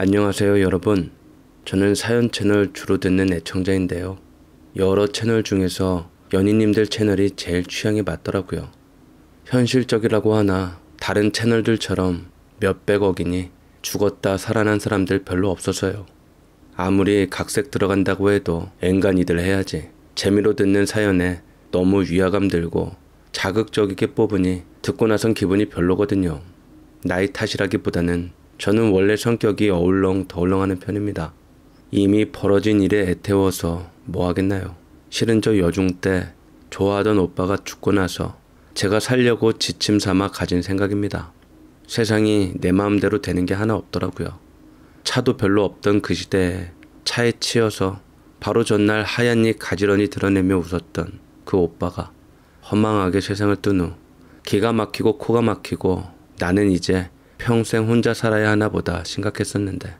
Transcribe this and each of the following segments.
안녕하세요 여러분. 저는 사연 채널 주로 듣는 애청자인데요. 여러 채널 중에서 연인님들 채널이 제일 취향에 맞더라고요. 현실적이라고 하나 다른 채널들처럼 몇백억이니 죽었다 살아난 사람들 별로 없어서요. 아무리 각색 들어간다고 해도 앵간이들 해야지. 재미로 듣는 사연에 너무 위화감 들고 자극적이게 뽑으니 듣고 나선 기분이 별로거든요. 나이 탓이라기보다는 저는 원래 성격이 어울렁 더울렁하는 편입니다. 이미 벌어진 일에 애태워서 뭐 하겠나요? 실은 저 여중 때 좋아하던 오빠가 죽고 나서 제가 살려고 지침 삼아 가진 생각입니다. 세상이 내 마음대로 되는 게 하나 없더라고요. 차도 별로 없던 그 시대에 차에 치여서 바로 전날 하얀 이 가지런히 드러내며 웃었던 그 오빠가 허망하게 세상을 뜬 후 기가 막히고 코가 막히고 나는 이제 평생 혼자 살아야 하나 보다 심각했었는데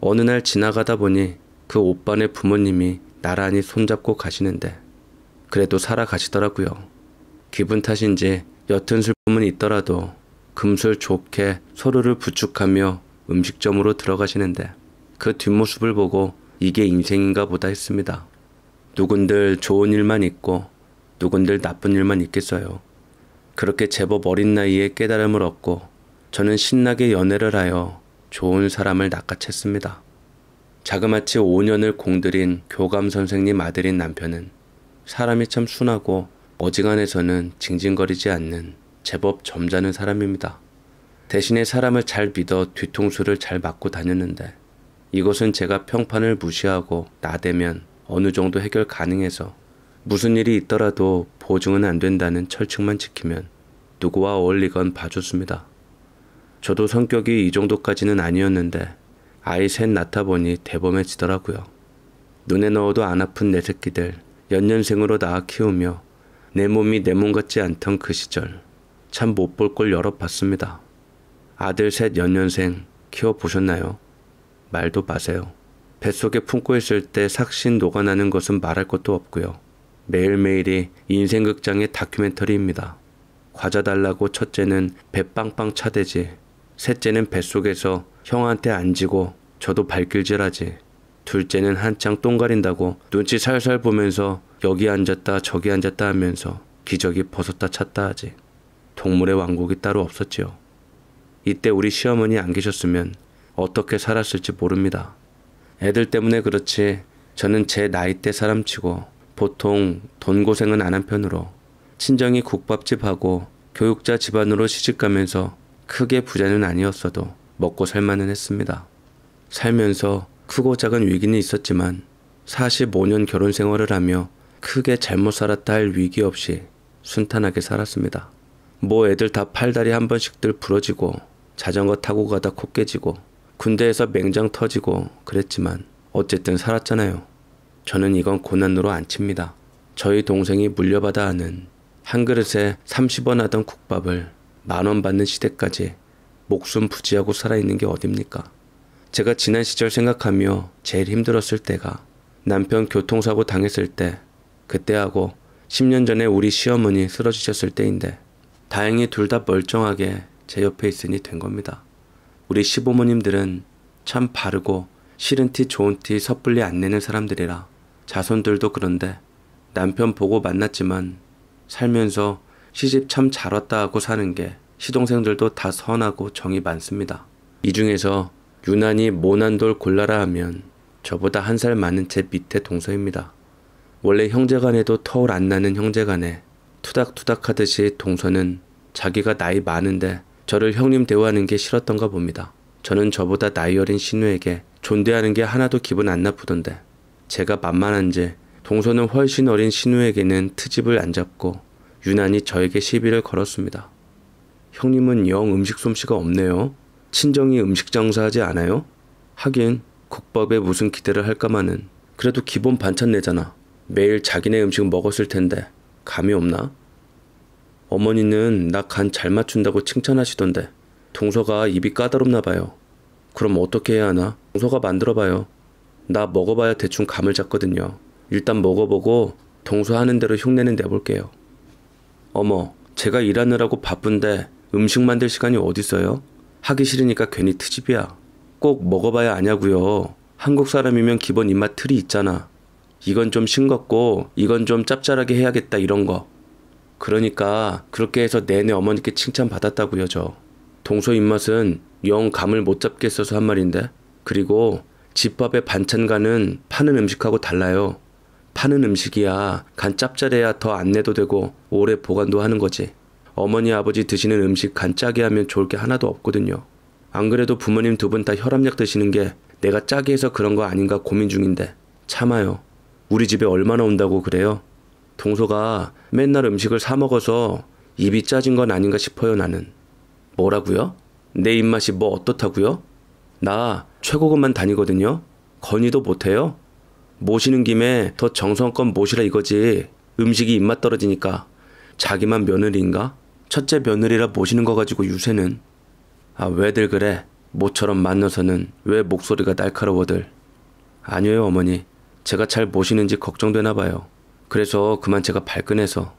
어느 날 지나가다 보니 그 오빠네 부모님이 나란히 손잡고 가시는데 그래도 살아가시더라고요. 기분 탓인지 옅은 슬픔은 있더라도 금술 좋게 서로를 부축하며 음식점으로 들어가시는데 그 뒷모습을 보고 이게 인생인가 보다 했습니다. 누군들 좋은 일만 있고 누군들 나쁜 일만 있겠어요. 그렇게 제법 어린 나이에 깨달음을 얻고 저는 신나게 연애를 하여 좋은 사람을 낚아챘습니다. 자그마치 5년을 공들인 교감 선생님 아들인 남편은 사람이 참 순하고 어지간해서는 징징거리지 않는 제법 점잖은 사람입니다. 대신에 사람을 잘 믿어 뒤통수를 잘 맞고 다녔는데 이것은 제가 평판을 무시하고 나대면 어느 정도 해결 가능해서 무슨 일이 있더라도 보증은 안 된다는 철칙만 지키면 누구와 어울리건 봐줬습니다. 저도 성격이 이 정도까지는 아니었는데 아이 셋 낳다 보니 대범해지더라고요. 눈에 넣어도 안 아픈 내 새끼들 연년생으로 낳아 키우며 내 몸이 내 몸 같지 않던 그 시절 참 못 볼 걸 여러 봤습니다. 아들 셋 연년생 키워 보셨나요? 말도 마세요. 뱃속에 품고 있을 때 삭신 녹아나는 것은 말할 것도 없고요. 매일매일이 인생극장의 다큐멘터리입니다. 과자 달라고 첫째는 배 빵빵 차대지 셋째는 뱃속에서 형한테 앉지고 저도 발길질하지. 둘째는 한창 똥 가린다고 눈치 살살 보면서 여기 앉았다 저기 앉았다 하면서 기저귀 벗었다 찼다 하지. 동물의 왕국이 따로 없었지요. 이때 우리 시어머니 안 계셨으면 어떻게 살았을지 모릅니다. 애들 때문에 그렇지 저는 제 나이대 사람치고 보통 돈 고생은 안 한 편으로 친정이 국밥집하고 교육자 집안으로 시집가면서 크게 부자는 아니었어도 먹고 살만은 했습니다. 살면서 크고 작은 위기는 있었지만 45년 결혼 생활을 하며 크게 잘못 살았다 할 위기 없이 순탄하게 살았습니다. 뭐 애들 다 팔다리 한 번씩들 부러지고 자전거 타고 가다 코 깨지고 군대에서 맹장 터지고 그랬지만 어쨌든 살았잖아요. 저는 이건 고난으로 안 칩니다. 저희 동생이 물려받아 하는 한 그릇에 30원 하던 국밥을 만원 받는 시대까지 목숨 부지하고 살아있는 게 어딥니까? 제가 지난 시절 생각하며 제일 힘들었을 때가 남편 교통사고 당했을 때 그때하고 10년 전에 우리 시어머니 쓰러지셨을 때인데 다행히 둘 다 멀쩡하게 제 옆에 있으니 된 겁니다. 우리 시부모님들은 참 바르고 싫은 티 좋은 티 섣불리 안 내는 사람들이라 자손들도 그런데 남편 보고 만났지만 살면서 시집 참 잘 왔다 하고 사는 게 시동생들도 다 선하고 정이 많습니다. 이 중에서 유난히 모난돌 골라라 하면 저보다 한 살 많은 제 밑에 동서입니다. 원래 형제간에도 터울 안 나는 형제간에 투닥투닥 하듯이 동서는 자기가 나이 많은데 저를 형님 대우하는 게 싫었던가 봅니다. 저는 저보다 나이 어린 신우에게 존대하는 게 하나도 기분 안 나쁘던데 제가 만만한지 동서는 훨씬 어린 신우에게는 트집을 안 잡고 유난히 저에게 시비를 걸었습니다. 형님은 영 음식 솜씨가 없네요. 친정이 음식 장사하지 않아요? 하긴 국밥에 무슨 기대를 할까마는 그래도 기본 반찬 내잖아. 매일 자기네 음식 먹었을 텐데 감이 없나? 어머니는 나 간 잘 맞춘다고 칭찬하시던데 동서가 입이 까다롭나 봐요. 그럼 어떻게 해야 하나? 동서가 만들어봐요. 나 먹어봐야 대충 감을 잡거든요. 일단 먹어보고 동서 하는 대로 흉내는 내볼게요. 어머, 제가 일하느라고 바쁜데 음식 만들 시간이 어딨어요? 하기 싫으니까 괜히 트집이야. 꼭 먹어봐야 아냐고요. 한국 사람이면 기본 입맛 틀이 있잖아. 이건 좀 싱겁고 이건 좀 짭짤하게 해야겠다 이런 거. 그러니까 그렇게 해서 내내 어머니께 칭찬받았다고요 저. 동서 입맛은 영 감을 못잡겠어서한 말인데. 그리고 집밥에반찬가는 파는 음식하고 달라요. 파는 음식이야 간 짭짤해야 더 안 내도 되고 오래 보관도 하는 거지. 어머니 아버지 드시는 음식 간 짜게 하면 좋을 게 하나도 없거든요. 안 그래도 부모님 두 분 다 혈압약 드시는 게 내가 짜게 해서 그런 거 아닌가 고민 중인데 참아요. 우리 집에 얼마나 온다고 그래요? 동서가 맨날 음식을 사 먹어서 입이 짜진 건 아닌가 싶어요 나는. 뭐라고요? 내 입맛이 뭐 어떻다고요? 나 최고급만 다니거든요. 건의도 못해요? 모시는 김에 더 정성껏 모시라 이거지. 음식이 입맛 떨어지니까 자기만 며느리인가? 첫째 며느리라 모시는 거 가지고 유세는 아 왜들 그래 모처럼 만나서는 왜 목소리가 날카로워들 아니에요 어머니 제가 잘 모시는지 걱정되나 봐요 그래서 그만 제가 발끈해서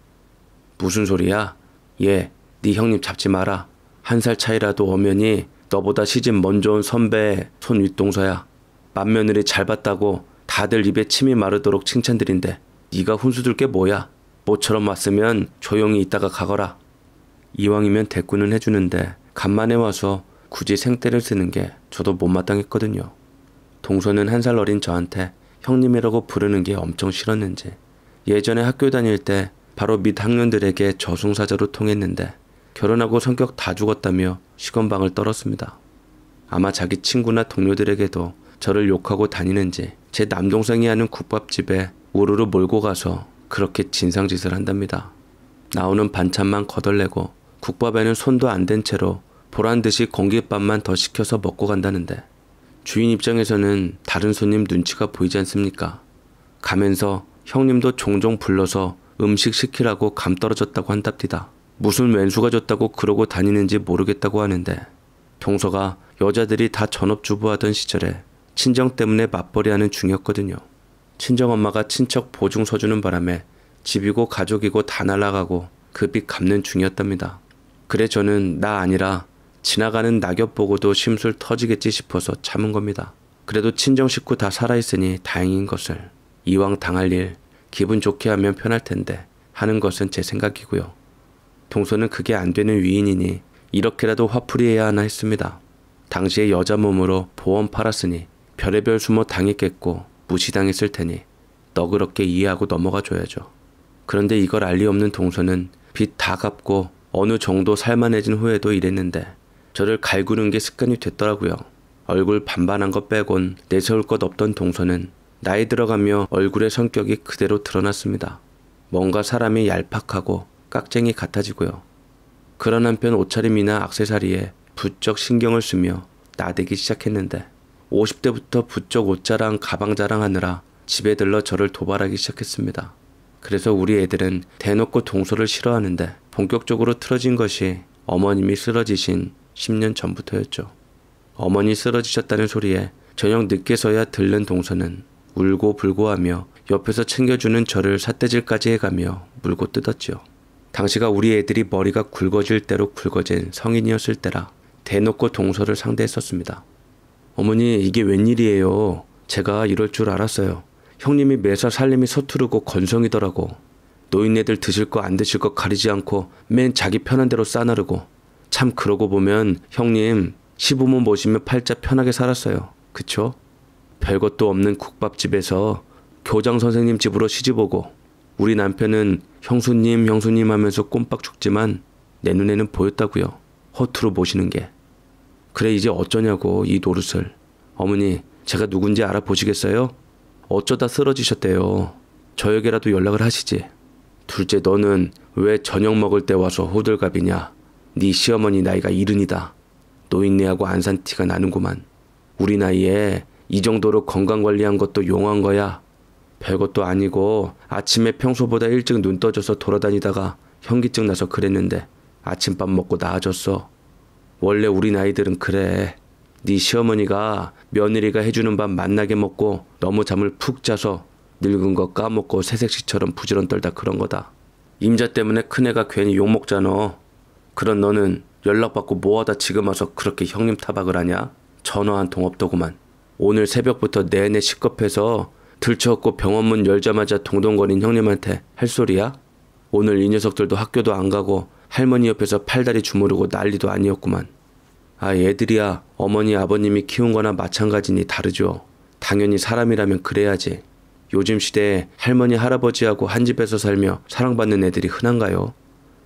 무슨 소리야 얘네 예, 형님 잡지 마라 한 살 차이라도 엄면이 너보다 시집 먼저 온 선배 손윗동서야 맏며느리 잘 봤다고 다들 입에 침이 마르도록 칭찬들인데 네가 훈수들 게 뭐야? 모처럼 왔으면 조용히 있다가 가거라. 이왕이면 대꾸는 해주는데 간만에 와서 굳이 생떼를 쓰는 게 저도 못마땅했거든요. 동서는 한 살 어린 저한테 형님이라고 부르는 게 엄청 싫었는지 예전에 학교 다닐 때 바로 밑 학년들에게 저승사자로 통했는데 결혼하고 성격 다 죽었다며 시건방을 떨었습니다. 아마 자기 친구나 동료들에게도 저를 욕하고 다니는지 제 남동생이 하는 국밥집에 우르르 몰고 가서 그렇게 진상짓을 한답니다. 나오는 반찬만 거덜내고 국밥에는 손도 안 댄 채로 보란 듯이 공깃밥만 더 시켜서 먹고 간다는데 주인 입장에서는 다른 손님 눈치가 보이지 않습니까? 가면서 형님도 종종 불러서 음식 시키라고 감 떨어졌다고 한답디다. 무슨 왼수가 졌다고 그러고 다니는지 모르겠다고 하는데 동서가 여자들이 다 전업주부하던 시절에 친정 때문에 맞벌이하는 중이었거든요. 친정 엄마가 친척 보증 서주는 바람에 집이고 가족이고 다 날아가고 그빚 갚는 중이었답니다. 그래 저는 나 아니라 지나가는 낙엽 보고도 심술 터지겠지 싶어서 참은 겁니다. 그래도 친정 식구 다 살아있으니 다행인 것을 이왕 당할 일 기분 좋게 하면 편할 텐데 하는 것은 제 생각이고요. 동서는 그게 안 되는 위인이니 이렇게라도 화풀이해야 하나 했습니다. 당시에 여자 몸으로 보험 팔았으니 별의별 숨어 당했겠고 무시당했을 테니 너그럽게 이해하고 넘어가 줘야죠. 그런데 이걸 알리 없는 동서는 빚 다 갚고 어느 정도 살만해진 후에도 이랬는데 저를 갈구는 게 습관이 됐더라고요. 얼굴 반반한 것 빼곤 내세울 것 없던 동서는 나이 들어가며 얼굴의 성격이 그대로 드러났습니다. 뭔가 사람이 얄팍하고 깍쟁이 같아지고요. 그런 한편 옷차림이나 악세사리에 부쩍 신경을 쓰며 나대기 시작했는데 50대부터 부쩍 옷자랑 가방 자랑하느라 집에 들러 저를 도발하기 시작했습니다. 그래서 우리 애들은 대놓고 동서를 싫어하는데 본격적으로 틀어진 것이 어머님이 쓰러지신 10년 전부터였죠. 어머니 쓰러지셨다는 소리에 저녁 늦게서야 들른 동서는 울고 불고하며 옆에서 챙겨주는 저를 삿대질까지 해가며 물고 뜯었지요. 당시가 우리 애들이 머리가 굵어질 대로 굵어진 성인이었을 때라 대놓고 동서를 상대했었습니다. 어머니, 이게 웬일이에요. 제가 이럴 줄 알았어요. 형님이 매사 살림이 서투르고 건성이더라고. 노인네들 드실 거 안 드실 거 가리지 않고 맨 자기 편한 대로 싸나르고. 참 그러고 보면 형님 시부모 모시면 팔자 편하게 살았어요. 그쵸? 별것도 없는 국밥집에서 교장 선생님 집으로 시집오고 우리 남편은 형수님 형수님 하면서 꼼빡 죽지만 내 눈에는 보였다고요. 허투루 모시는 게. 그래 이제 어쩌냐고 이 노릇을. 어머니 제가 누군지 알아보시겠어요? 어쩌다 쓰러지셨대요. 저에게라도 연락을 하시지. 둘째 너는 왜 저녁 먹을 때 와서 호들갑이냐. 네 시어머니 나이가 이른이다. 노인네하고 안산티가 나는구만. 우리 나이에 이 정도로 건강관리한 것도 용한 거야. 별것도 아니고 아침에 평소보다 일찍 눈 떠져서 돌아다니다가 현기증 나서 그랬는데 아침밥 먹고 나아졌어. 원래 우리 나이들은 그래. 네 시어머니가 며느리가 해주는 밥 맛나게 먹고 너무 잠을 푹 자서 늙은 거 까먹고 새색시처럼 부지런 떨다 그런 거다. 임자 때문에 큰애가 괜히 욕먹잖아. 그런 너는 연락받고 뭐하다 지금 와서 그렇게 형님 타박을 하냐? 전화 한 통 없더구만. 오늘 새벽부터 내내 시겁해서 들쳐갖고 병원 문 열자마자 동동거린 형님한테 할 소리야? 오늘 이 녀석들도 학교도 안 가고 할머니 옆에서 팔다리 주무르고 난리도 아니었구만. 아, 애들이야. 어머니, 아버님이 키운 거나 마찬가지니 다르죠. 당연히 사람이라면 그래야지. 요즘 시대에 할머니, 할아버지하고 한 집에서 살며 사랑받는 애들이 흔한가요?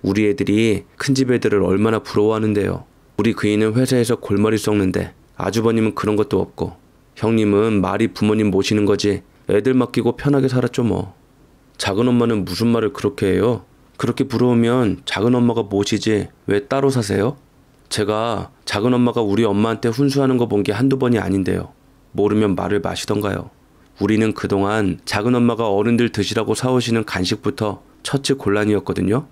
우리 애들이 큰 집 애들을 얼마나 부러워하는데요. 우리 그이는 회사에서 골머리 썩는데 아주버님은 그런 것도 없고 형님은 말이 부모님 모시는 거지 애들 맡기고 편하게 살았죠 뭐. 작은 엄마는 무슨 말을 그렇게 해요? 그렇게 부러우면 작은 엄마가 모시지 왜 따로 사세요? 제가 작은 엄마가 우리 엄마한테 훈수하는 거 본 게 한두 번이 아닌데요. 모르면 말을 마시던가요. 우리는 그동안 작은 엄마가 어른들 드시라고 사오시는 간식부터 처치 곤란이었거든요.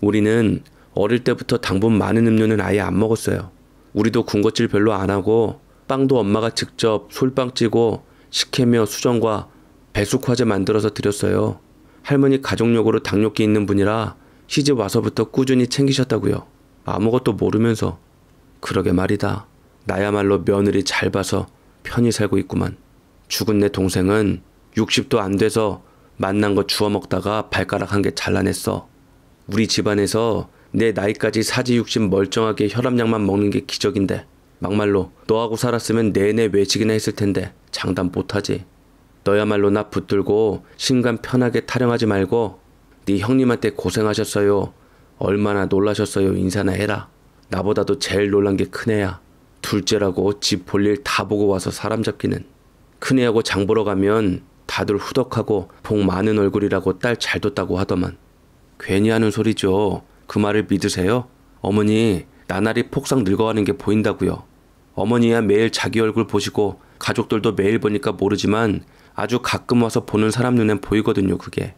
우리는 어릴 때부터 당분 많은 음료는 아예 안 먹었어요. 우리도 군것질 별로 안 하고 빵도 엄마가 직접 솔빵 찌고 식혜며 수정과 배숙화제 만들어서 드렸어요. 할머니 가족력으로 당뇨기 있는 분이라 시집 와서부터 꾸준히 챙기셨다고요. 아무것도 모르면서 그러게 말이다. 나야말로 며느리 잘 봐서 편히 살고 있구만. 죽은 내 동생은 60도 안 돼서 만난 거 주워 먹다가 발가락 한 개 잘라냈어. 우리 집안에서 내 나이까지 사지육심 멀쩡하게 혈압약만 먹는 게 기적인데 막말로 너하고 살았으면 내내 외치기나 했을 텐데 장담 못하지. 너야말로 나 붙들고 신간 편하게 타령하지 말고 네 형님한테 고생하셨어요. 얼마나 놀라셨어요. 인사나 해라. 나보다도 제일 놀란 게 큰애야. 둘째라고 집 볼일 다 보고 와서 사람 잡기는. 큰애하고 장 보러 가면 다들 후덕하고 복 많은 얼굴이라고 딸 잘 뒀다고 하더만. 괜히 하는 소리죠. 그 말을 믿으세요? 어머니, 나날이 폭삭 늙어가는 게 보인다고요. 어머니야 매일 자기 얼굴 보시고 가족들도 매일 보니까 모르지만 아주 가끔 와서 보는 사람 눈엔 보이거든요, 그게.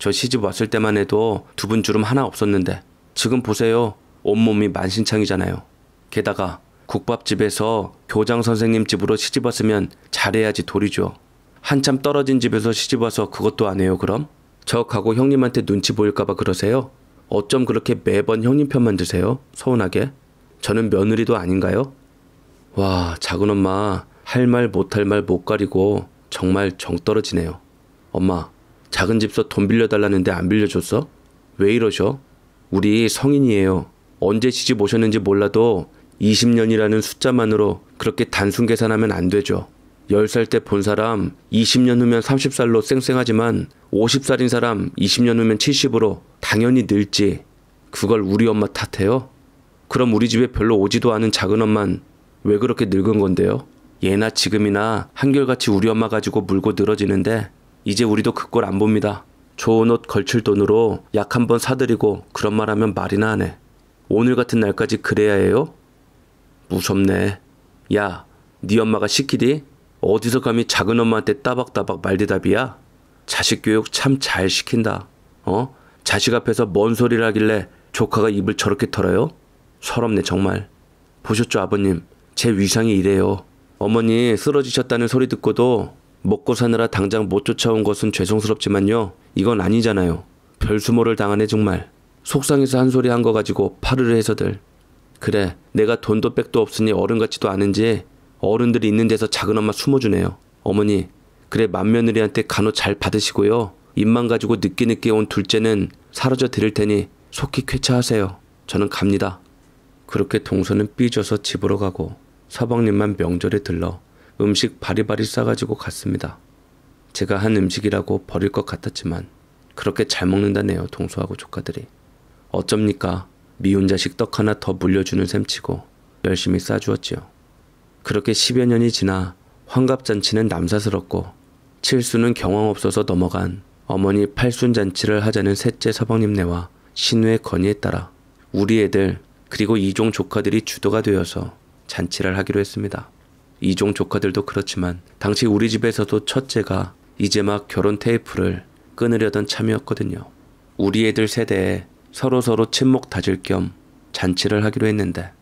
저 시집 왔을 때만 해도 두분 주름 하나 없었는데 지금 보세요. 온몸이 만신창이잖아요. 게다가 국밥집에서 교장 선생님 집으로 시집 왔으면 잘해야지 도리죠. 한참 떨어진 집에서 시집 와서 그것도 안 해요, 그럼? 저 가고 형님한테 눈치 보일까봐 그러세요? 어쩜 그렇게 매번 형님 편만 드세요? 서운하게? 저는 며느리도 아닌가요? 와, 작은 엄마, 할 말 못할 말 못 가리고 정말 정 떨어지네요. 엄마, 작은 집서 돈 빌려달라는데 안 빌려줬어? 왜 이러셔? 우리 성인이에요. 언제 시집 오셨는지 몰라도 20년이라는 숫자만으로 그렇게 단순 계산하면 안 되죠. 10살 때 본 사람 20년 후면 30살로 쌩쌩하지만 50살인 사람 20년 후면 70으로 당연히 늘지 그걸 우리 엄마 탓해요? 그럼 우리 집에 별로 오지도 않은 작은 엄만 왜 그렇게 늙은 건데요? 예나 지금이나 한결같이 우리 엄마 가지고 물고 늘어지는데 이제 우리도 그 꼴 안 봅니다. 좋은 옷 걸칠 돈으로 약 한 번 사드리고 그런 말 하면 말이나 하네. 오늘 같은 날까지 그래야 해요? 무섭네. 야, 네 엄마가 시키디? 어디서 감히 작은 엄마한테 따박따박 말대답이야? 자식 교육 참 잘 시킨다. 어? 자식 앞에서 뭔 소리를 하길래 조카가 입을 저렇게 털어요? 서럽네 정말. 보셨죠 아버님? 제 위상이 이래요. 어머니 쓰러지셨다는 소리 듣고도 먹고 사느라 당장 못 쫓아온 것은 죄송스럽지만요. 이건 아니잖아요. 별수모를 당하네 정말. 속상해서 한 소리 한 거 가지고 파르르 해서들. 그래 내가 돈도 백도 없으니 어른같지도 않은지 어른들이 있는 데서 작은 엄마 숨어주네요. 어머니 그래 맏며느리한테 간호 잘 받으시고요. 입만 가지고 늦게 늦게 온 둘째는 사라져 드릴 테니 속히 쾌차하세요. 저는 갑니다. 그렇게 동서는 삐져서 집으로 가고 서방님만 명절에 들러 음식 바리바리 싸가지고 갔습니다. 제가 한 음식이라고 버릴 것 같았지만 그렇게 잘 먹는다네요 동수하고 조카들이. 어쩝니까 미운 자식 떡 하나 더 물려주는 셈치고 열심히 싸주었지요. 그렇게 10여 년이 지나 환갑잔치는 남사스럽고 칠수는 경황 없어서 넘어간 어머니 팔순잔치를 하자는 셋째 서방님네와 신우의 건의에 따라 우리 애들 그리고 이종 조카들이 주도가 되어서 잔치를 하기로 했습니다. 이종 조카들도 그렇지만 당시 우리 집에서도 첫째가 이제 막 결혼 테이프를 끊으려던 참이었거든요. 우리 애들 세대에 서로서로 친목 다질 겸 잔치를 하기로 했는데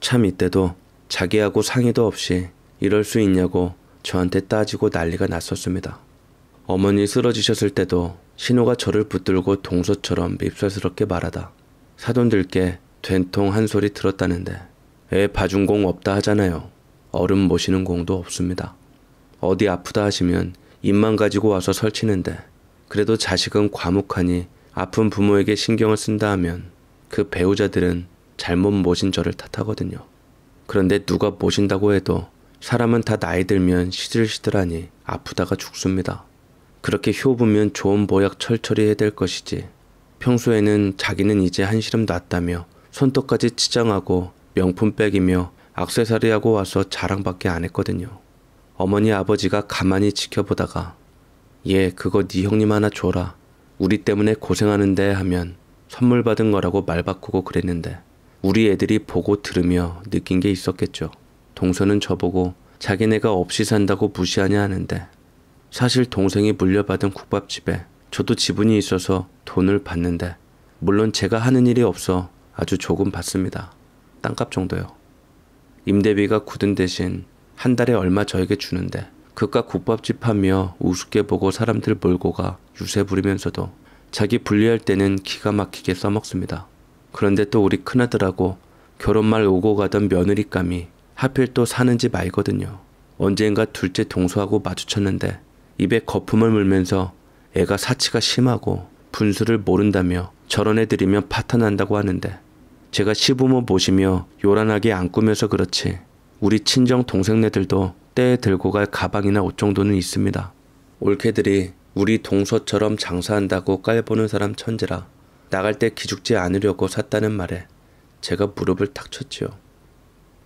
참 이때도 자기하고 상의도 없이 이럴 수 있냐고 저한테 따지고 난리가 났었습니다. 어머니 쓰러지셨을 때도 신호가 저를 붙들고 동서처럼 밉살스럽게 말하다 사돈들께 된통 한 소리 들었다는데 애 봐준 공 없다 하잖아요. 얼음 모시는 공도 없습니다. 어디 아프다 하시면 입만 가지고 와서 설치는데 그래도 자식은 과묵하니 아픈 부모에게 신경을 쓴다 하면 그 배우자들은 잘못 모신 저를 탓하거든요. 그런데 누가 모신다고 해도 사람은 다 나이 들면 시들시들하니 아프다가 죽습니다. 그렇게 효부면 좋은 보약 철철이 해댈 것이지 평소에는 자기는 이제 한시름 났다며 손톱까지 치장하고 명품백이며 악세사리하고 와서 자랑밖에 안 했거든요. 어머니 아버지가 가만히 지켜보다가 예 그거 네 형님 하나 줘라. 우리 때문에 고생하는데 하면 선물 받은 거라고 말 바꾸고 그랬는데 우리 애들이 보고 들으며 느낀 게 있었겠죠. 동서는 저보고 자기네가 없이 산다고 무시하냐 하는데 사실 동생이 물려받은 국밥집에 저도 지분이 있어서 돈을 받는데 물론 제가 하는 일이 없어 아주 조금 받습니다. 땅값 정도요. 임대비가 굳은 대신 한 달에 얼마 저에게 주는데 그깟 국밥집 하며 우습게 보고 사람들 몰고 가 유세 부리면서도 자기 분리할 때는 기가 막히게 써먹습니다. 그런데 또 우리 큰아들하고 결혼말 오고 가던 며느리감이 하필 또 사는 집 알거든요. 언젠가 둘째 동서하고 마주쳤는데 입에 거품을 물면서 애가 사치가 심하고 분수를 모른다며 저런 애들이면 파탄한다고 하는데 제가 시부모 보시며 요란하게 안 꾸며서 그렇지 우리 친정 동생네들도 때에 들고 갈 가방이나 옷 정도는 있습니다. 올케들이 우리 동서처럼 장사한다고 깔보는 사람 천재라 나갈 때 기죽지 않으려고 샀다는 말에 제가 무릎을 탁 쳤지요.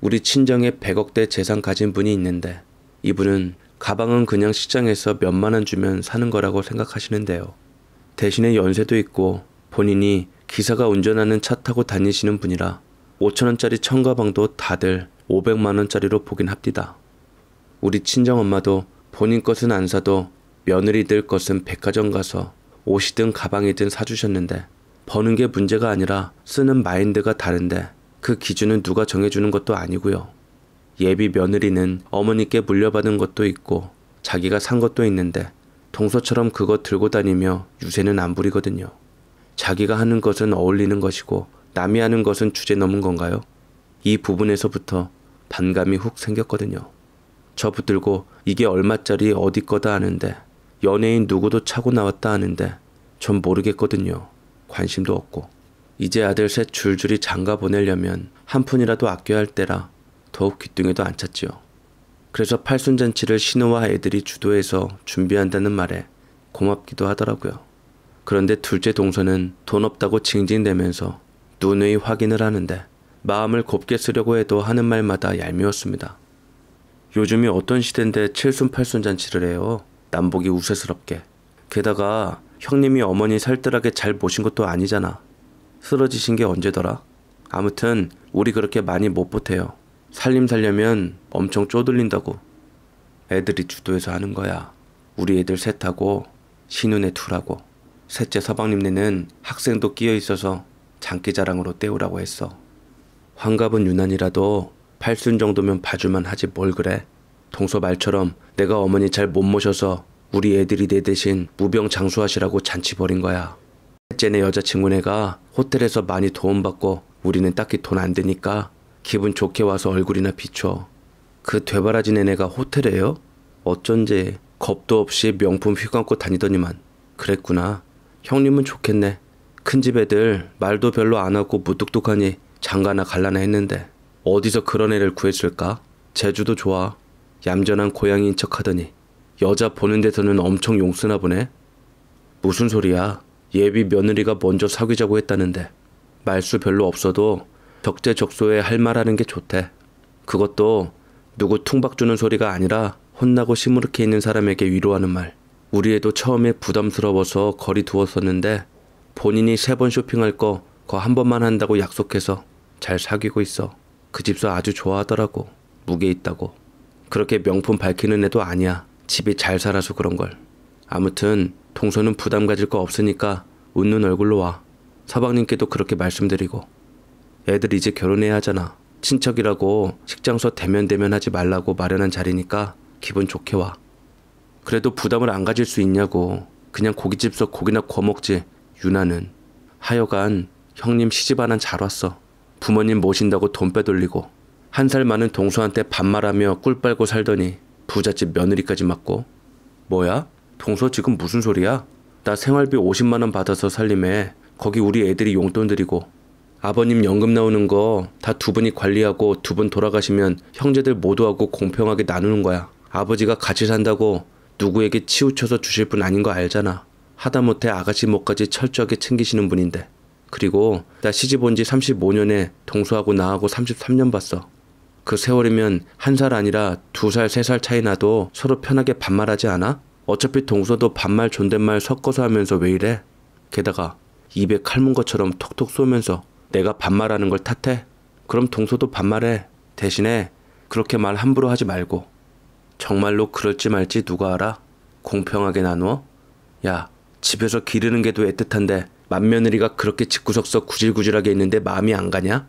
우리 친정에 100억대 재산 가진 분이 있는데 이분은 가방은 그냥 시장에서 몇만 원 주면 사는 거라고 생각하시는데요. 대신에 연세도 있고 본인이 기사가 운전하는 차 타고 다니시는 분이라 5천원짜리 청가방도 다들 500만원짜리로 보긴 합디다. 우리 친정엄마도 본인 것은 안 사도 며느리들 것은 백화점 가서 옷이든 가방이든 사주셨는데 버는 게 문제가 아니라 쓰는 마인드가 다른데 그 기준은 누가 정해주는 것도 아니고요. 예비 며느리는 어머니께 물려받은 것도 있고 자기가 산 것도 있는데 동서처럼 그거 들고 다니며 유세는 안 부리거든요. 자기가 하는 것은 어울리는 것이고 남이 하는 것은 주제 넘은 건가요? 이 부분에서부터 반감이 훅 생겼거든요. 저 붙들고 이게 얼마짜리 어디 거다 하는데 연예인 누구도 차고 나왔다 하는데 전 모르겠거든요. 관심도 없고. 이제 아들 셋 줄줄이 장가 보내려면 한 푼이라도 아껴야 할 때라 더욱 귀뚱에도 안 찼지요. 그래서 팔순잔치를 신우와 애들이 주도해서 준비한다는 말에 고맙기도 하더라고요. 그런데 둘째 동서는 돈 없다고 징징대면서 누누이 확인을 하는데 마음을 곱게 쓰려고 해도 하는 말마다 얄미웠습니다. 요즘이 어떤 시대인데 칠순팔순 잔치를 해요. 남복이 우세스럽게. 게다가 형님이 어머니 살뜰하게 잘보신 것도 아니잖아. 쓰러지신 게 언제더라? 아무튼 우리 그렇게 많이 못 보태요. 살림 살려면 엄청 쪼들린다고. 애들이 주도해서 하는 거야. 우리 애들 셋하고 신우네 둘하고. 셋째 서방님네는 학생도 끼어 있어서 장기자랑으로 때우라고 했어. 환갑은 유난이라도 팔순 정도면 봐주만 하지 뭘 그래. 동서 말처럼 내가 어머니 잘 못 모셔서 우리 애들이 내 대신 무병 장수하시라고 잔치 벌인 거야. 셋째네 여자친구네가 호텔에서 많이 도움받고 우리는 딱히 돈 안 되니까 기분 좋게 와서 얼굴이나 비춰. 그 되바라진 애네가 호텔에요? 어쩐지 겁도 없이 명품 휘감고 다니더니만 그랬구나. 형님은 좋겠네. 큰집 애들 말도 별로 안 하고 무뚝뚝하니 장가나 갈라나 했는데 어디서 그런 애를 구했을까? 제주도 좋아. 얌전한 고양이인 척 하더니 여자 보는 데서는 엄청 용쓰나 보네. 무슨 소리야. 예비 며느리가 먼저 사귀자고 했다는데 말수 별로 없어도 적재적소에 할 말하는 게 좋대. 그것도 누구 퉁박 주는 소리가 아니라 혼나고 시무룩해 있는 사람에게 위로하는 말. 우리 애도 처음에 부담스러워서 거리 두었었는데 본인이 세 번 쇼핑할 거 거 한 번만 한다고 약속해서 잘 사귀고 있어. 그 집사 아주 좋아하더라고. 무게 있다고. 그렇게 명품 밝히는 애도 아니야. 집이 잘 살아서 그런 걸. 아무튼 동서는 부담 가질 거 없으니까 웃는 얼굴로 와. 사방님께도 그렇게 말씀드리고. 애들 이제 결혼해야 하잖아. 친척이라고 식장서 대면대면 하지 말라고 마련한 자리니까 기분 좋게 와. 그래도 부담을 안 가질 수 있냐고 그냥 고깃집서 고기나 구워 먹지 유나는 하여간 형님 시집 하나 잘 왔어 부모님 모신다고 돈 빼돌리고 한 살 많은 동서한테 반말하며 꿀 빨고 살더니 부잣집 며느리까지 맞고 뭐야 동서 지금 무슨 소리야 나 생활비 50만 원 받아서 살림에 거기 우리 애들이 용돈 드리고 아버님 연금 나오는 거 다 두 분이 관리하고 두 분 돌아가시면 형제들 모두하고 공평하게 나누는 거야. 아버지가 같이 산다고 누구에게 치우쳐서 주실 분 아닌 거 알잖아. 하다못해 아가씨 몫까지 철저하게 챙기시는 분인데. 그리고 나 시집 온 지 35년에 동수하고 나하고 33년 봤어. 그 세월이면 한 살 아니라 두 살, 세 살 차이 나도 서로 편하게 반말하지 않아? 어차피 동서도 반말, 존댓말 섞어서 하면서 왜 이래? 게다가 입에 칼문 것처럼 톡톡 쏘면서 내가 반말하는 걸 탓해? 그럼 동서도 반말해. 대신에 그렇게 말 함부로 하지 말고 정말로 그럴지 말지 누가 알아? 공평하게 나누어? 야, 집에서 기르는 게도 애틋한데 맏며느리가 그렇게 집구석석 구질구질하게 있는데 마음이 안 가냐?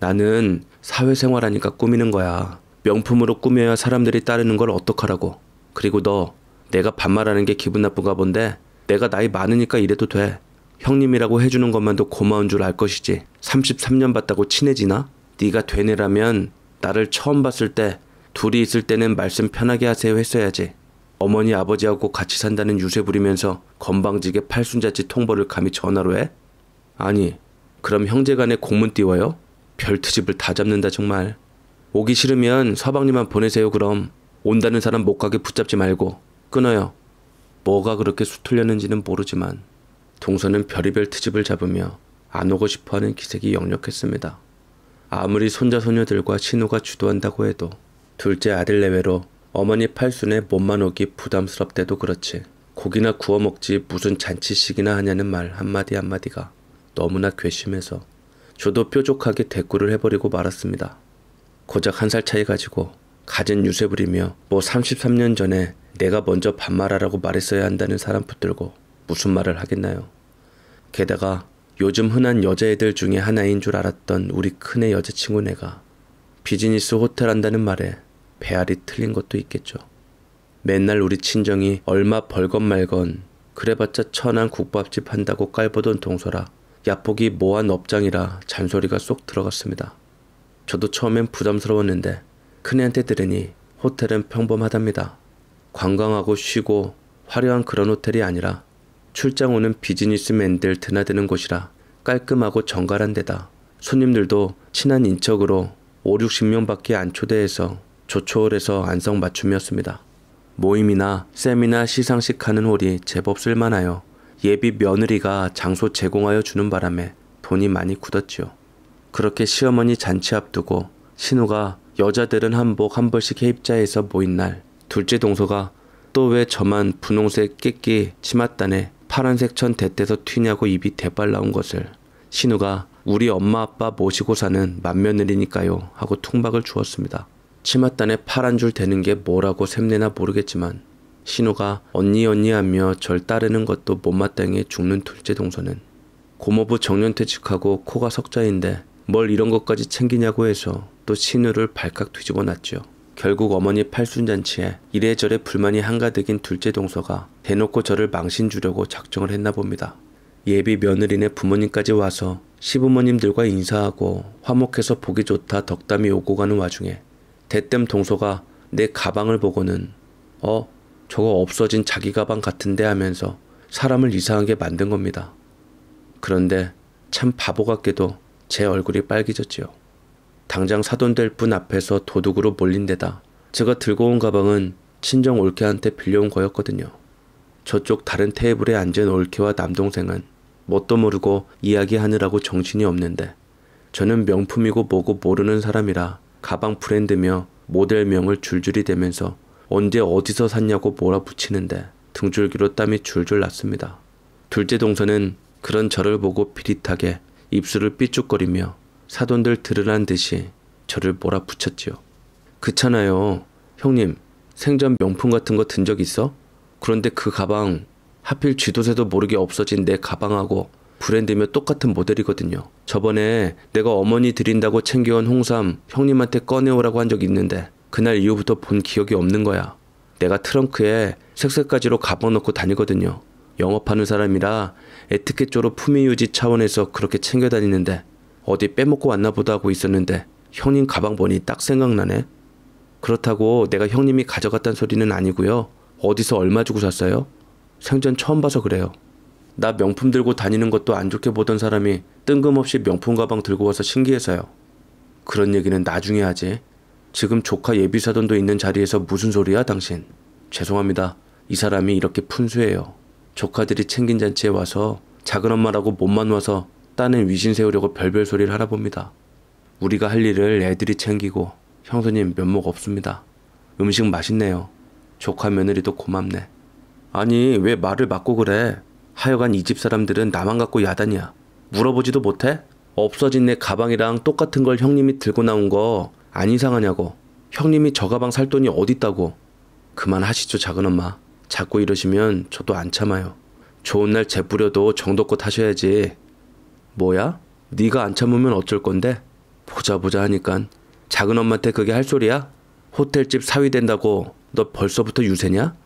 나는 사회생활하니까 꾸미는 거야. 명품으로 꾸며야 사람들이 따르는 걸 어떡하라고. 그리고 너, 내가 반말하는 게 기분 나쁜가 본데 내가 나이 많으니까 이래도 돼. 형님이라고 해주는 것만도 고마운 줄 알 것이지. 33년 봤다고 친해지나? 네가 되네라면 나를 처음 봤을 때 둘이 있을 때는 말씀 편하게 하세요 했어야지. 어머니 아버지하고 같이 산다는 유세 부리면서 건방지게 팔순자치 통보를 감히 전화로 해? 아니, 그럼 형제 간에 공문 띄워요? 별트집을 다 잡는다 정말. 오기 싫으면 서방님만 보내세요 그럼. 온다는 사람 못 가게 붙잡지 말고 끊어요. 뭐가 그렇게 수틀렸는지는 모르지만 동서는 별의별 트집을 잡으며 안 오고 싶어하는 기색이 역력했습니다. 아무리 손자 소녀들과 신우가 주도한다고 해도 둘째 아들 내외로 어머니 팔순에 몸만 오기 부담스럽대도 그렇지. 고기나 구워 먹지 무슨 잔치식이나 하냐는 말 한마디 한마디가 너무나 괘씸해서 저도 뾰족하게 대꾸를 해버리고 말았습니다. 고작 한 살 차이 가지고 가진 유세불이며 뭐 33년 전에 내가 먼저 반말하라고 말했어야 한다는 사람 붙들고 무슨 말을 하겠나요. 게다가 요즘 흔한 여자애들 중에 하나인 줄 알았던 우리 큰애 여자친구내가 비즈니스 호텔 한다는 말에 배알이 틀린 것도 있겠죠. 맨날 우리 친정이 얼마 벌건 말건 그래봤자 천안 국밥집 한다고 깔보던 동서라 야폭이 모한 업장이라 잔소리가 쏙 들어갔습니다. 저도 처음엔 부담스러웠는데 큰애한테 들으니 호텔은 평범하답니다. 관광하고 쉬고 화려한 그런 호텔이 아니라 출장 오는 비즈니스맨들 드나드는 곳이라 깔끔하고 정갈한 데다 손님들도 친한 인척으로 5, 60명밖에 안 초대해서 조촐에서 안성 맞춤이었습니다. 모임이나 세미나 시상식 하는 홀이 제법 쓸만하여 예비 며느리가 장소 제공하여 주는 바람에 돈이 많이 굳었지요. 그렇게 시어머니 잔치 앞두고 신우가 여자들은 한복 한 벌씩 해입자에서 모인 날 둘째 동서가 또 왜 저만 분홍색 깨끼 치맛단에 파란색 천 대떼서 튀냐고 입이 대빨 나온 것을 신우가 우리 엄마 아빠 모시고 사는 맏며느리니까요 하고 퉁박을 주었습니다. 치맛단에 파란 줄 되는 게 뭐라고 샘내나 모르겠지만 신우가 언니 언니 하며 절 따르는 것도 못마땅해 죽는 둘째 동서는 고모부 정년퇴직하고 코가 석자인데 뭘 이런 것까지 챙기냐고 해서 또 신우를 발칵 뒤집어 놨죠. 결국 어머니 팔순잔치에 이래저래 불만이 한가득인 둘째 동서가 대놓고 저를 망신 주려고 작정을 했나 봅니다. 예비 며느리네 부모님까지 와서 시부모님들과 인사하고 화목해서 보기 좋다 덕담이 오고 가는 와중에 대뜸 동서가 내 가방을 보고는 어 저거 없어진 자기 가방 같은데 하면서 사람을 이상하게 만든 겁니다. 그런데 참 바보 같게도 제 얼굴이 빨개졌지요. 당장 사돈될 분 앞에서 도둑으로 몰린 데다 제가 들고 온 가방은 친정 올케한테 빌려온 거였거든요. 저쪽 다른 테이블에 앉은 올케와 남동생은 뭣도 모르고 이야기하느라고 정신이 없는데 저는 명품이고 뭐고 모르는 사람이라 가방 브랜드며 모델명을 줄줄이 대면서 언제 어디서 샀냐고 몰아붙이는데 등줄기로 땀이 줄줄 났습니다. 둘째 동서는 그런 저를 보고 비릿하게 입술을 삐죽거리며 사돈들 들으란 듯이 저를 몰아붙였지요. 그찮아요 형님, 생전 명품 같은 거 든 적 있어? 그런데 그 가방 하필 쥐도새도 모르게 없어진 내 가방하고 브랜드며 똑같은 모델이거든요. 저번에 내가 어머니 드린다고 챙겨온 홍삼 형님한테 꺼내오라고 한 적 있는데 그날 이후부터 본 기억이 없는 거야. 내가 트렁크에 색색가지로 가방 넣고 다니거든요. 영업하는 사람이라 에티켓조로 품위 유지 차원에서 그렇게 챙겨 다니는데 어디 빼먹고 왔나 보다 하고 있었는데 형님 가방 보니 딱 생각나네. 그렇다고 내가 형님이 가져갔단 소리는 아니고요. 어디서 얼마 주고 샀어요? 생전 처음 봐서 그래요. 나 명품 들고 다니는 것도 안 좋게 보던 사람이 뜬금없이 명품 가방 들고 와서 신기해서요. 그런 얘기는 나중에 하지. 지금 조카 예비사돈도 있는 자리에서 무슨 소리야, 당신? 죄송합니다. 이 사람이 이렇게 푼수해요. 조카들이 챙긴 잔치에 와서 작은 엄마라고 몸만 와서 딴엔 위신 세우려고 별별 소리를 하나 봅니다. 우리가 할 일을 애들이 챙기고 형수님 면목 없습니다. 음식 맛있네요. 조카 며느리도 고맙네. 아니, 왜 말을 막고 그래? 하여간 이 집 사람들은 나만 갖고 야단이야. 물어보지도 못해? 없어진 내 가방이랑 똑같은 걸 형님이 들고 나온 거 안 이상하냐고. 형님이 저 가방 살 돈이 어딨다고. 그만하시죠, 작은 엄마. 자꾸 이러시면 저도 안 참아요. 좋은 날 재뿌려도 정도껏 하셔야지. 뭐야? 네가 안 참으면 어쩔 건데? 보자 보자 하니깐 작은 엄마한테 그게 할 소리야? 호텔집 사위 된다고 너 벌써부터 유세냐?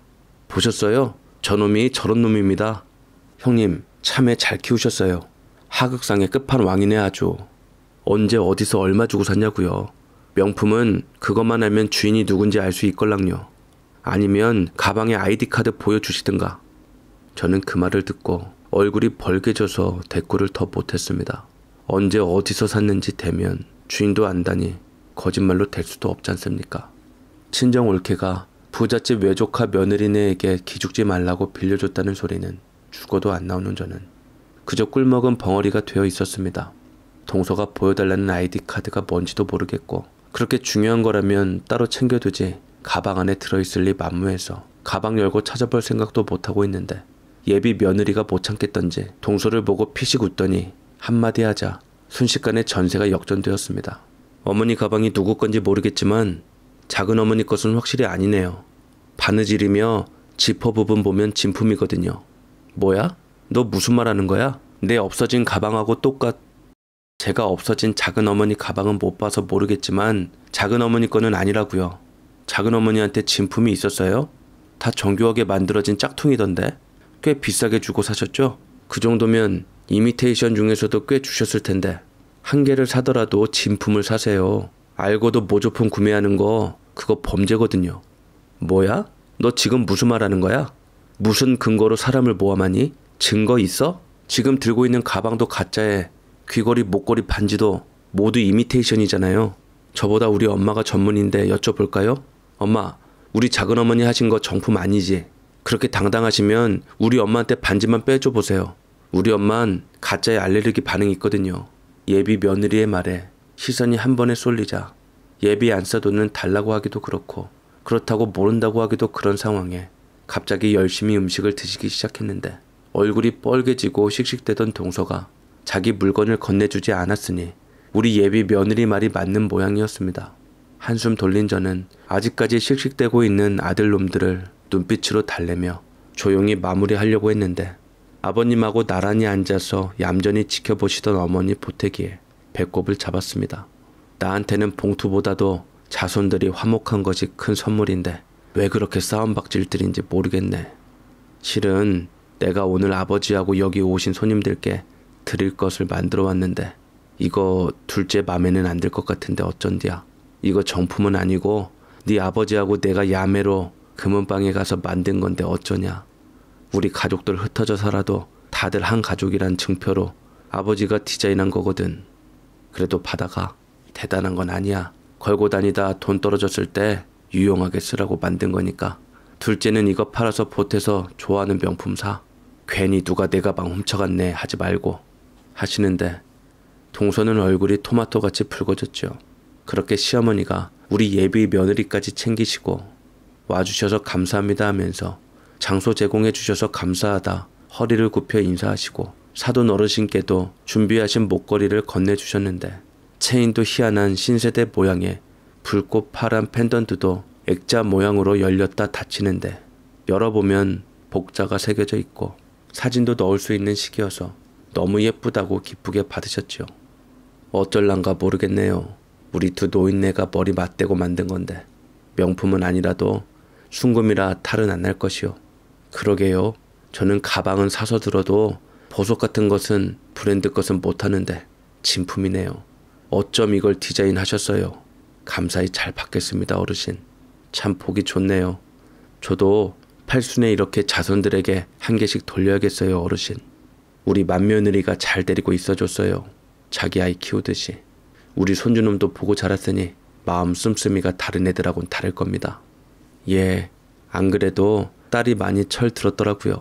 보셨어요? 저놈이 저런 놈입니다. 형님, 참에 잘 키우셨어요. 하극상의 끝판왕이네 아주. 언제 어디서 얼마 주고 샀냐고요. 명품은 그것만 알면 주인이 누군지 알 수 있걸랑요. 아니면 가방에 아이디 카드 보여주시든가. 저는 그 말을 듣고 얼굴이 벌게져서 대꾸를 더 못했습니다. 언제 어디서 샀는지 대면 주인도 안다니 거짓말로 될 수도 없지 않습니까? 친정 올케가 부잣집 외조카 며느리네에게 기죽지 말라고 빌려줬다는 소리는 죽어도 안 나오는 저는 그저 꿀먹은 벙어리가 되어 있었습니다. 동서가 보여달라는 아이디 카드가 뭔지도 모르겠고 그렇게 중요한 거라면 따로 챙겨두지 가방 안에 들어있을 리 만무해서 가방 열고 찾아볼 생각도 못하고 있는데 예비 며느리가 못 참겠던지 동서를 보고 피식 웃더니 한마디 하자 순식간에 전세가 역전되었습니다. 어머니 가방이 누구 건지 모르겠지만 작은 어머니 것은 확실히 아니네요. 바느질이며 지퍼 부분 보면 진품이거든요. 뭐야? 너 무슨 말 하는 거야? 내 없어진 가방하고 똑같... 제가 없어진 작은 어머니 가방은 못 봐서 모르겠지만 작은 어머니 거는 아니라고요. 작은 어머니한테 진품이 있었어요? 다 정교하게 만들어진 짝퉁이던데? 꽤 비싸게 주고 사셨죠? 그 정도면 이미테이션 중에서도 꽤 주셨을 텐데 한 개를 사더라도 진품을 사세요. 알고도 모조품 구매하는 거 그거 범죄거든요. 뭐야? 너 지금 무슨 말 하는 거야? 무슨 근거로 사람을 모함하니? 증거 있어? 지금 들고 있는 가방도 가짜에 귀걸이, 목걸이, 반지도 모두 이미테이션이잖아요. 저보다 우리 엄마가 전문인데 여쭤볼까요? 엄마, 우리 작은 어머니 하신 거 정품 아니지? 그렇게 당당하시면 우리 엄마한테 반지만 빼줘 보세요. 우리 엄만 가짜에 알레르기 반응이 있거든요. 예비 며느리의 말에 시선이 한 번에 쏠리자 예비 안 써도는 달라고 하기도 그렇고 그렇다고 모른다고 하기도 그런 상황에 갑자기 열심히 음식을 드시기 시작했는데 얼굴이 뻘개지고 씩씩대던 동서가 자기 물건을 건네주지 않았으니 우리 예비 며느리 말이 맞는 모양이었습니다. 한숨 돌린 저는 아직까지 씩씩대고 있는 아들놈들을 눈빛으로 달래며 조용히 마무리하려고 했는데 아버님하고 나란히 앉아서 얌전히 지켜보시던 어머니 보태기에 배꼽을 잡았습니다. 나한테는 봉투보다도 자손들이 화목한 것이 큰 선물인데 왜 그렇게 싸움박질들인지 모르겠네. 실은 내가 오늘 아버지하고 여기 오신 손님들께 드릴 것을 만들어 왔는데 이거 둘째 맘에는 안 들 것 같은데 어쩐디야. 이거 정품은 아니고 네 아버지하고 내가 야매로 금은방에 가서 만든 건데 어쩌냐. 우리 가족들 흩어져 살아도 다들 한 가족이란 증표로 아버지가 디자인한 거거든. 그래도 바다가 대단한 건 아니야. 걸고 다니다 돈 떨어졌을 때 유용하게 쓰라고 만든 거니까. 둘째는 이거 팔아서 보태서 좋아하는 명품 사. 괜히 누가 내 가방 훔쳐갔네 하지 말고 하시는데 동서는 얼굴이 토마토같이 붉어졌죠. 그렇게 시어머니가 우리 예비 며느리까지 챙기시고 와주셔서 감사합니다 하면서 장소 제공해 주셔서 감사하다 허리를 굽혀 인사하시고 사돈 어르신께도 준비하신 목걸이를 건네주셨는데 체인도 희한한 신세대 모양의 붉고 파란 펜던트도 액자 모양으로 열렸다 닫히는데 열어보면 복자가 새겨져 있고 사진도 넣을 수 있는 시기여서 너무 예쁘다고 기쁘게 받으셨지요. 어쩔란가 모르겠네요. 우리 두 노인네가 머리 맞대고 만든 건데 명품은 아니라도 순금이라 탈은 안 날 것이요. 그러게요. 저는 가방은 사서 들어도 보석 같은 것은 브랜드 것은 못하는데 진품이네요. 어쩜 이걸 디자인하셨어요. 감사히 잘 받겠습니다 어르신. 참 보기 좋네요. 저도 팔순에 이렇게 자손들에게 한 개씩 돌려야겠어요 어르신. 우리 맏며느리가 잘 데리고 있어줬어요. 자기 아이 키우듯이. 우리 손주놈도 보고 자랐으니 마음 씀씀이가 다른 애들하고는 다를 겁니다. 예, 안 그래도 딸이 많이 철 들었더라고요.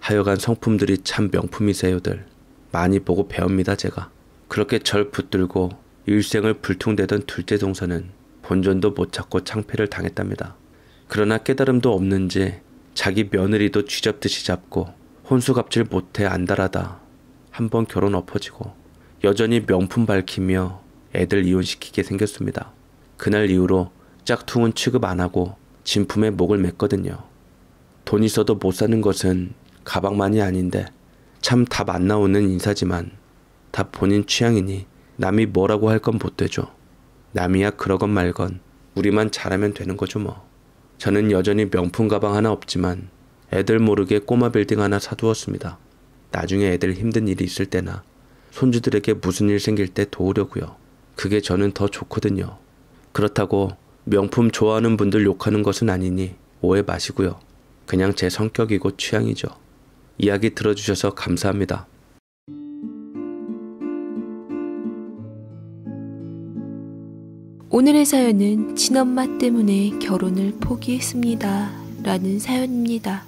하여간 성품들이 참 명품이세요들. 많이 보고 배웁니다 제가. 그렇게 절 붙들고 일생을 불퉁대던 둘째 동서는 본전도 못 찾고 창피를 당했답니다. 그러나 깨달음도 없는지 자기 며느리도 쥐잡듯이 잡고 혼수갑질 못해 안달하다 한번 결혼 엎어지고 여전히 명품 밝히며 애들 이혼시키게 생겼습니다. 그날 이후로 짝퉁은 취급 안 하고 진품에 목을 맸거든요. 돈 있어도 못 사는 것은 가방만이 아닌데 참 답 안 나오는 인사지만 다 본인 취향이니 남이 뭐라고 할 건 못되죠. 남이야 그러건 말건 우리만 잘하면 되는 거죠 뭐. 저는 여전히 명품 가방 하나 없지만 애들 모르게 꼬마 빌딩 하나 사두었습니다. 나중에 애들 힘든 일이 있을 때나 손주들에게 무슨 일 생길 때 도우려고요. 그게 저는 더 좋거든요. 그렇다고 명품 좋아하는 분들 욕하는 것은 아니니 오해 마시고요. 그냥 제 성격이고 취향이죠. 이야기 들어주셔서 감사합니다. 오늘의 사연은 친엄마 때문에 결혼을 포기했습니다. 라는 사연입니다.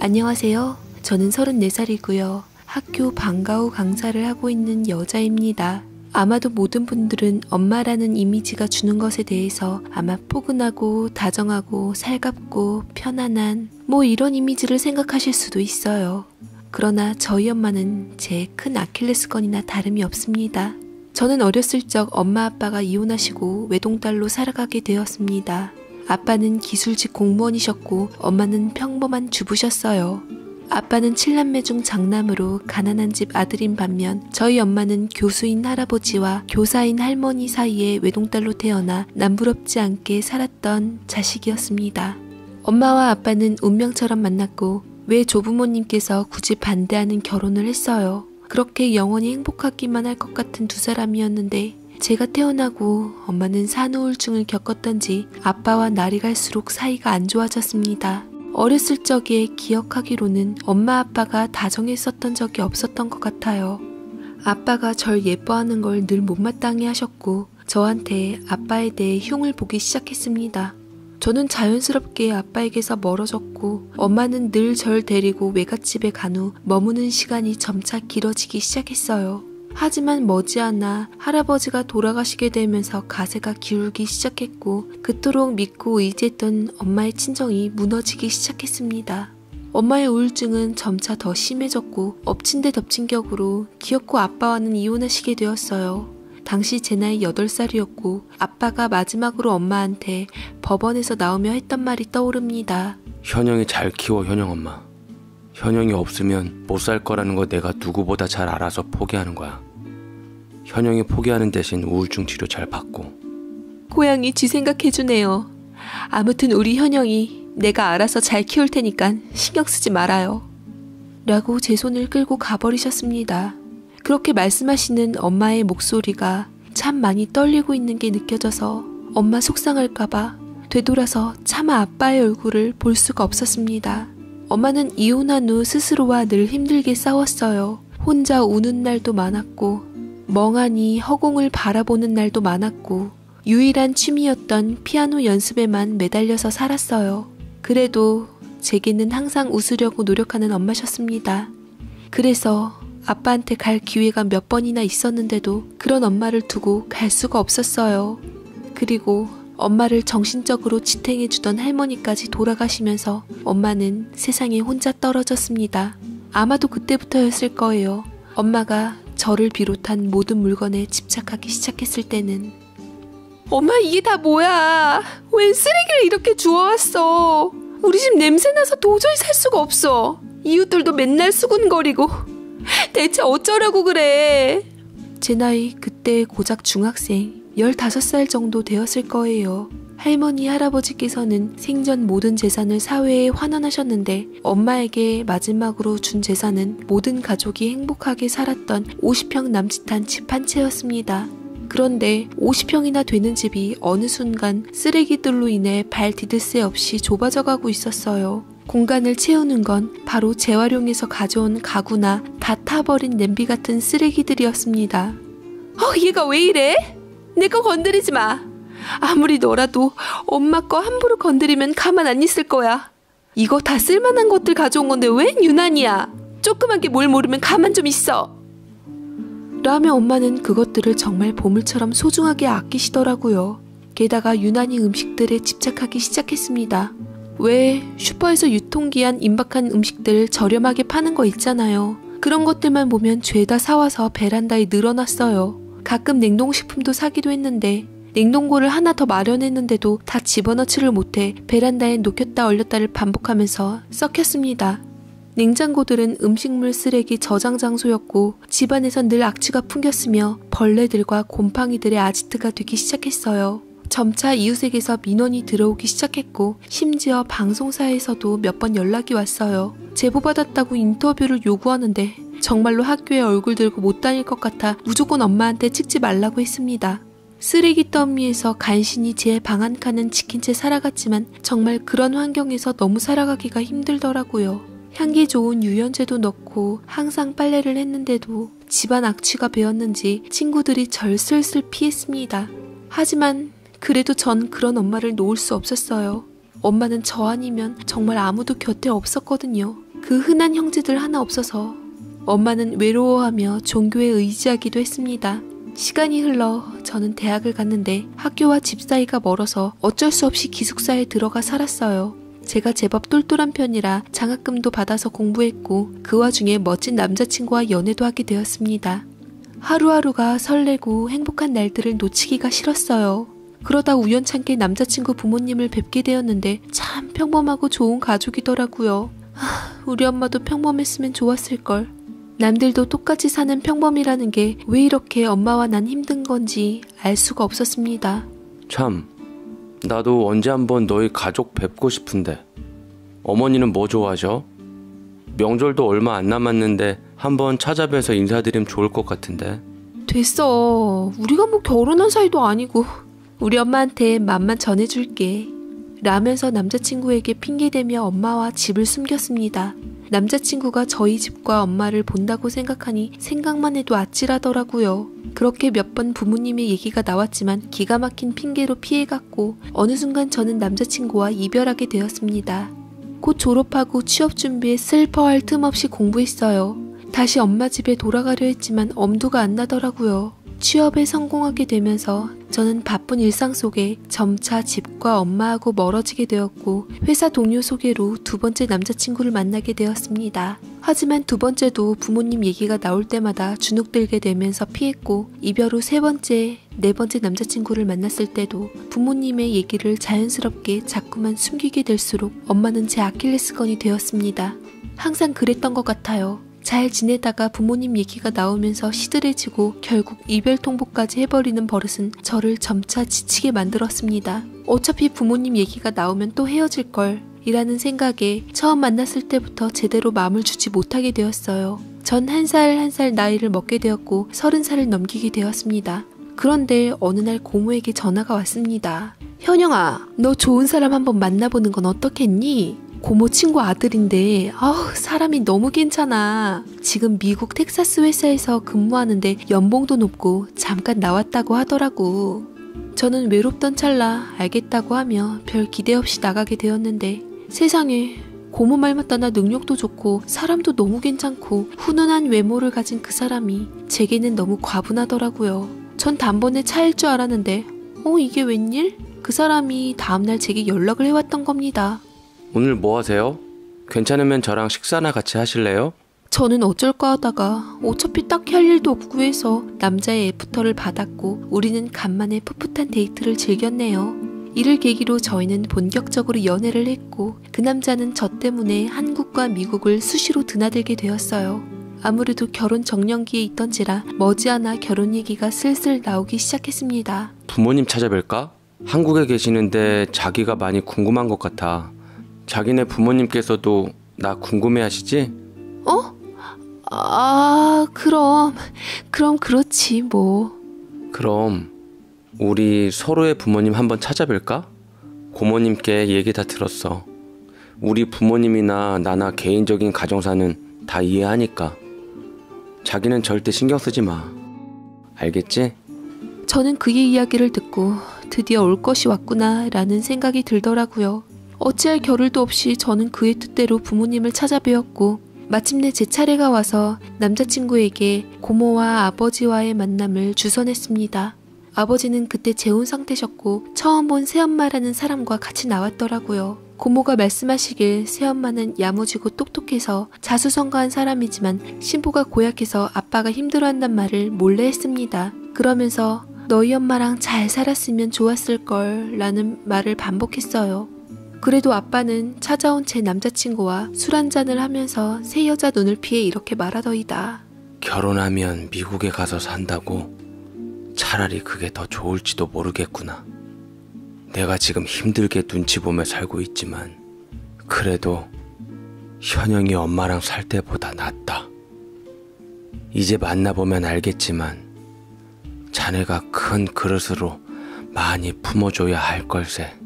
안녕하세요. 저는 34살이고요. 학교 방과 후 강사를 하고 있는 여자입니다. 아마도 모든 분들은 엄마라는 이미지가 주는 것에 대해서 아마 포근하고 다정하고 살갑고 편안한 뭐 이런 이미지를 생각하실 수도 있어요. 그러나 저희 엄마는 제 큰 아킬레스건이나 다름이 없습니다. 저는 어렸을 적 엄마 아빠가 이혼하시고 외동딸로 살아가게 되었습니다. 아빠는 기술직 공무원이셨고 엄마는 평범한 주부셨어요. 아빠는 7남매 중 장남으로 가난한 집 아들인 반면 저희 엄마는 교수인 할아버지와 교사인 할머니 사이에 외동딸로 태어나 남부럽지 않게 살았던 자식이었습니다. 엄마와 아빠는 운명처럼 만났고 왜 조부모님께서 굳이 반대하는 결혼을 했어요. 그렇게 영원히 행복하기만 할 것 같은 두 사람이었는데 제가 태어나고 엄마는 산후울증을 겪었던지 아빠와 날이 갈수록 사이가 안 좋아졌습니다. 어렸을 적에 기억하기로는 엄마 아빠가 다정했었던 적이 없었던 것 같아요. 아빠가 절 예뻐하는 걸 늘 못마땅해 하셨고 저한테 아빠에 대해 흉을 보기 시작했습니다. 저는 자연스럽게 아빠에게서 멀어졌고 엄마는 늘 절 데리고 외갓집에 간 후 머무는 시간이 점차 길어지기 시작했어요. 하지만 머지않아 할아버지가 돌아가시게 되면서 가세가 기울기 시작했고 그토록 믿고 의지했던 엄마의 친정이 무너지기 시작했습니다. 엄마의 우울증은 점차 더 심해졌고 엎친 데 덮친 격으로 귀엽고 아빠와는 이혼하시게 되었어요. 당시 제 나이 8살이었고 아빠가 마지막으로 엄마한테 법원에서 나오며 했던 말이 떠오릅니다. 현영이 잘 키워 현영 엄마. 현영이 없으면 못 살 거라는 거 내가 누구보다 잘 알아서 포기하는 거야. 현영이 포기하는 대신 우울증 치료 잘 받고. 고양이 지 생각해주네요. 아무튼 우리 현영이 내가 알아서 잘 키울 테니까 신경 쓰지 말아요. 라고 제 손을 끌고 가버리셨습니다. 그렇게 말씀하시는 엄마의 목소리가 참 많이 떨리고 있는 게 느껴져서 엄마 속상할까봐 되돌아서 차마 아빠의 얼굴을 볼 수가 없었습니다. 엄마는 이혼한 후 스스로와 늘 힘들게 싸웠어요. 혼자 우는 날도 많았고, 멍하니 허공을 바라보는 날도 많았고, 유일한 취미였던 피아노 연습에만 매달려서 살았어요. 그래도 제게는 항상 웃으려고 노력하는 엄마셨습니다. 그래서 아빠한테 갈 기회가 몇 번이나 있었는데도 그런 엄마를 두고 갈 수가 없었어요. 그리고 엄마를 정신적으로 지탱해주던 할머니까지 돌아가시면서 엄마는 세상에 혼자 떨어졌습니다. 아마도 그때부터였을 거예요. 엄마가 저를 비롯한 모든 물건에 집착하기 시작했을 때는 엄마 이게 다 뭐야? 웬 쓰레기를 이렇게 주워왔어? 우리 집 냄새나서 도저히 살 수가 없어. 이웃들도 맨날 수군거리고 대체 어쩌려고 그래? 제 나이 그때 고작 중학생. 1 5살 정도 되었을 거예요. 할머니, 할아버지께서는 생전 모든 재산을 사회에 환원하셨는데 엄마에게 마지막으로 준 재산은 모든 가족이 행복하게 살았던 50평 남짓한 집 한 채였습니다. 그런데 50평이나 되는 집이 어느 순간 쓰레기들로 인해 발 디딜 새 없이 좁아져 가고 있었어요. 공간을 채우는 건 바로 재활용해서 가져온 가구나 다 타버린 냄비 같은 쓰레기들이었습니다. 어, 얘가 왜 이래? 내거 건드리지 마. 아무리 너라도 엄마 거 함부로 건드리면 가만 안 있을 거야. 이거 다 쓸만한 것들 가져온 건데 웬 유난이야. 조그만게 뭘 모르면 가만 좀 있어. 라며 엄마는 그것들을 정말 보물처럼 소중하게 아끼시더라고요. 게다가 유난히 음식들에 집착하기 시작했습니다. 왜 슈퍼에서 유통기한 임박한 음식들 저렴하게 파는 거 있잖아요. 그런 것들만 보면 죄다 사와서 베란다에 늘어놨어요. 가끔 냉동식품도 사기도 했는데 냉동고를 하나 더 마련했는데도 다 집어넣지를 못해 베란다에 녹였다 얼렸다를 반복하면서 썩혔습니다. 냉장고들은 음식물 쓰레기 저장 장소였고 집안에선 늘 악취가 풍겼으며 벌레들과 곰팡이들의 아지트가 되기 시작했어요. 점차 이웃에게서 민원이 들어오기 시작했고 심지어 방송사에서도 몇 번 연락이 왔어요. 제보받았다고 인터뷰를 요구하는데 정말로 학교에 얼굴 들고 못 다닐 것 같아 무조건 엄마한테 찍지 말라고 했습니다. 쓰레기 더미에서 간신히 제방한 칸은 지킨 채 살아갔지만 정말 그런 환경에서 너무 살아가기가 힘들더라고요. 향기 좋은 유연제도 넣고 항상 빨래를 했는데도 집안 악취가 배었는지 친구들이 절 슬슬 피했습니다. 하지만 그래도 전 그런 엄마를 놓을 수 없었어요. 엄마는 저 아니면 정말 아무도 곁에 없었거든요. 그 흔한 형제들 하나 없어서 엄마는 외로워하며 종교에 의지하기도 했습니다. 시간이 흘러 저는 대학을 갔는데 학교와 집 사이가 멀어서 어쩔 수 없이 기숙사에 들어가 살았어요. 제가 제법 똘똘한 편이라 장학금도 받아서 공부했고 그 와중에 멋진 남자친구와 연애도 하게 되었습니다. 하루하루가 설레고 행복한 날들을 놓치기가 싫었어요. 그러다 우연찮게 남자친구 부모님을 뵙게 되었는데 참 평범하고 좋은 가족이더라고요. 하, 아, 우리 엄마도 평범했으면 좋았을걸. 남들도 똑같이 사는 평범이라는 게 왜 이렇게 엄마와 난 힘든 건지 알 수가 없었습니다. 참, 나도 언제 한번 너희 가족 뵙고 싶은데. 어머니는 뭐 좋아하셔? 명절도 얼마 안 남았는데 한번 찾아뵈서 인사드리면 좋을 것 같은데. 됐어. 우리가 뭐 결혼한 사이도 아니고 우리 엄마한테 맘만 전해줄게. 라면서 남자친구에게 핑계대며 엄마와 집을 숨겼습니다. 남자친구가 저희 집과 엄마를 본다고 생각하니 생각만 해도 아찔하더라고요. 그렇게 몇 번 부모님의 얘기가 나왔지만 기가 막힌 핑계로 피해갔고 어느 순간 저는 남자친구와 이별하게 되었습니다. 곧 졸업하고 취업 준비에 슬퍼할 틈 없이 공부했어요. 다시 엄마 집에 돌아가려 했지만 엄두가 안 나더라고요. 취업에 성공하게 되면서 저는 바쁜 일상 속에 점차 집과 엄마하고 멀어지게 되었고 회사 동료 소개로 두 번째 남자친구를 만나게 되었습니다. 하지만 두 번째도 부모님 얘기가 나올 때마다 주눅들게 되면서 피했고 이별 후 세 번째, 네 번째 남자친구를 만났을 때도 부모님의 얘기를 자연스럽게 자꾸만 숨기게 될수록 엄마는 제 아킬레스건이 되었습니다. 항상 그랬던 것 같아요. 잘 지내다가 부모님 얘기가 나오면서 시들해지고 결국 이별 통보까지 해버리는 버릇은 저를 점차 지치게 만들었습니다. 어차피 부모님 얘기가 나오면 또 헤어질 걸 이라는 생각에 처음 만났을 때부터 제대로 마음을 주지 못하게 되었어요. 전 한 살 한 살 나이를 먹게 되었고 서른 살을 넘기게 되었습니다. 그런데 어느 날 고모에게 전화가 왔습니다. 현영아, 너 좋은 사람 한번 만나보는 건 어떻겠니? 고모 친구 아들인데 아우 사람이 너무 괜찮아. 지금 미국 텍사스 회사에서 근무하는데 연봉도 높고 잠깐 나왔다고 하더라고. 저는 외롭던 찰나 알겠다고 하며 별 기대 없이 나가게 되었는데 세상에 고모 말만다나 능력도 좋고 사람도 너무 괜찮고 훈훈한 외모를 가진 그 사람이 제게는 너무 과분하더라고요. 전 단번에 차일 줄 알았는데 어 이게 웬일? 그 사람이 다음날 제게 연락을 해왔던 겁니다. 오늘 뭐 하세요? 괜찮으면 저랑 식사나 같이 하실래요? 저는 어쩔까 하다가 어차피 딱히 할 일도 없고 해서 남자의 애프터를 받았고 우리는 간만에 풋풋한 데이트를 즐겼네요. 이를 계기로 저희는 본격적으로 연애를 했고 그 남자는 저 때문에 한국과 미국을 수시로 드나들게 되었어요. 아무래도 결혼 정년기에 있던지라 머지않아 결혼 얘기가 슬슬 나오기 시작했습니다. 부모님 찾아뵐까? 한국에 계시는데 자기가 많이 궁금한 것 같아. 자기네 부모님께서도 나 궁금해 하시지? 어? 아, 그럼. 그럼 그렇지, 뭐. 그럼 우리 서로의 부모님 한번 찾아뵐까? 고모님께 얘기 다 들었어. 우리 부모님이나 나나 개인적인 가정사는 다 이해하니까. 자기는 절대 신경 쓰지 마. 알겠지? 저는 그의 이야기를 듣고 드디어 올 것이 왔구나라는 생각이 들더라고요. 어찌할 겨를도 없이 저는 그의 뜻대로 부모님을 찾아뵈었고 마침내 제 차례가 와서 남자친구에게 고모와 아버지와의 만남을 주선했습니다. 아버지는 그때 재혼 상태셨고 처음 본 새엄마라는 사람과 같이 나왔더라고요. 고모가 말씀하시길 새엄마는 야무지고 똑똑해서 자수성가한 사람이지만 신부가 고약해서 아빠가 힘들어한단 말을 몰래 했습니다. 그러면서 너희 엄마랑 잘 살았으면 좋았을 걸 라는 말을 반복했어요. 그래도 아빠는 찾아온 제 남자친구와 술 한잔을 하면서 세 여자 눈을 피해 이렇게 말하더이다. 결혼하면 미국에 가서 산다고? 차라리 그게 더 좋을지도 모르겠구나. 내가 지금 힘들게 눈치 보며 살고 있지만, 그래도 현영이 엄마랑 살 때보다 낫다. 이제 만나보면 알겠지만, 자네가 큰 그릇으로 많이 품어줘야 할 걸세.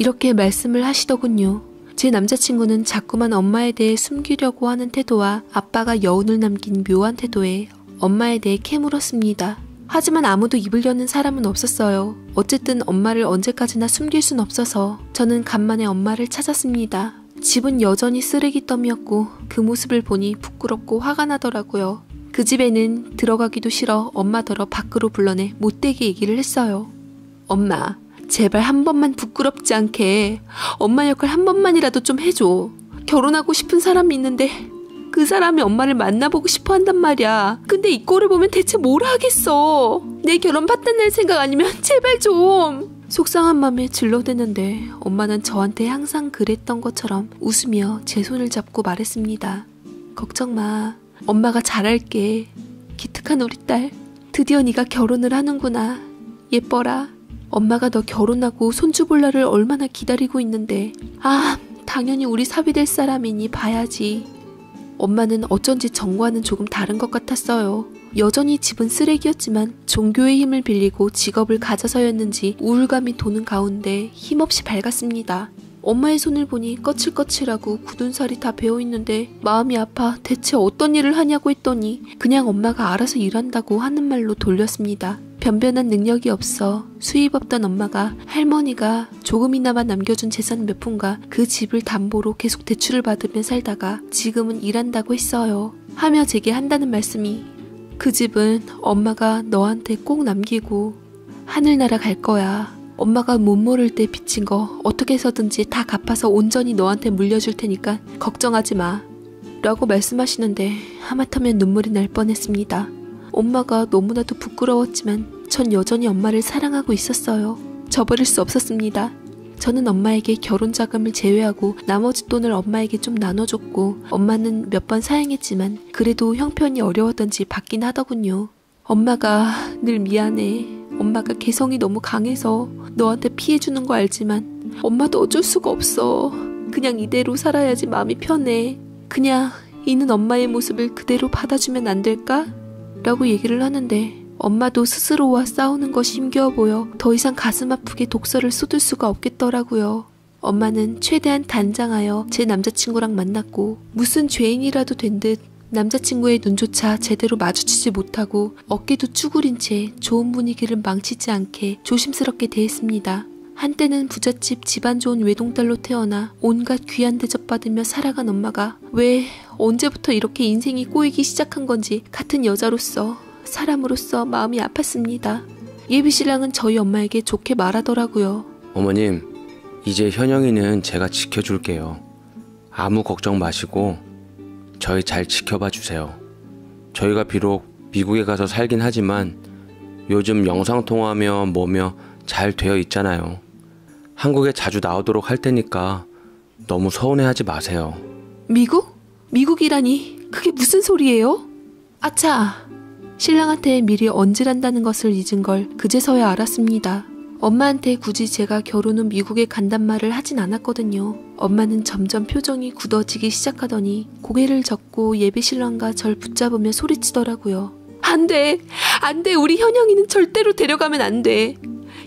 이렇게 말씀을 하시더군요. 제 남자친구는 자꾸만 엄마에 대해 숨기려고 하는 태도와 아빠가 여운을 남긴 묘한 태도에 엄마에 대해 캐물었습니다. 하지만 아무도 입을 여는 사람은 없었어요. 어쨌든 엄마를 언제까지나 숨길 순 없어서 저는 간만에 엄마를 찾았습니다. 집은 여전히 쓰레기더미였고 그 모습을 보니 부끄럽고 화가 나더라고요. 그 집에는 들어가기도 싫어 엄마더러 밖으로 불러내 못되게 얘기를 했어요. 엄마, 제발 한 번만 부끄럽지 않게 엄마 역할 한 번만이라도 좀 해줘. 결혼하고 싶은 사람이 있는데 그 사람이 엄마를 만나보고 싶어 한단 말이야. 근데 이 꼴을 보면 대체 뭘 하겠어. 내 결혼 파탄낼 생각 아니면 제발 좀. 속상한 맘에 질러대는데 엄마는 저한테 항상 그랬던 것처럼 웃으며 제 손을 잡고 말했습니다. 걱정 마. 엄마가 잘할게. 기특한 우리 딸. 드디어 네가 결혼을 하는구나. 예뻐라. 엄마가 너 결혼하고 손주 볼 날을 얼마나 기다리고 있는데 아 당연히 우리 사위 될 사람이니 봐야지. 엄마는 어쩐지 정과는 조금 다른 것 같았어요. 여전히 집은 쓰레기였지만 종교의 힘을 빌리고 직업을 가져서였는지 우울감이 도는 가운데 힘없이 밝았습니다. 엄마의 손을 보니 거칠거칠하고 굳은 살이 다 배어있는데 마음이 아파 대체 어떤 일을 하냐고 했더니 그냥 엄마가 알아서 일한다고 하는 말로 돌렸습니다. 변변한 능력이 없어 수입 없던 엄마가 할머니가 조금이나마 남겨준 재산 몇 푼과 그 집을 담보로 계속 대출을 받으며 살다가 지금은 일한다고 했어요. 하며 제게 한다는 말씀이 그 집은 엄마가 너한테 꼭 남기고 하늘나라 갈 거야. 엄마가 못 모를 때 빚진 거 어떻게 해서든지 다 갚아서 온전히 너한테 물려줄 테니까 걱정하지 마. 라고 말씀하시는데 하마터면 눈물이 날 뻔했습니다. 엄마가 너무나도 부끄러웠지만 전 여전히 엄마를 사랑하고 있었어요. 저버릴 수 없었습니다. 저는 엄마에게 결혼 자금을 제외하고 나머지 돈을 엄마에게 좀 나눠줬고 엄마는 몇 번 사양했지만 그래도 형편이 어려웠던지 받긴 하더군요. 엄마가 늘 미안해. 엄마가 개성이 너무 강해서 너한테 피해주는 거 알지만 엄마도 어쩔 수가 없어. 그냥 이대로 살아야지 마음이 편해. 그냥 이는 엄마의 모습을 그대로 받아주면 안 될까? 라고 얘기를 하는데 엄마도 스스로와 싸우는 것이 힘겨워 보여 더 이상 가슴 아프게 독서를 쏟을 수가 없겠더라고요. 엄마는 최대한 단장하여 제 남자친구랑 만났고 무슨 죄인이라도 된 듯 남자친구의 눈조차 제대로 마주치지 못하고 어깨도 쭈그린채 좋은 분위기를 망치지 않게 조심스럽게 대했습니다. 한때는 부잣집 집안 좋은 외동딸로 태어나 온갖 귀한 대접받으며 살아간 엄마가 왜 언제부터 이렇게 인생이 꼬이기 시작한 건지 같은 여자로서 사람으로서 마음이 아팠습니다. 예비신랑은 저희 엄마에게 좋게 말하더라고요. 어머님, 이제 현영이는 제가 지켜줄게요. 아무 걱정 마시고 저희 잘 지켜봐 주세요. 저희가 비록 미국에 가서 살긴 하지만 요즘 영상통화며 뭐며 잘 되어 있잖아요. 한국에 자주 나오도록 할 테니까 너무 서운해하지 마세요. 미국? 미국이라니 그게 무슨 소리예요? 아차! 신랑한테 미리 언질한다는 것을 잊은 걸 그제서야 알았습니다. 엄마한테 굳이 제가 결혼 후 미국에 간단 말을 하진 않았거든요. 엄마는 점점 표정이 굳어지기 시작하더니 고개를 젓고 예비 신랑과 절 붙잡으며 소리치더라고요. 안 돼! 안 돼! 우리 현영이는 절대로 데려가면 안 돼!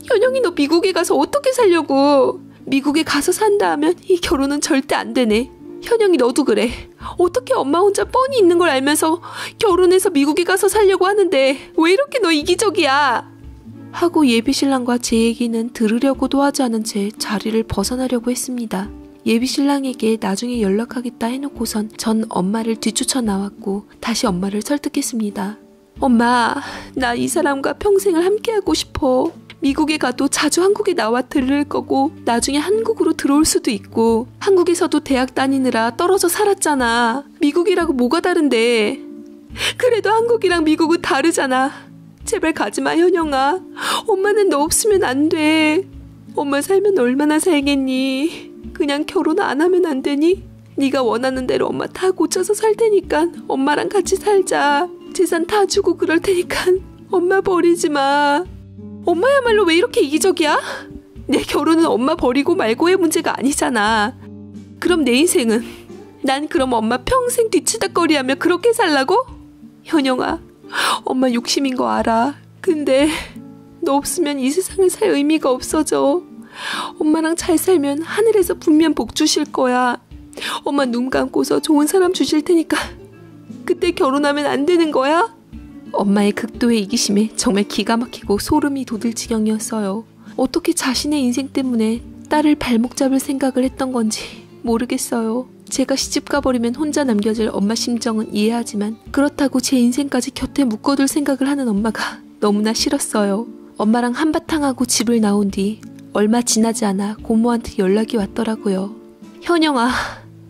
현영이 너 미국에 가서 어떻게 살려고. 미국에 가서 산다 하면 이 결혼은 절대 안 되네. 현영이 너도 그래. 어떻게 엄마 혼자 뻔히 있는 걸 알면서 결혼해서 미국에 가서 살려고 하는데 왜 이렇게 너 이기적이야? 하고 예비신랑과 제 얘기는 들으려고도 하지 않은 채 자리를 벗어나려고 했습니다. 예비신랑에게 나중에 연락하겠다 해놓고선 전 엄마를 뒤쫓아 나왔고 다시 엄마를 설득했습니다. 엄마, 나 이 사람과 평생을 함께하고 싶어. 미국에 가도 자주 한국에 나와 들을 거고 나중에 한국으로 들어올 수도 있고 한국에서도 대학 다니느라 떨어져 살았잖아. 미국이라고 뭐가 다른데? 그래도 한국이랑 미국은 다르잖아. 제발 가지마 현영아. 엄마는 너 없으면 안 돼. 엄마 살면 얼마나 살겠니? 그냥 결혼 안 하면 안 되니? 네가 원하는 대로 엄마 다 고쳐서 살 테니까 엄마랑 같이 살자. 재산 다 주고 그럴 테니까 엄마 버리지 마. 엄마야말로 왜 이렇게 이기적이야? 내 결혼은 엄마 버리고 말고의 문제가 아니잖아. 그럼 내 인생은 난 그럼 엄마 평생 뒤치다거리하며 그렇게 살라고? 현영아, 엄마 욕심인 거 알아. 근데 너 없으면 이세상을살 의미가 없어져. 엄마랑 잘 살면 하늘에서 분명 복 주실 거야. 엄마 눈 감고서 좋은 사람 주실 테니까 그때 결혼하면 안 되는 거야? 엄마의 극도의 이기심에 정말 기가 막히고 소름이 돋을 지경이었어요. 어떻게 자신의 인생 때문에 딸을 발목 잡을 생각을 했던 건지 모르겠어요. 제가 시집 가버리면 혼자 남겨질 엄마 심정은 이해하지만 그렇다고 제 인생까지 곁에 묶어둘 생각을 하는 엄마가 너무나 싫었어요. 엄마랑 한바탕 하고 집을 나온 뒤 얼마 지나지 않아 고모한테 연락이 왔더라고요. 현영아,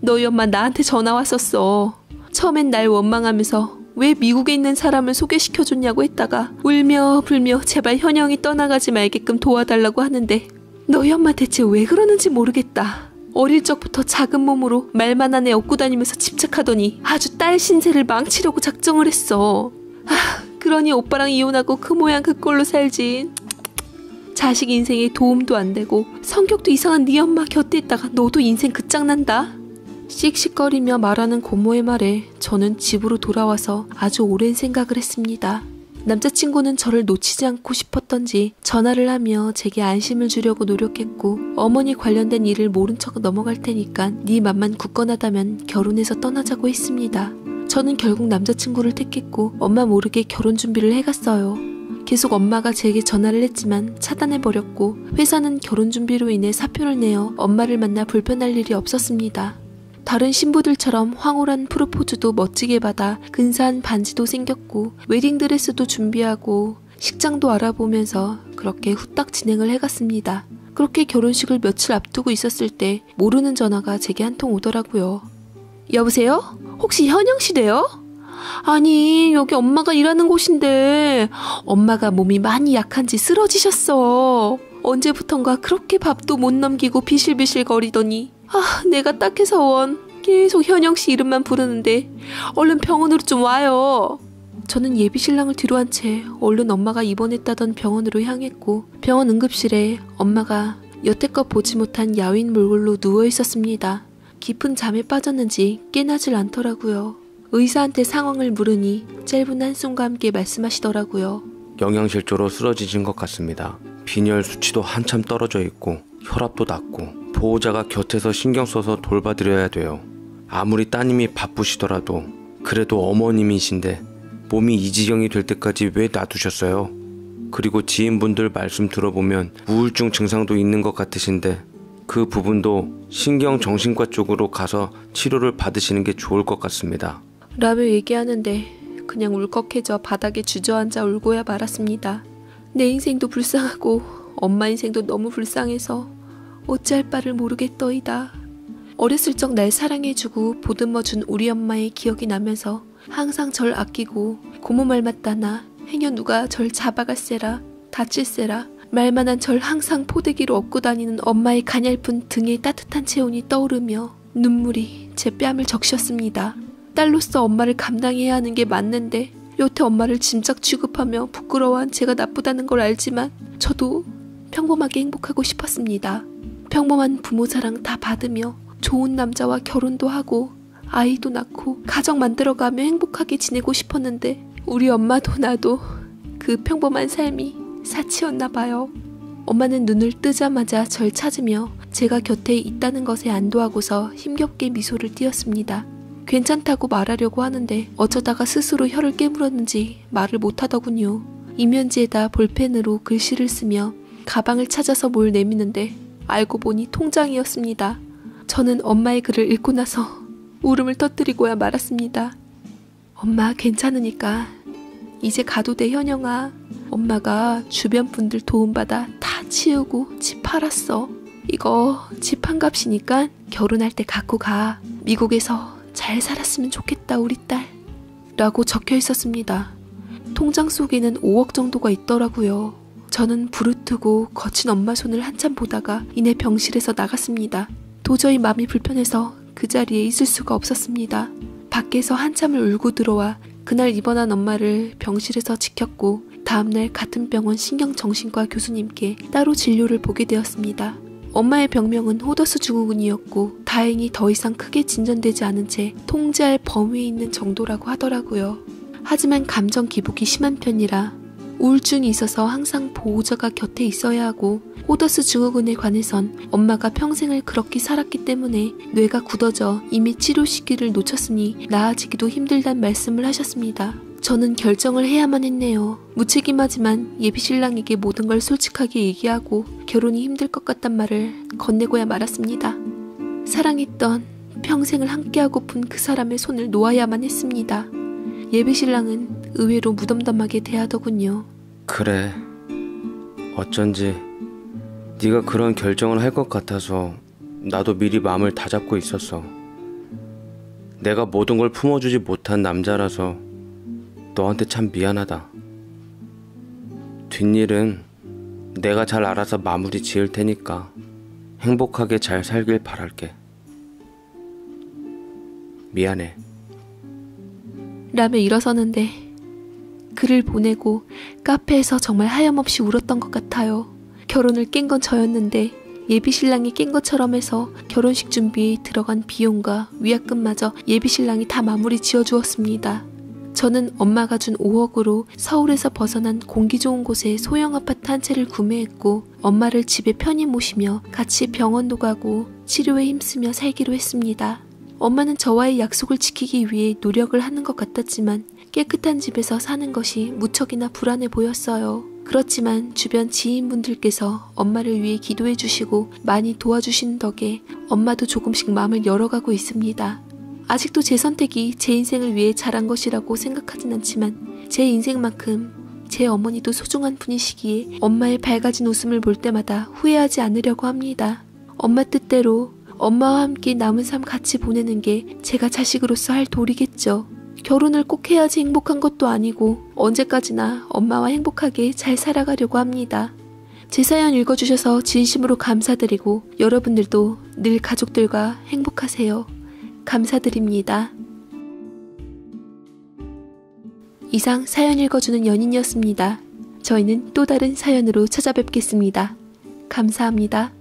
너희 엄마 나한테 전화 왔었어. 처음엔 날 원망하면서 왜 미국에 있는 사람을 소개시켜줬냐고 했다가 울며 불며 제발 현영이 떠나가지 말게끔 도와달라고 하는데 너희 엄마 대체 왜 그러는지 모르겠다. 어릴 적부터 작은 몸으로 말만 한애 업고 다니면서 집착하더니 아주 딸 신세를 망치려고 작정을 했어. 아, 그러니 오빠랑 이혼하고 그 모양 그 꼴로 살지. 자식 인생에 도움도 안 되고 성격도 이상한 네 엄마 곁에 있다가 너도 인생 극장난다. 씩씩거리며 말하는 고모의 말에 저는 집으로 돌아와서 아주 오랜 생각을 했습니다. 남자친구는 저를 놓치지 않고 싶었던지 전화를 하며 제게 안심을 주려고 노력했고 어머니 관련된 일을 모른 척 넘어갈 테니까 네 맘만 굳건하다면 결혼해서 떠나자고 했습니다. 저는 결국 남자친구를 택했고 엄마 모르게 결혼 준비를 해갔어요. 계속 엄마가 제게 전화를 했지만 차단해버렸고 회사는 결혼 준비로 인해 사표를 내어 엄마를 만나 불편할 일이 없었습니다. 다른 신부들처럼 황홀한 프로포즈도 멋지게 받아 근사한 반지도 생겼고 웨딩드레스도 준비하고 식장도 알아보면서 그렇게 후딱 진행을 해갔습니다. 그렇게 결혼식을 며칠 앞두고 있었을 때 모르는 전화가 제게 한 통 오더라고요. 여보세요? 혹시 현영 씨래요? 아니, 여기 엄마가 일하는 곳인데 엄마가 몸이 많이 약한지 쓰러지셨어. 언제부턴가 그렇게 밥도 못 넘기고 비실비실 거리더니 아, 내가 딱해서 원. 계속 현영 씨 이름만 부르는데 얼른 병원으로 좀 와요. 저는 예비 신랑을 뒤로 한채 얼른 엄마가 입원했다던 병원으로 향했고 병원 응급실에 엄마가 여태껏 보지 못한 야윈 몰골로 누워 있었습니다. 깊은 잠에 빠졌는지 깨나질 않더라고요. 의사한테 상황을 물으니 짧은 한숨과 함께 말씀하시더라고요. 영양실조로 쓰러지신 것 같습니다. 빈혈 수치도 한참 떨어져 있고 혈압도 낮고 보호자가 곁에서 신경 써서 돌봐드려야 돼요. 아무리 따님이 바쁘시더라도 그래도 어머님이신데 몸이 이 지경이 될 때까지 왜 놔두셨어요? 그리고 지인분들 말씀 들어보면 우울증 증상도 있는 것 같으신데 그 부분도 신경정신과 쪽으로 가서 치료를 받으시는 게 좋을 것 같습니다. 라며 얘기하는데 그냥 울컥해져 바닥에 주저앉아 울고야 말았습니다. 내 인생도 불쌍하고 엄마 인생도 너무 불쌍해서 어찌할 바를 모르겠더이다. 어렸을 적 날 사랑해주고 보듬어준 우리 엄마의 기억이 나면서 항상 절 아끼고 고모 말 맞다나 행여 누가 절 잡아갈세라 다칠세라 말만한 절 항상 포대기로 업고 다니는 엄마의 가냘픈 등의 따뜻한 체온이 떠오르며 눈물이 제 뺨을 적셨습니다. 딸로서 엄마를 감당해야 하는 게 맞는데 여태 엄마를 짐작 취급하며 부끄러워한 제가 나쁘다는 걸 알지만 저도 평범하게 행복하고 싶었습니다. 평범한 부모 사랑 다 받으며 좋은 남자와 결혼도 하고 아이도 낳고 가정 만들어가며 행복하게 지내고 싶었는데 우리 엄마도 나도 그 평범한 삶이 사치였나 봐요. 엄마는 눈을 뜨자마자 절 찾으며 제가 곁에 있다는 것에 안도하고서 힘겹게 미소를 띄었습니다. 괜찮다고 말하려고 하는데 어쩌다가 스스로 혀를 깨물었는지 말을 못하더군요. 이면지에다 볼펜으로 글씨를 쓰며 가방을 찾아서 뭘 내미는데 알고 보니 통장이었습니다. 저는 엄마의 글을 읽고 나서 울음을 터뜨리고야 말았습니다. 엄마 괜찮으니까 이제 가도 돼 현영아. 엄마가 주변 분들 도움받아 다 치우고 집 팔았어. 이거 집 한 값이니까 결혼할 때 갖고 가. 미국에서 잘 살았으면 좋겠다 우리 딸. 라고 적혀 있었습니다. 통장 속에는 5억 정도가 있더라고요. 저는 부르트고 거친 엄마 손을 한참 보다가 이내 병실에서 나갔습니다. 도저히 마음이 불편해서 그 자리에 있을 수가 없었습니다. 밖에서 한참을 울고 들어와 그날 입원한 엄마를 병실에서 지켰고 다음날 같은 병원 신경정신과 교수님께 따로 진료를 보게 되었습니다. 엄마의 병명은 호더스 증후군이었고 다행히 더 이상 크게 진전되지 않은 채 통제할 범위에 있는 정도라고 하더라고요. 하지만 감정 기복이 심한 편이라 우울증이 있어서 항상 보호자가 곁에 있어야 하고 호더스 증후군에 관해선 엄마가 평생을 그렇게 살았기 때문에 뇌가 굳어져 이미 치료 시기를 놓쳤으니 나아지기도 힘들단 말씀을 하셨습니다. 저는 결정을 해야만 했네요. 무책임하지만 예비신랑에게 모든 걸 솔직하게 얘기하고 결혼이 힘들 것 같단 말을 건네고야 말았습니다. 사랑했던 평생을 함께하고픈 그 사람의 손을 놓아야만 했습니다. 예비신랑은 의외로 무덤덤하게 대하더군요. 그래. 어쩐지 네가 그런 결정을 할 것 같아서 나도 미리 마음을 다잡고 있었어. 내가 모든 걸 품어주지 못한 남자라서 너한테 참 미안하다. 뒷일은 내가 잘 알아서 마무리 지을 테니까 행복하게 잘 살길 바랄게. 미안해. 라며 일어서는데 글을 보내고 카페에서 정말 하염없이 울었던 것 같아요. 결혼을 깬 건 저였는데 예비신랑이 깬 것처럼 해서 결혼식 준비에 들어간 비용과 위약금마저 예비신랑이 다 마무리 지어주었습니다. 저는 엄마가 준 5억으로 서울에서 벗어난 공기 좋은 곳에 소형 아파트 한 채를 구매했고 엄마를 집에 편히 모시며 같이 병원도 가고 치료에 힘쓰며 살기로 했습니다. 엄마는 저와의 약속을 지키기 위해 노력을 하는 것 같았지만 깨끗한 집에서 사는 것이 무척이나 불안해 보였어요. 그렇지만 주변 지인분들께서 엄마를 위해 기도해 주시고 많이 도와주신 덕에 엄마도 조금씩 마음을 열어가고 있습니다. 아직도 제 선택이 제 인생을 위해 잘한 것이라고 생각하진 않지만 제 인생만큼 제 어머니도 소중한 분이시기에 엄마의 밝아진 웃음을 볼 때마다 후회하지 않으려고 합니다. 엄마 뜻대로 엄마와 함께 남은 삶 같이 보내는 게 제가 자식으로서 할 도리겠죠. 결혼을 꼭 해야지 행복한 것도 아니고 언제까지나 엄마와 행복하게 잘 살아가려고 합니다. 제 사연 읽어주셔서 진심으로 감사드리고 여러분들도 늘 가족들과 행복하세요. 감사드립니다. 이상 사연 읽어주는 연인이었습니다. 저희는 또 다른 사연으로 찾아뵙겠습니다. 감사합니다.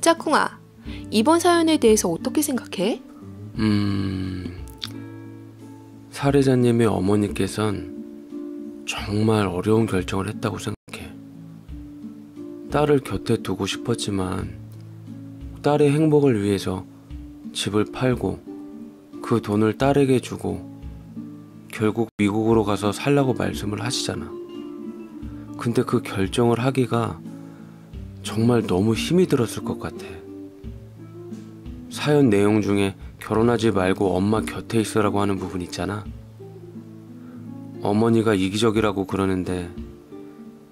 짝꿍아. 이번 사연에 대해서 어떻게 생각해? 음, 사례자님의 어머니께선 정말 어려운 결정을 했다고 생각해. 딸을 곁에 두고 싶었지만 딸의 행복을 위해서 집을 팔고 그 돈을 딸에게 주고 결국 미국으로 가서 살라고 말씀을 하시잖아. 근데 그 결정을 하기가 정말 너무 힘이 들었을 것 같아. 사연 내용 중에 결혼하지 말고 엄마 곁에 있으라고 하는 부분 있잖아. 어머니가 이기적이라고 그러는데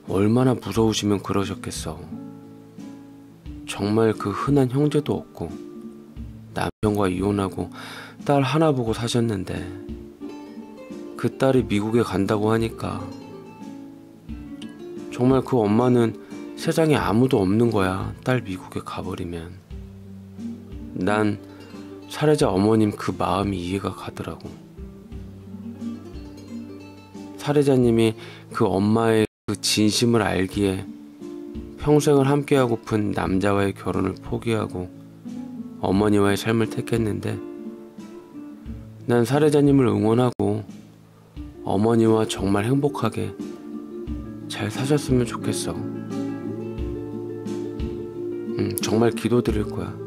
얼마나 무서우시면 그러셨겠어. 정말 그 흔한 형제도 없고 남편과 이혼하고 딸 하나 보고 사셨는데 그 딸이 미국에 간다고 하니까 정말 그 엄마는 세상에 아무도 없는 거야. 딸 미국에 가버리면. 난 사례자 어머님 그 마음이 이해가 가더라고. 사례자님이 그 엄마의 그 진심을 알기에 평생을 함께하고픈 남자와의 결혼을 포기하고 어머니와의 삶을 택했는데 난 사례자님을 응원하고 어머니와 정말 행복하게 잘 사셨으면 좋겠어. 음, 정말 기도드릴 거야.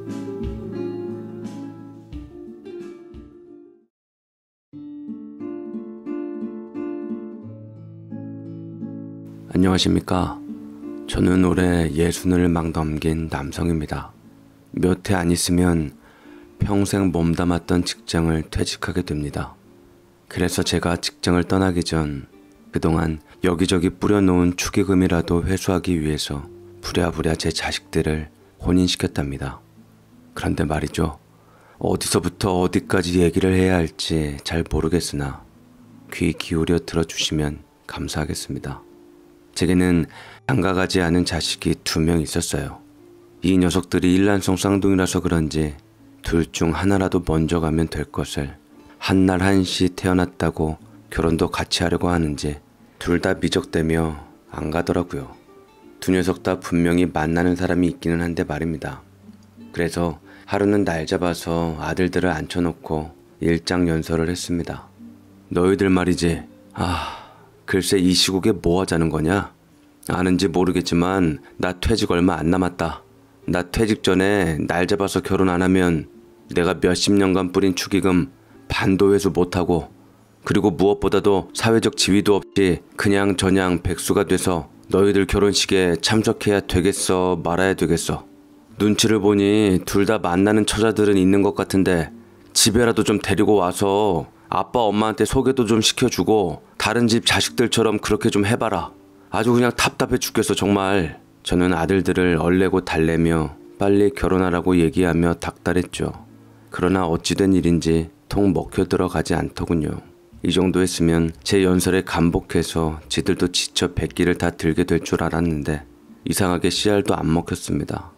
안녕하십니까. 저는 올해 예순을 막 넘긴 남성입니다. 몇 해 안 있으면 평생 몸담았던 직장을 퇴직하게 됩니다. 그래서 제가 직장을 떠나기 전 그동안 여기저기 뿌려놓은 축의금이라도 회수하기 위해서 부랴부랴 제 자식들을 혼인시켰답니다. 그런데 말이죠. 어디서부터 어디까지 얘기를 해야 할지 잘 모르겠으나 귀 기울여 들어주시면 감사하겠습니다. 제게는 장가 가지 않은 자식이 두 명 있었어요. 이 녀석들이 일란성 쌍둥이라서 그런지 둘 중 하나라도 먼저 가면 될 것을 한날 한시 태어났다고 결혼도 같이 하려고 하는지 둘 다 미적대며 안 가더라고요. 두 녀석 다 분명히 만나는 사람이 있기는 한데 말입니다. 그래서 하루는 날 잡아서 아들들을 앉혀놓고 일장연설을 했습니다. 너희들 말이지. 아, 글쎄 이 시국에 뭐 하자는 거냐? 아는지 모르겠지만 나 퇴직 얼마 안 남았다. 나 퇴직 전에 날 잡아서 결혼 안 하면 내가 몇 십 년간 뿌린 축의금 반도 회수 못하고 그리고 무엇보다도 사회적 지위도 없이 그냥 저냥 백수가 돼서 너희들 결혼식에 참석해야 되겠어 말아야 되겠어. 눈치를 보니 둘 다 만나는 처자들은 있는 것 같은데 집에라도 좀 데리고 와서 아빠 엄마한테 소개도 좀 시켜주고 다른 집 자식들처럼 그렇게 좀 해봐라. 아주 그냥 답답해 죽겠어 정말. 저는 아들들을 얼레고 달래며 빨리 결혼하라고 얘기하며 닥달했죠. 그러나 어찌된 일인지 통 먹혀 들어가지 않더군요. 이 정도 했으면 제 연설에 감복해서 지들도 지쳐 백기를 다 들게 될 줄 알았는데 이상하게 씨알도 안 먹혔습니다.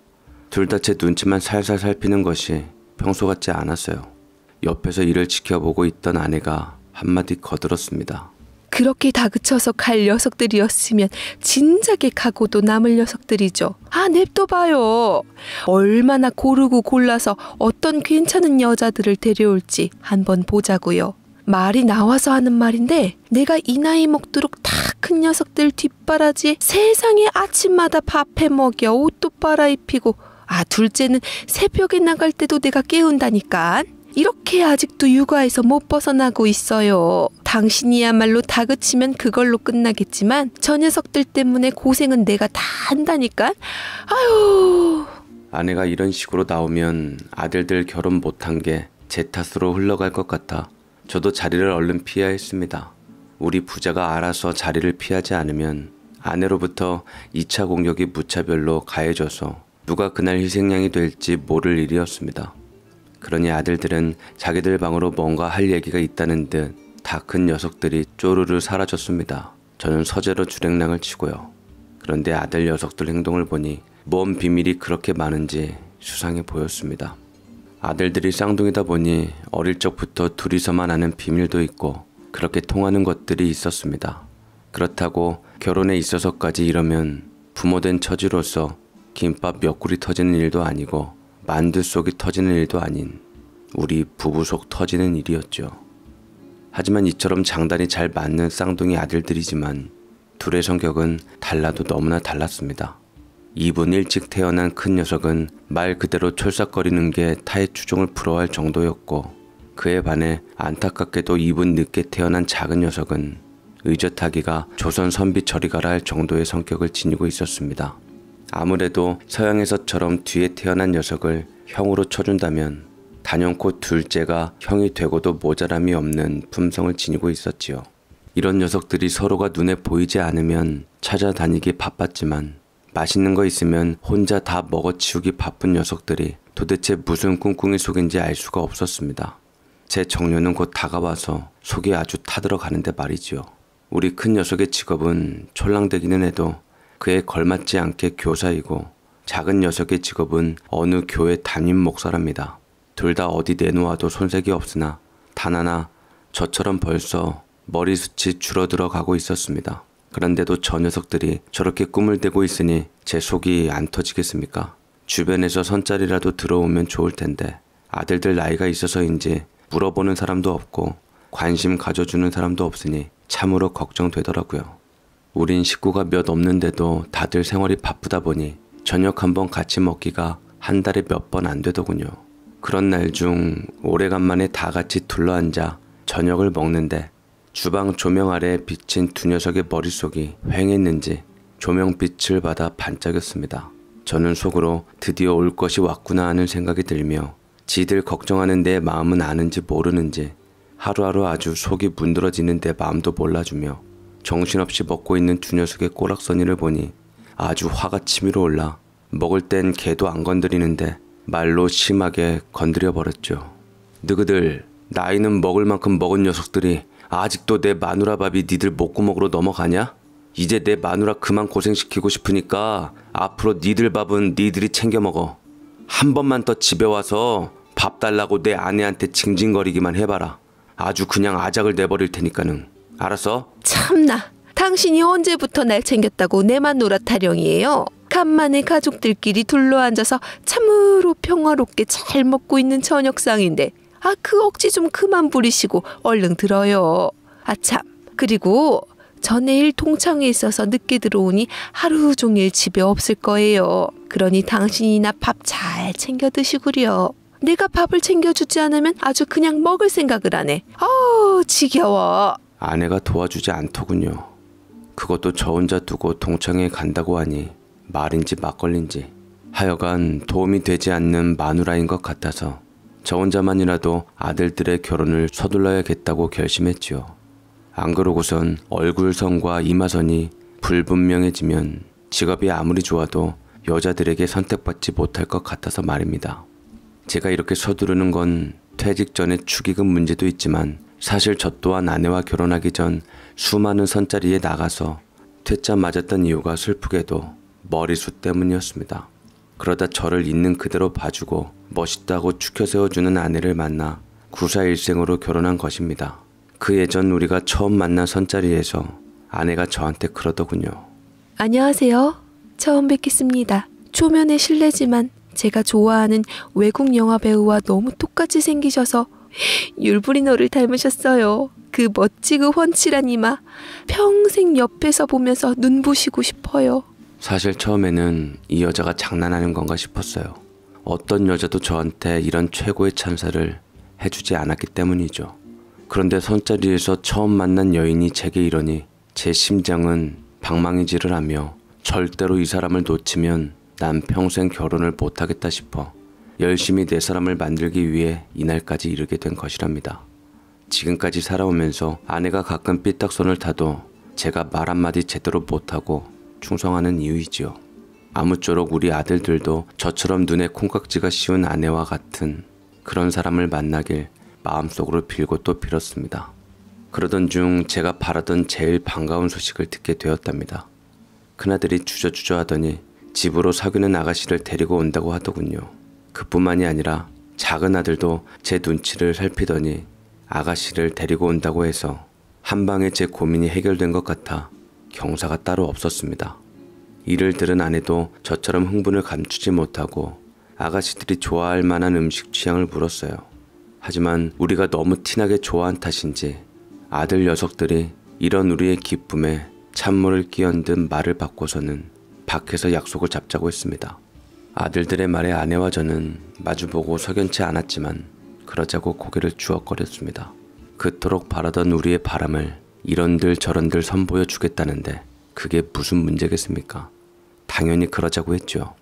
둘 다 제 눈치만 살살 살피는 것이 평소 같지 않았어요. 옆에서 일을 지켜보고 있던 아내가 한마디 거들었습니다. 그렇게 다그쳐서 갈 녀석들이었으면 진작에 가고도 남을 녀석들이죠. 아, 냅둬봐요. 얼마나 고르고 골라서 어떤 괜찮은 여자들을 데려올지 한번 보자고요. 말이 나와서 하는 말인데 내가 이 나이 먹도록 다 큰 녀석들 뒷바라지 세상에 아침마다 밥해 먹여 옷도 빨아입히고 아 둘째는 새벽에 나갈 때도 내가 깨운다니깐 이렇게 아직도 육아에서 못 벗어나고 있어요. 당신이야말로 다그치면 그걸로 끝나겠지만 저 녀석들 때문에 고생은 내가 다 한다니까. 아유. 아내가 이런 식으로 나오면 아들들 결혼 못한 게 제 탓으로 흘러갈 것 같아 저도 자리를 얼른 피해야 했습니다. 우리 부자가 알아서 자리를 피하지 않으면 아내로부터 2차 공격이 무차별로 가해져서 누가 그날 희생양이 될지 모를 일이었습니다. 그러니 아들들은 자기들 방으로 뭔가 할 얘기가 있다는 듯 다 큰 녀석들이 쪼르르 사라졌습니다. 저는 서재로 주랭랑을 치고요. 그런데 아들 녀석들 행동을 보니 뭔 비밀이 그렇게 많은지 수상해 보였습니다. 아들들이 쌍둥이다 보니 어릴 적부터 둘이서만 아는 비밀도 있고 그렇게 통하는 것들이 있었습니다. 그렇다고 결혼에 있어서까지 이러면 부모된 처지로서 김밥 몇 굴이 터지는 일도 아니고 만두 속이 터지는 일도 아닌 우리 부부 속 터지는 일이었죠. 하지만 이처럼 장단이 잘 맞는 쌍둥이 아들들이지만 둘의 성격은 달라도 너무나 달랐습니다. 2분 일찍 태어난 큰 녀석은 말 그대로 철썩거리는 게 타의 추종을 불허할 정도였고 그에 반해 안타깝게도 2분 늦게 태어난 작은 녀석은 의젓하기가 조선 선비 저리 가라 할 정도의 성격을 지니고 있었습니다. 아무래도 서양에서처럼 뒤에 태어난 녀석을 형으로 쳐준다면 단연코 둘째가 형이 되고도 모자람이 없는 품성을 지니고 있었지요. 이런 녀석들이 서로가 눈에 보이지 않으면 찾아다니기 바빴지만 맛있는 거 있으면 혼자 다 먹어치우기 바쁜 녀석들이 도대체 무슨 꿍꿍이 속인지 알 수가 없었습니다. 제 정년은 곧 다가와서 속이 아주 타들어가는데 말이지요. 우리 큰 녀석의 직업은 촐랑대기는 해도 그에 걸맞지 않게 교사이고 작은 녀석의 직업은 어느 교회 담임 목사랍니다. 둘 다 어디 내놓아도 손색이 없으나 단 하나 저처럼 벌써 머리숱이 줄어들어 가고 있었습니다. 그런데도 저 녀석들이 저렇게 꿈을 대고 있으니 제 속이 안 터지겠습니까? 주변에서 선짜리라도 들어오면 좋을 텐데 아들들 나이가 있어서인지 물어보는 사람도 없고 관심 가져주는 사람도 없으니 참으로 걱정되더라고요. 우린 식구가 몇 없는데도 다들 생활이 바쁘다 보니 저녁 한번 같이 먹기가 한 달에 몇 번 안 되더군요. 그런 날 중 오래간만에 다 같이 둘러앉아 저녁을 먹는데 주방 조명 아래 비친 두 녀석의 머릿속이 휑했는지 조명빛을 받아 반짝였습니다. 저는 속으로 드디어 올 것이 왔구나 하는 생각이 들며 지들 걱정하는 내 마음은 아는지 모르는지 하루하루 아주 속이 문드러지는 내 마음도 몰라주며 정신없이 먹고 있는 두 녀석의 꼬락서니를 보니 아주 화가 치밀어 올라 먹을 땐 개도 안 건드리는데 말로 심하게 건드려 버렸죠. 너희들 나이는 먹을 만큼 먹은 녀석들이 아직도 내 마누라 밥이 니들 목구멍으로 넘어가냐? 이제 내 마누라 그만 고생시키고 싶으니까 앞으로 니들 밥은 니들이 챙겨 먹어. 한 번만 더 집에 와서 밥 달라고 내 아내한테 징징거리기만 해봐라. 아주 그냥 아작을 내버릴 테니까는. 알았어. 참나. 당신이 언제부터 날 챙겼다고 내만 놀아타령이에요. 간만에 가족들끼리 둘러앉아서 참으로 평화롭게 잘 먹고 있는 저녁상인데 아 그 억지 좀 그만 부리시고 얼른 들어요. 아참 그리고 전에 일통창에 있어서 늦게 들어오니 하루 종일 집에 없을 거예요. 그러니 당신이나 밥 잘 챙겨 드시구려. 내가 밥을 챙겨주지 않으면 아주 그냥 먹을 생각을 안 해. 아 지겨워. 아내가 도와주지 않더군요. 그것도 저 혼자 두고 동창회 간다고 하니 말인지 막걸린지 하여간 도움이 되지 않는 마누라인 것 같아서 저 혼자만이라도 아들들의 결혼을 서둘러야겠다고 결심했지요. 안 그러고선 얼굴선과 이마선이 불분명해지면 직업이 아무리 좋아도 여자들에게 선택받지 못할 것 같아서 말입니다. 제가 이렇게 서두르는 건 퇴직 전에 축의금 문제도 있지만 사실 저 또한 아내와 결혼하기 전 수많은 선자리에 나가서 퇴짜 맞았던 이유가 슬프게도 머리숱 때문이었습니다. 그러다 저를 있는 그대로 봐주고 멋있다고 추켜 세워주는 아내를 만나 구사일생으로 결혼한 것입니다. 그 예전 우리가 처음 만난 선자리에서 아내가 저한테 그러더군요. 안녕하세요. 처음 뵙겠습니다. 초면에 실례지만 제가 좋아하는 외국 영화 배우와 너무 똑같이 생기셔서 율브리너를 닮으셨어요. 그 멋지고 훤칠한 이마 평생 옆에서 보면서 눈부시고 싶어요. 사실 처음에는 이 여자가 장난하는 건가 싶었어요. 어떤 여자도 저한테 이런 최고의 찬사를 해주지 않았기 때문이죠. 그런데 선자리에서 처음 만난 여인이 제게 이러니 제 심장은 방망이질을 하며 절대로 이 사람을 놓치면 난 평생 결혼을 못하겠다 싶어 열심히 내 사람을 만들기 위해 이날까지 이르게 된 것이랍니다. 지금까지 살아오면서 아내가 가끔 삐딱선을 타도 제가 말 한마디 제대로 못하고 충성하는 이유이지요. 아무쪼록 우리 아들들도 저처럼 눈에 콩깍지가 씌운 아내와 같은 그런 사람을 만나길 마음속으로 빌고 또 빌었습니다. 그러던 중 제가 바라던 제일 반가운 소식을 듣게 되었답니다. 큰아들이 주저주저 하더니 집으로 사귀는 아가씨를 데리고 온다고 하더군요. 그뿐만이 아니라 작은 아들도 제 눈치를 살피더니 아가씨를 데리고 온다고 해서 한 방에 제 고민이 해결된 것 같아 경사가 따로 없었습니다. 이를 들은 아내도 저처럼 흥분을 감추지 못하고 아가씨들이 좋아할 만한 음식 취향을 물었어요. 하지만 우리가 너무 티나게 좋아한 탓인지 아들 녀석들이 이런 우리의 기쁨에 찬물을 끼얹은 말을 바꿔서는 밖에서 약속을 잡자고 했습니다. 아들들의 말에 아내와 저는 마주보고 석연치 않았지만 그러자고 고개를 주워거렸습니다. 그토록 바라던 우리의 바람을 이런들 저런들 선보여 주겠다는데 그게 무슨 문제겠습니까? 당연히 그러자고 했죠.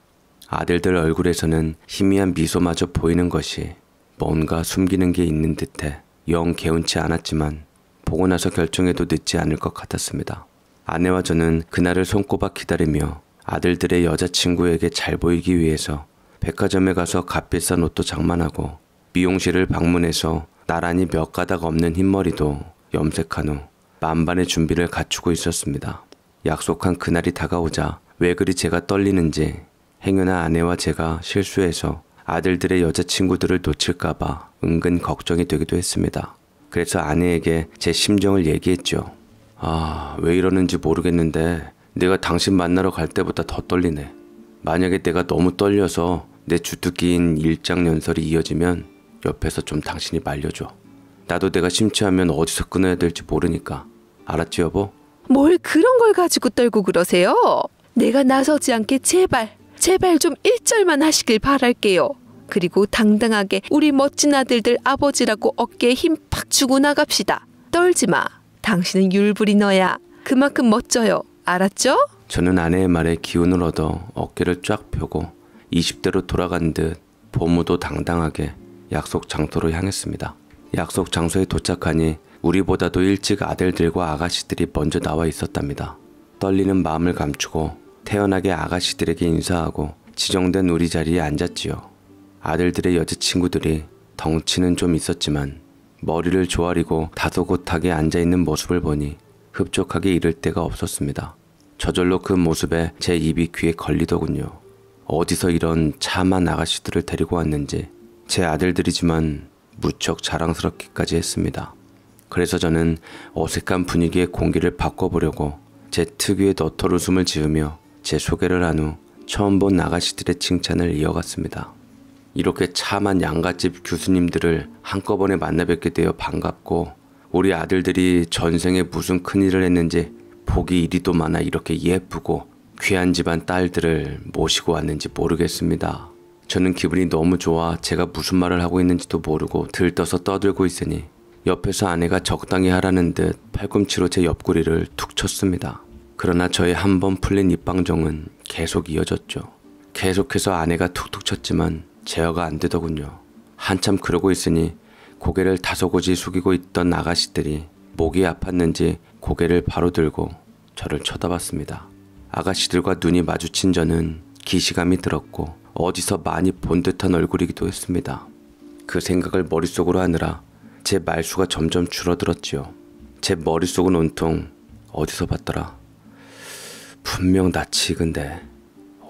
아들들 얼굴에서는 희미한 미소마저 보이는 것이 뭔가 숨기는 게 있는 듯해 영 개운치 않았지만 보고 나서 결정해도 늦지 않을 것 같았습니다. 아내와 저는 그날을 손꼽아 기다리며 아들들의 여자친구에게 잘 보이기 위해서 백화점에 가서 값비싼 옷도 장만하고 미용실을 방문해서 나란히 몇 가닥 없는 흰머리도 염색한 후 만반의 준비를 갖추고 있었습니다. 약속한 그날이 다가오자 왜 그리 제가 떨리는지 행여나 아내와 제가 실수해서 아들들의 여자친구들을 놓칠까봐 은근 걱정이 되기도 했습니다. 그래서 아내에게 제 심정을 얘기했죠. 아, 왜 이러는지 모르겠는데 내가 당신 만나러 갈 때보다 더 떨리네. 만약에 내가 너무 떨려서 내 주특기인 일장연설이 이어지면 옆에서 좀 당신이 말려줘. 나도 내가 심취하면 어디서 끊어야 될지 모르니까. 알았지 여보? 뭘 그런 걸 가지고 떨고 그러세요? 내가 나서지 않게 제발 제발 좀 일절만 하시길 바랄게요. 그리고 당당하게 우리 멋진 아들들 아버지라고 어깨에 힘 팍 주고 나갑시다. 떨지 마. 당신은 율부리 너야. 그만큼 멋져요. 알았죠? 저는 아내의 말에 기운을 얻어 어깨를 쫙 펴고 20대로 돌아간 듯 보무도 당당하게 약속 장소로 향했습니다. 약속 장소에 도착하니 우리보다도 일찍 아들들과 아가씨들이 먼저 나와 있었답니다. 떨리는 마음을 감추고 태연하게 아가씨들에게 인사하고 지정된 우리 자리에 앉았지요. 아들들의 여자친구들이 덩치는 좀 있었지만 머리를 조아리고 다소곳하게 앉아있는 모습을 보니 흡족하게 이를 데가 없었습니다. 저절로 그 모습에 제 입이 귀에 걸리더군요. 어디서 이런 참한 아가씨들을 데리고 왔는지 제 아들들이지만 무척 자랑스럽기까지 했습니다. 그래서 저는 어색한 분위기의 공기를 바꿔보려고 제 특유의 너털 웃음을 지으며 제 소개를 한 후 처음 본 아가씨들의 칭찬을 이어갔습니다. 이렇게 참한 양갓집 교수님들을 한꺼번에 만나 뵙게 되어 반갑고 우리 아들들이 전생에 무슨 큰일을 했는지 복이 이리도 많아 이렇게 예쁘고 귀한 집안 딸들을 모시고 왔는지 모르겠습니다. 저는 기분이 너무 좋아 제가 무슨 말을 하고 있는지도 모르고 들떠서 떠들고 있으니 옆에서 아내가 적당히 하라는 듯 팔꿈치로 제 옆구리를 툭 쳤습니다. 그러나 저의 한 번 풀린 입방정은 계속 이어졌죠. 계속해서 아내가 툭툭 쳤지만 제어가 안 되더군요. 한참 그러고 있으니 고개를 다소곳이 숙이고 있던 아가씨들이 목이 아팠는지 고개를 바로 들고 저를 쳐다봤습니다. 아가씨들과 눈이 마주친 저는 기시감이 들었고 어디서 많이 본 듯한 얼굴이기도 했습니다. 그 생각을 머릿속으로 하느라 제 말수가 점점 줄어들었지요. 제 머릿속은 온통 어디서 봤더라? 분명 나치근데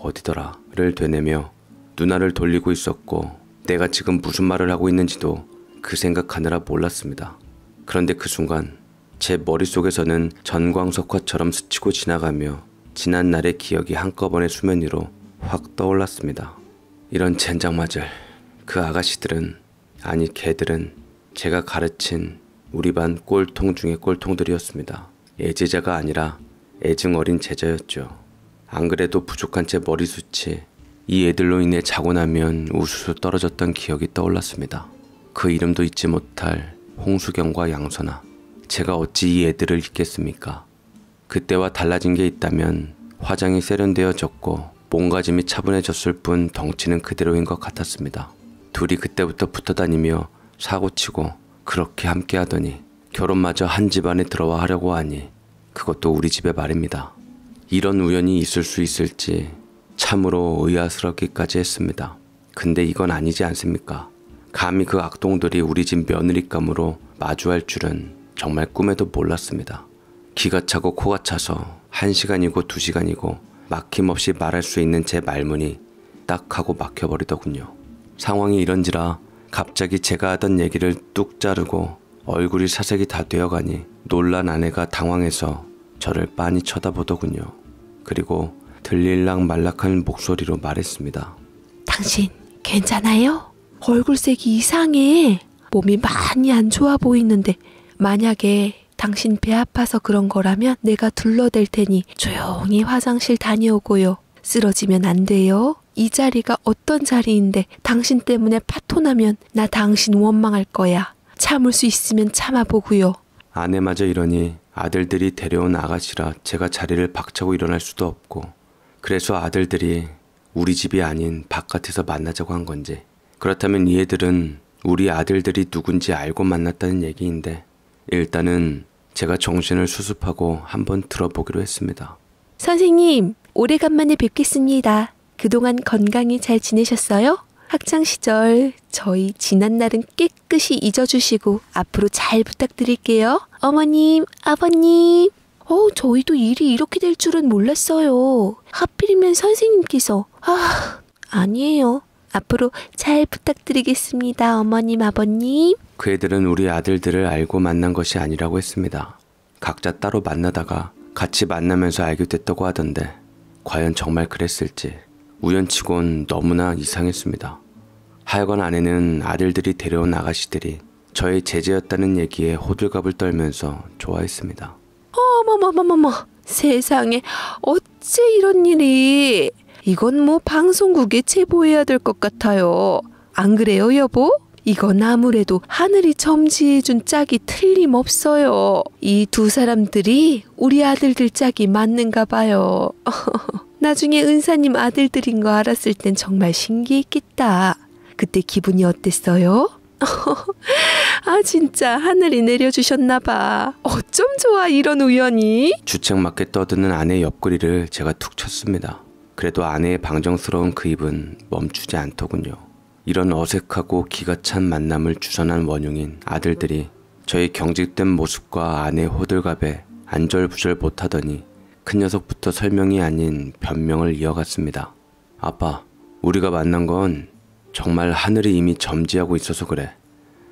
어디더라?를 되뇌며 누나를 돌리고 있었고 내가 지금 무슨 말을 하고 있는지도 그 생각하느라 몰랐습니다. 그런데 그 순간 제 머릿속에서는 전광석화처럼 스치고 지나가며 지난 날의 기억이 한꺼번에 수면 위로 확 떠올랐습니다. 이런 젠장맞을 그 아가씨들은 아니 개들은 제가 가르친 우리 반 꼴통 중에 꼴통들이었습니다. 애제자가 아니라 애증 어린 제자였죠. 안 그래도 부족한 제 머리숱이 이 애들로 인해 자고 나면 우수수 떨어졌던 기억이 떠올랐습니다. 그 이름도 잊지 못할 홍수경과 양선아 제가 어찌 이 애들을 잊겠습니까? 그때와 달라진 게 있다면 화장이 세련되어졌고 몸가짐이 차분해졌을 뿐 덩치는 그대로인 것 같았습니다. 둘이 그때부터 붙어 다니며 사고치고 그렇게 함께 하더니 결혼마저 한 집안에 들어와 하려고 하니 그것도 우리 집의 말입니다. 이런 우연이 있을 수 있을지 참으로 의아스럽기까지 했습니다. 근데 이건 아니지 않습니까? 감히 그 악동들이 우리 집 며느리감으로 마주할 줄은 정말 꿈에도 몰랐습니다. 기가 차고 코가 차서 한시간이고두시간이고 막힘없이 말할 수 있는 제 말문이 딱 하고 막혀버리더군요. 상황이 이런지라 갑자기 제가 하던 얘기를 뚝 자르고 얼굴이 사색이 다 되어가니 놀란 아내가 당황해서 저를 빤히 쳐다보더군요. 그리고 들릴랑 말락한 목소리로 말했습니다. 당신 괜찮아요? 얼굴색이 이상해. 몸이 많이 안 좋아 보이는데 만약에 당신 배 아파서 그런 거라면 내가 둘러댈 테니 조용히 화장실 다녀오고요. 쓰러지면 안 돼요. 이 자리가 어떤 자리인데 당신 때문에 파토 나면 나 당신 원망할 거야. 참을 수 있으면 참아보고요. 아내마저 이러니 아들들이 데려온 아가씨라 제가 자리를 박차고 일어날 수도 없고 그래서 아들들이 우리 집이 아닌 바깥에서 만나자고 한 건지 그렇다면 이 애들은 우리 아들들이 누군지 알고 만났다는 얘기인데 일단은 제가 정신을 수습하고 한번 들어보기로 했습니다. 선생님, 오래간만에 뵙겠습니다. 그동안 건강히 잘 지내셨어요? 학창시절 저희 지난 날은 깨끗이 잊어주시고 앞으로 잘 부탁드릴게요. 어머님, 아버님. 어, 저희도 일이 이렇게 될 줄은 몰랐어요. 하필이면 선생님께서. 아, 아니에요. 앞으로 잘 부탁드리겠습니다. 어머님, 아버님. 그 애들은 우리 아들들을 알고 만난 것이 아니라고 했습니다. 각자 따로 만나다가 같이 만나면서 알게 됐다고 하던데 과연 정말 그랬을지 우연치곤 너무나 이상했습니다. 하여간 아내는 아들들이 데려온 아가씨들이 저의 제재였다는 얘기에 호들갑을 떨면서 좋아했습니다. 어머머머머머 세상에 어째 이런 일이 이건 뭐 방송국에 제보해야 될 것 같아요. 안 그래요, 여보? 이건 아무래도 하늘이 점지해준 짝이 틀림없어요. 이 두 사람들이 우리 아들들 짝이 맞는가 봐요. 나중에 은사님 아들들인 거 알았을 땐 정말 신기했겠다. 그때 기분이 어땠어요? 아 진짜 하늘이 내려주셨나 봐. 어쩜 좋아 이런 우연이? 주책 맞게 떠드는 아내 옆구리를 제가 툭 쳤습니다. 그래도 아내의 방정스러운 그 입은 멈추지 않더군요. 이런 어색하고 기가 찬 만남을 주선한 원흉인 아들들이 저의 경직된 모습과 아내 의 호들갑에 안절부절 못하더니 큰 녀석부터 설명이 아닌 변명을 이어갔습니다. 아빠, 우리가 만난 건 정말 하늘이 이미 점지하고 있어서 그래.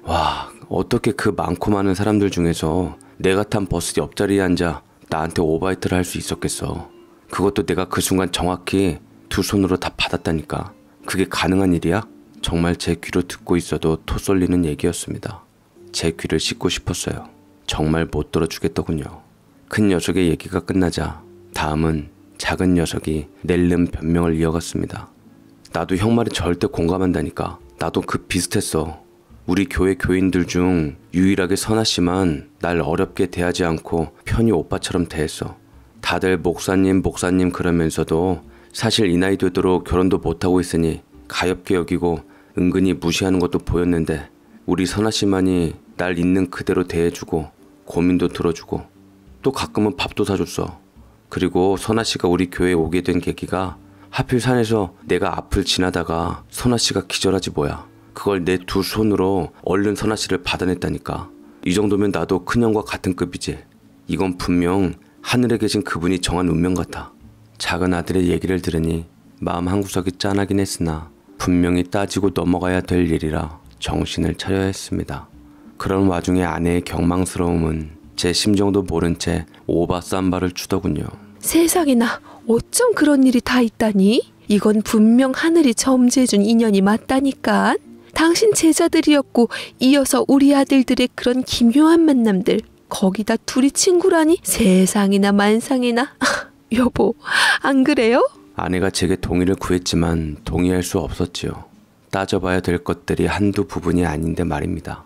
와, 어떻게 그 많고 많은 사람들 중에서 내가 탄 버스 옆자리에 앉아 나한테 오바이트를 할 수 있었겠어. 그것도 내가 그 순간 정확히 두 손으로 다 받았다니까. 그게 가능한 일이야? 정말 제 귀로 듣고 있어도 토 쏠리는 얘기였습니다. 제 귀를 씻고 싶었어요. 정말 못 들어주겠더군요. 큰 녀석의 얘기가 끝나자 다음은 작은 녀석이 낼름 변명을 이어갔습니다. 나도 형 말에 절대 공감한다니까. 나도 그 비슷했어. 우리 교회 교인들 중 유일하게 선아 씨만 날 어렵게 대하지 않고 편히 오빠처럼 대했어. 다들 목사님 목사님 그러면서도 사실 이 나이 되도록 결혼도 못하고 있으니 가엽게 여기고 은근히 무시하는 것도 보였는데 우리 선아 씨만이 날 있는 그대로 대해주고 고민도 들어주고 또 가끔은 밥도 사줬어. 그리고 선아 씨가 우리 교회에 오게 된 계기가 하필 산에서 내가 앞을 지나다가 선아 씨가 기절하지 뭐야. 그걸 내 두 손으로 얼른 선아 씨를 받아냈다니까. 이 정도면 나도 큰형과 같은 급이지. 이건 분명 하늘에 계신 그분이 정한 운명 같아. 작은 아들의 얘기를 들으니 마음 한구석이 짠하긴 했으나 분명히 따지고 넘어가야 될 일이라 정신을 차려 야 했습니다. 그런 와중에 아내의 경망스러움은 제 심정도 모른 채 오바쌈바를 추더군요. 세상에나 어쩜 그런 일이 다 있다니? 이건 분명 하늘이 점지해준 인연이 맞다니까. 당신 제자들이었고 이어서 우리 아들들의 그런 기묘한 만남들 거기다 둘이 친구라니 세상이나 만상이나 여보 안 그래요? 아내가 제게 동의를 구했지만 동의할 수 없었지요. 따져봐야 될 것들이 한두 부분이 아닌데 말입니다.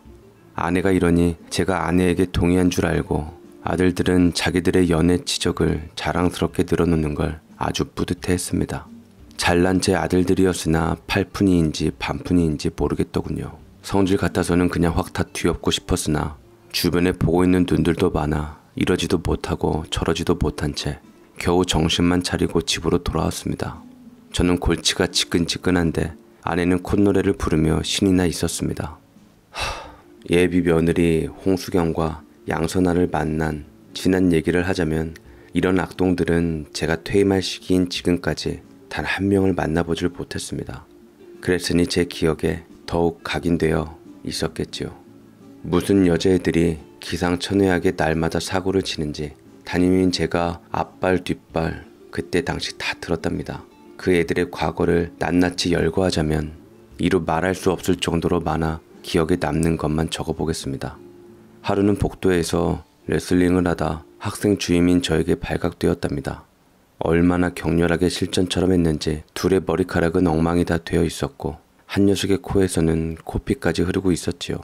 아내가 이러니 제가 아내에게 동의한 줄 알고 아들들은 자기들의 연애 지적을 자랑스럽게 늘어놓는 걸 아주 뿌듯해 했습니다. 잘난 제 아들들이었으나 팔푼이인지 반푼이인지 모르겠더군요. 성질 같아서는 그냥 확 다 뒤엎고 싶었으나 주변에 보고 있는 눈들도 많아 이러지도 못하고 저러지도 못한 채 겨우 정신만 차리고 집으로 돌아왔습니다. 저는 골치가 지끈지끈한데 아내는 콧노래를 부르며 신이 나 있었습니다. 하, 예비 며느리 홍수경과 양선아를 만난 지난 얘기를 하자면 이런 악동들은 제가 퇴임할 시기인 지금까지 단 한 명을 만나보질 못했습니다. 그랬으니 제 기억에 더욱 각인되어 있었겠지요. 무슨 여자애들이 기상천외하게 날마다 사고를 치는지 담임인 제가 앞발 뒷발 그때 당시 다 들었답니다. 그 애들의 과거를 낱낱이 열거하자면 이루 말할 수 없을 정도로 많아 기억에 남는 것만 적어보겠습니다. 하루는 복도에서 레슬링을 하다 학생 주임인 저에게 발각되었답니다. 얼마나 격렬하게 실전처럼 했는지 둘의 머리카락은 엉망이 다 되어 있었고 한 녀석의 코에서는 코피까지 흐르고 있었지요.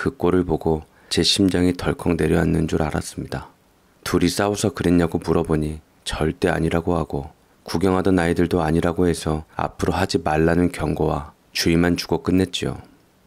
그 꼴을 보고 제 심장이 덜컥 내려앉는 줄 알았습니다. 둘이 싸워서 그랬냐고 물어보니 절대 아니라고 하고 구경하던 아이들도 아니라고 해서 앞으로 하지 말라는 경고와 주의만 주고 끝냈지요.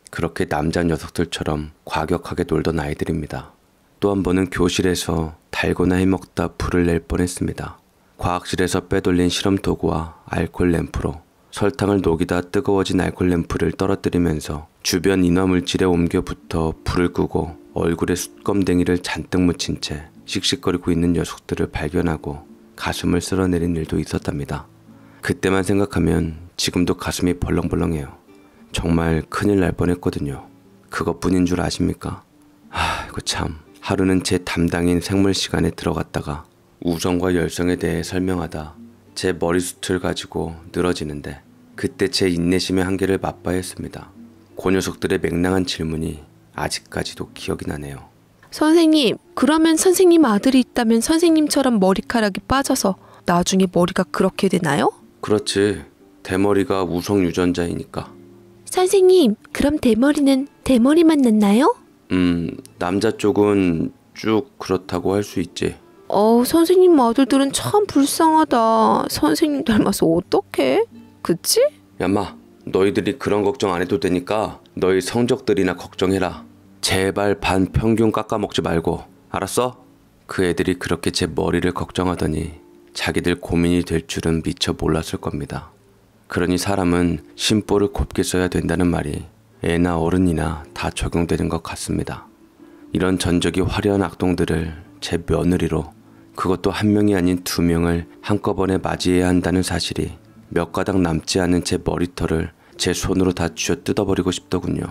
그렇게 남자 녀석들처럼 과격하게 놀던 아이들입니다. 또 한 번은 교실에서 달고나 해먹다 불을 낼 뻔했습니다. 과학실에서 빼돌린 실험 도구와 알콜 램프로 설탕을 녹이다 뜨거워진 알콜 램프를 떨어뜨리면서 주변 인화물질에 옮겨 붙어 불을 끄고 얼굴에 숯검댕이를 잔뜩 묻힌 채 씩씩거리고 있는 녀석들을 발견하고 가슴을 쓸어내린 일도 있었답니다. 그때만 생각하면 지금도 가슴이 벌렁벌렁해요. 정말 큰일 날 뻔했거든요. 그것뿐인 줄 아십니까? 아, 이거 참. 하루는 제 담당인 생물 시간에 들어갔다가 우정과 열성에 대해 설명하다 제 머리숱을 가지고 늘어지는데 그때 제 인내심의 한계를 맛봐야 했습니다. 고 녀석들의 맹랑한 질문이 아직까지도 기억이 나네요. 선생님, 그러면 선생님 아들이 있다면 선생님처럼 머리카락이 빠져서 나중에 머리가 그렇게 되나요? 그렇지. 대머리가 우성 유전자이니까. 선생님, 그럼 대머리는 대머리만 났나요? 음, 남자 쪽은 쭉 그렇다고 할 수 있지. 어우, 선생님 아들들은 참 불쌍하다. 선생님 닮아서 어떡해? 그치? 야마, 너희들이 그런 걱정 안 해도 되니까 너희 성적들이나 걱정해라. 제발 반 평균 깎아먹지 말고. 알았어? 그 애들이 그렇게 제 머리를 걱정하더니 자기들 고민이 될 줄은 미처 몰랐을 겁니다. 그러니 사람은 심보를 곱게 써야 된다는 말이 애나 어른이나 다 적용되는 것 같습니다. 이런 전적이 화려한 악동들을 제 며느리로 그것도 한 명이 아닌 두 명을 한꺼번에 맞이해야 한다는 사실이 몇 가닥 남지 않은 제 머리털을 제 손으로 다 쥐어 뜯어버리고 싶더군요.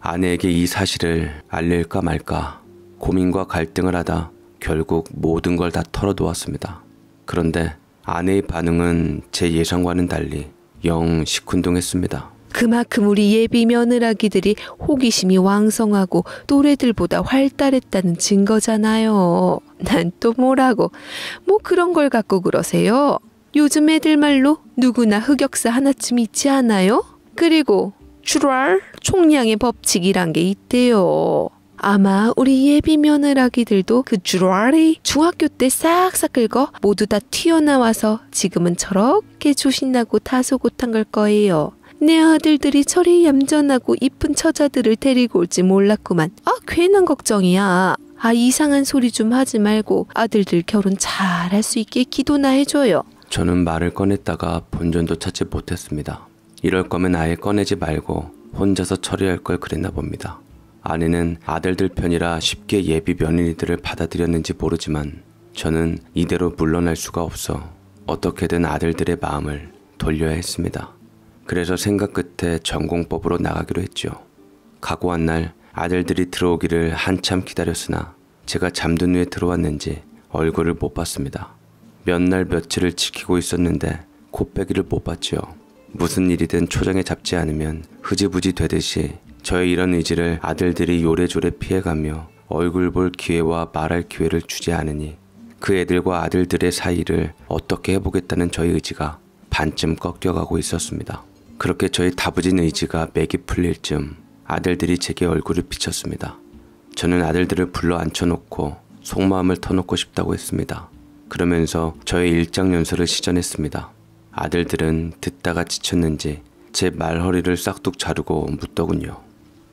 아내에게 이 사실을 알릴까 말까 고민과 갈등을 하다 결국 모든 걸 다 털어놓았습니다. 그런데 아내의 반응은 제 예상과는 달리 영 시큰둥했습니다. 그만큼 우리 예비 며느라기들이 호기심이 왕성하고 또래들보다 활달했다는 증거잖아요. 난 또 뭐라고. 뭐 그런 걸 갖고 그러세요. 요즘 애들 말로 누구나 흑역사 하나쯤 있지 않아요? 그리고 추랄 총량의 법칙이란 게 있대요. 아마 우리 예비 며느라기들도 그 주랄이 중학교 때 싹싹 긁어 모두 다 튀어나와서 지금은 저렇게 조신나고 다소곳한 걸 거예요. 내 아들들이 철이 얌전하고 이쁜 처자들을 데리고 올지 몰랐구만. 아, 괜한 걱정이야. 아, 이상한 소리 좀 하지 말고 아들들 결혼 잘 할 수 있게 기도나 해줘요. 저는 말을 꺼냈다가 본전도 찾지 못했습니다. 이럴 거면 아예 꺼내지 말고 혼자서 처리할 걸 그랬나 봅니다. 아내는 아들들 편이라 쉽게 예비 며느리들을 받아들였는지 모르지만 저는 이대로 물러날 수가 없어 어떻게든 아들들의 마음을 돌려야 했습니다. 그래서 생각 끝에 전공법으로 나가기로 했죠. 각오한 날 아들들이 들어오기를 한참 기다렸으나 제가 잠든 후에 들어왔는지 얼굴을 못 봤습니다. 몇 날 며칠을 지키고 있었는데 코빼기를 못 봤지요. 무슨 일이든 초장에 잡지 않으면 흐지부지 되듯이 저의 이런 의지를 아들들이 요래조래 피해가며 얼굴 볼 기회와 말할 기회를 주지 않으니 그 애들과 아들들의 사이를 어떻게 해보겠다는 저의 의지가 반쯤 꺾여가고 있었습니다. 그렇게 저희 다부진 의지가 맥이 풀릴 즈음 아들들이 제게 얼굴을 비쳤습니다. 저는 아들들을 불러 앉혀놓고 속마음을 터놓고 싶다고 했습니다. 그러면서 저의 일장 연설을 시전했습니다. 아들들은 듣다가 지쳤는지 제 말허리를 싹둑 자르고 묻더군요.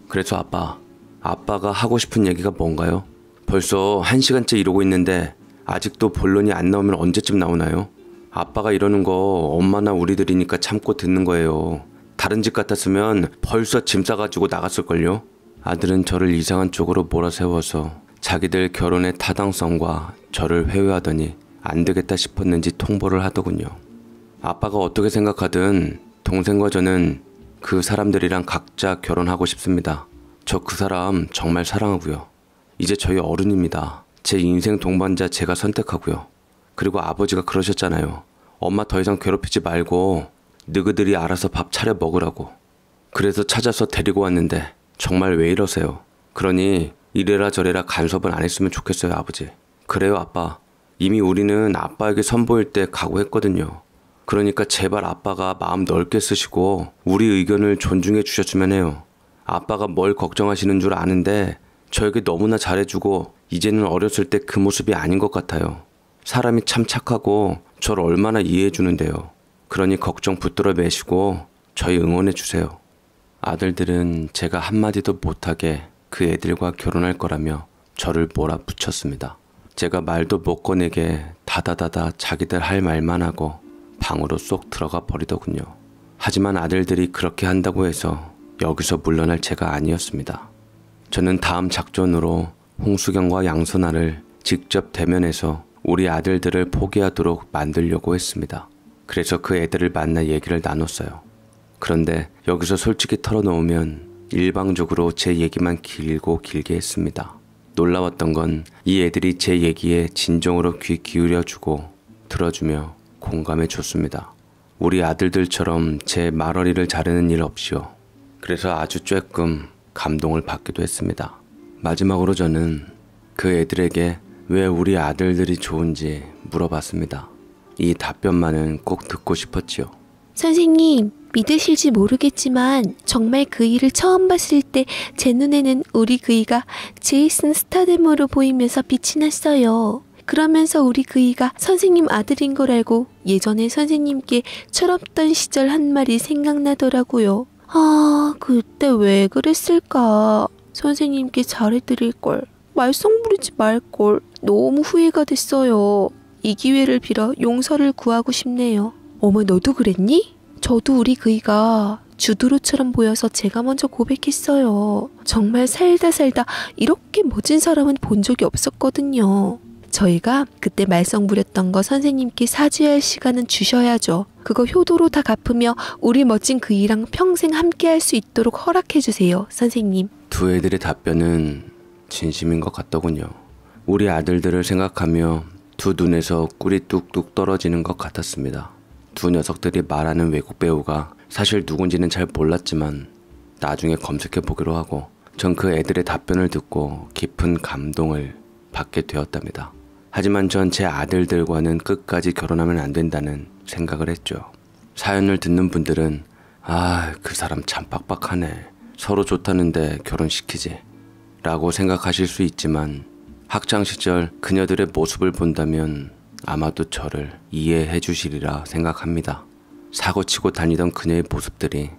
그래서 아빠, 아빠가 하고 싶은 얘기가 뭔가요? 벌써 한 시간째 이러고 있는데 아직도 본론이 안 나오면 언제쯤 나오나요? 아빠가 이러는 거 엄마나 우리들이니까 참고 듣는 거예요. 다른 집 같았으면 벌써 짐 싸가지고 나갔을걸요? 아들은 저를 이상한 쪽으로 몰아세워서 자기들 결혼의 타당성과 저를 회유하더니 안 되겠다 싶었는지 통보를 하더군요. 아빠가 어떻게 생각하든 동생과 저는 그 사람들이랑 각자 결혼하고 싶습니다. 저 그 사람 정말 사랑하고요. 이제 저희 어른입니다. 제 인생 동반자 제가 선택하고요. 그리고 아버지가 그러셨잖아요. 엄마 더 이상 괴롭히지 말고 너희들이 알아서 밥 차려 먹으라고. 그래서 찾아서 데리고 왔는데 정말 왜 이러세요? 그러니 이래라 저래라 간섭은 안 했으면 좋겠어요, 아버지. 그래요, 아빠. 이미 우리는 아빠에게 선보일 때 각오했거든요. 그러니까 제발 아빠가 마음 넓게 쓰시고 우리 의견을 존중해 주셨으면 해요. 아빠가 뭘 걱정하시는 줄 아는데 저에게 너무나 잘해주고 이제는 어렸을 때 그 모습이 아닌 것 같아요. 사람이 참 착하고 저를 얼마나 이해해 주는데요. 그러니 걱정 붙들어 매시고 저희 응원해 주세요. 아들들은 제가 한마디도 못하게 그 애들과 결혼할 거라며 저를 몰아붙였습니다. 제가 말도 못 꺼내게 다다다다 자기들 할 말만 하고 방으로 쏙 들어가 버리더군요. 하지만 아들들이 그렇게 한다고 해서 여기서 물러날 제가 아니었습니다. 저는 다음 작전으로 홍수경과 양선아를 직접 대면해서 우리 아들들을 포기하도록 만들려고 했습니다. 그래서 그 애들을 만나 얘기를 나눴어요. 그런데 여기서 솔직히 털어놓으면 일방적으로 제 얘기만 길고 길게 했습니다. 놀라웠던 건 이 애들이 제 얘기에 진정으로 귀 기울여주고 들어주며 공감해 줬습니다. 우리 아들들처럼 제 말어리를 자르는 일 없이요. 그래서 아주 쬐끔 감동을 받기도 했습니다. 마지막으로 저는 그 애들에게 왜 우리 아들들이 좋은지 물어봤습니다. 이 답변만은 꼭 듣고 싶었지요. 선생님, 믿으실지 모르겠지만 정말 그이를 처음 봤을 때 제 눈에는 우리 그이가 제이슨 스타뎀으로 보이면서 빛이 났어요. 그러면서 우리 그이가 선생님 아들인 걸 알고 예전에 선생님께 철없던 시절 한 말이 생각나더라고요. 아, 그때 왜 그랬을까? 선생님께 잘해드릴 걸. 말썽 부리지 말걸. 너무 후회가 됐어요. 이 기회를 빌어 용서를 구하고 싶네요. 어머, 너도 그랬니? 저도 우리 그이가 주두루처럼 보여서 제가 먼저 고백했어요. 정말 살다 살다 이렇게 멋진 사람은 본 적이 없었거든요. 저희가 그때 말썽 부렸던 거 선생님께 사죄할 시간은 주셔야죠. 그거 효도로 다 갚으며 우리 멋진 그이랑 평생 함께 할수 있도록 허락해 주세요, 선생님. 두 애들의 답변은 진심인 것 같더군요. 우리 아들들을 생각하며 두 눈에서 꿀이 뚝뚝 떨어지는 것 같았습니다. 두 녀석들이 말하는 외국 배우가 사실 누군지는 잘 몰랐지만 나중에 검색해 보기로 하고 전 그 애들의 답변을 듣고 깊은 감동을 받게 되었답니다. 하지만 전 제 아들들과는 끝까지 결혼하면 안 된다는 생각을 했죠. 사연을 듣는 분들은 아, 그 사람 참 빡빡하네. 서로 좋다는데 결혼시키지. 라고 생각하실 수 있지만 학창시절 그녀들의 모습을 본다면 아마도 저를 이해해 주시리라 생각합니다. 사고치고 다니던 그녀의 모습들이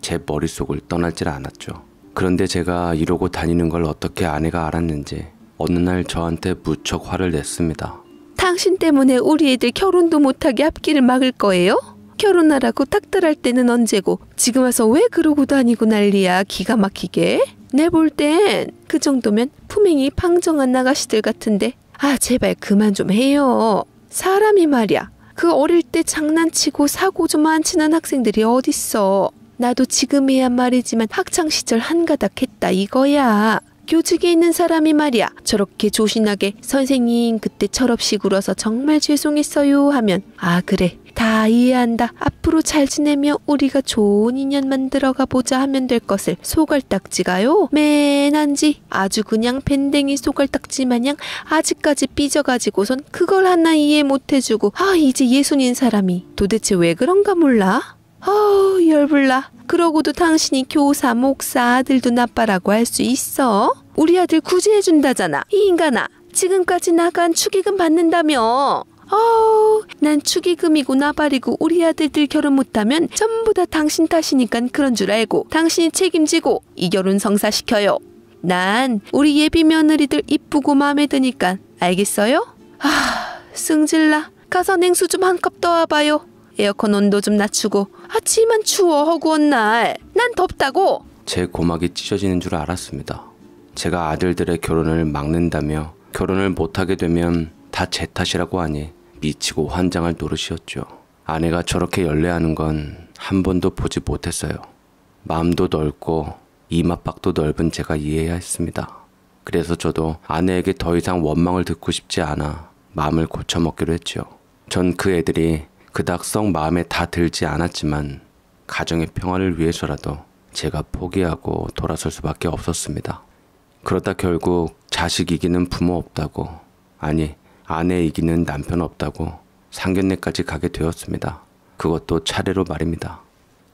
제 머릿속을 떠나질 않았죠. 그런데 제가 이러고 다니는 걸 어떻게 아내가 알았는지 어느 날 저한테 무척 화를 냈습니다. 당신 때문에 우리 애들 결혼도 못하게 앞길을 막을 거예요? 결혼하라고 탁달할 때는 언제고 지금 와서 왜 그러고 다니고 난리야 기가 막히게? 내볼땐그 정도면 품행이 방정한 나가시들 같은데 아 제발 그만 좀 해요. 사람이 말이야. 그 어릴 때 장난치고 사고 좀안 치는 학생들이 어딨어. 나도 지금이야 말이지만 학창 시절 한가닥 했다 이거야. 교직에 있는 사람이 말이야 저렇게 조신하게 선생님 그때 철없이 굴어서 정말 죄송했어요 하면 아 그래 다 이해한다. 앞으로 잘 지내며 우리가 좋은 인연 만들어가 보자 하면 될 것을 소갈딱지가요? 맨한지 아주 그냥 밴댕이 소갈딱지 마냥 아직까지 삐져가지고선 그걸 하나 이해 못해주고 아 이제 예순인 사람이 도대체 왜 그런가 몰라? 아우 열불나. 그러고도 당신이 교사, 목사 아들도 나빠라고 할 수 있어? 우리 아들 구제해준다잖아. 이 인간아 지금까지 나간 축의금 받는다며. 어우, 난 축의금이고 나발이고 우리 아들들 결혼 못하면 전부 다 당신 탓이니깐 그런 줄 알고 당신이 책임지고 이 결혼 성사시켜요. 난 우리 예비 며느리들 이쁘고 마음에 드니까 알겠어요? 아, 승질나. 가서 냉수 좀 한 컵 떠와봐요. 에어컨 온도 좀 낮추고 아침만 추워 허구한 날. 난 덥다고. 제 고막이 찢어지는 줄 알았습니다. 제가 아들들의 결혼을 막는다며 결혼을 못하게 되면 다 제 탓이라고 하니 미치고 환장할 노릇이었죠. 아내가 저렇게 연례하는건 한 번도 보지 못했어요. 마음도 넓고 이마박도 넓은 제가 이해해야 했습니다. 그래서 저도 아내에게 더 이상 원망을 듣고 싶지 않아 마음을 고쳐먹기로 했죠. 전 그 애들이 그닥 썩 마음에 다 들지 않았지만 가정의 평화를 위해서라도 제가 포기하고 돌아설 수밖에 없었습니다. 그러다 결국 자식 이기는 부모 없다고, 아니, 아내 이기는 남편 없다고 상견례까지 가게 되었습니다. 그것도 차례로 말입니다.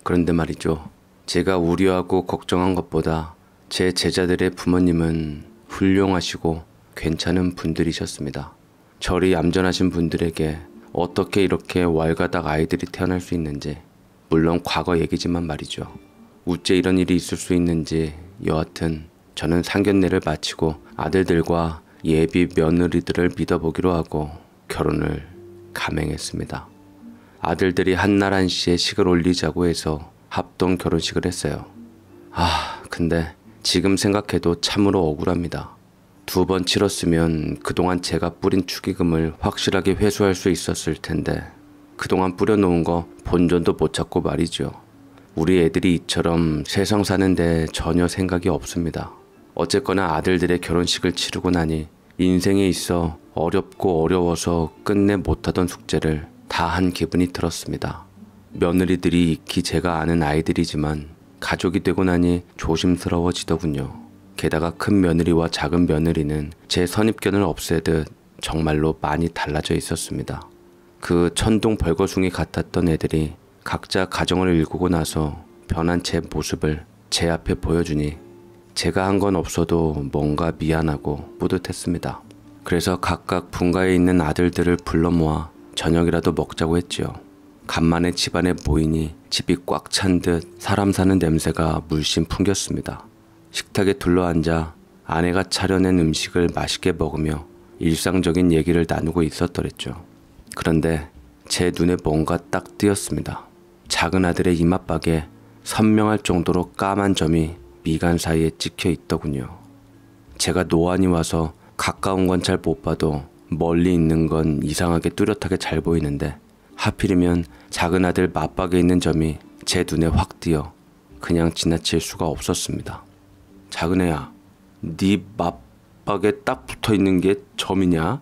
그런데 말이죠. 제가 우려하고 걱정한 것보다 제 제자들의 부모님은 훌륭하시고 괜찮은 분들이셨습니다. 절이 얌전하신 분들에게 어떻게 이렇게 왈가닥 아이들이 태어날 수 있는지 물론 과거 얘기지만 말이죠. 우째 이런 일이 있을 수 있는지 여하튼 저는 상견례를 마치고 아들들과 예비 며느리들을 믿어보기로 하고 결혼을 감행했습니다. 아들들이 한나한 씨의 식을 올리자고 해서 합동 결혼식을 했어요. 아, 근데 지금 생각해도 참으로 억울합니다. 두 번 치렀으면 그동안 제가 뿌린 축의금을 확실하게 회수할 수 있었을 텐데 그동안 뿌려놓은 거 본전도 못 찾고 말이죠. 우리 애들이 이처럼 세상 사는데 전혀 생각이 없습니다. 어쨌거나 아들들의 결혼식을 치르고 나니 인생에 있어 어렵고 어려워서 끝내 못하던 숙제를 다 한 기분이 들었습니다. 며느리들이 익히 제가 아는 아이들이지만 가족이 되고 나니 조심스러워지더군요. 게다가 큰 며느리와 작은 며느리는 제 선입견을 없애듯 정말로 많이 달라져 있었습니다. 그 천둥 벌거숭이 같았던 애들이 각자 가정을 일구고 나서 변한 제 모습을 제 앞에 보여주니 제가 한 건 없어도 뭔가 미안하고 뿌듯했습니다. 그래서 각각 분가에 있는 아들들을 불러 모아 저녁이라도 먹자고 했지요. 간만에 집안에 모이니 집이 꽉 찬 듯 사람 사는 냄새가 물씬 풍겼습니다. 식탁에 둘러앉아 아내가 차려낸 음식을 맛있게 먹으며 일상적인 얘기를 나누고 있었더랬죠. 그런데 제 눈에 뭔가 딱 띄었습니다. 작은 아들의 이마박에 선명할 정도로 까만 점이 미간 사이에 찍혀 있더군요. 제가 노안이 와서 가까운 건 잘 못 봐도 멀리 있는 건 이상하게 뚜렷하게 잘 보이는데 하필이면 작은 아들 맞박에 있는 점이 제 눈에 확 띄어 그냥 지나칠 수가 없었습니다. 작은 애야, 네 맞박에 딱 붙어 있는 게 점이냐?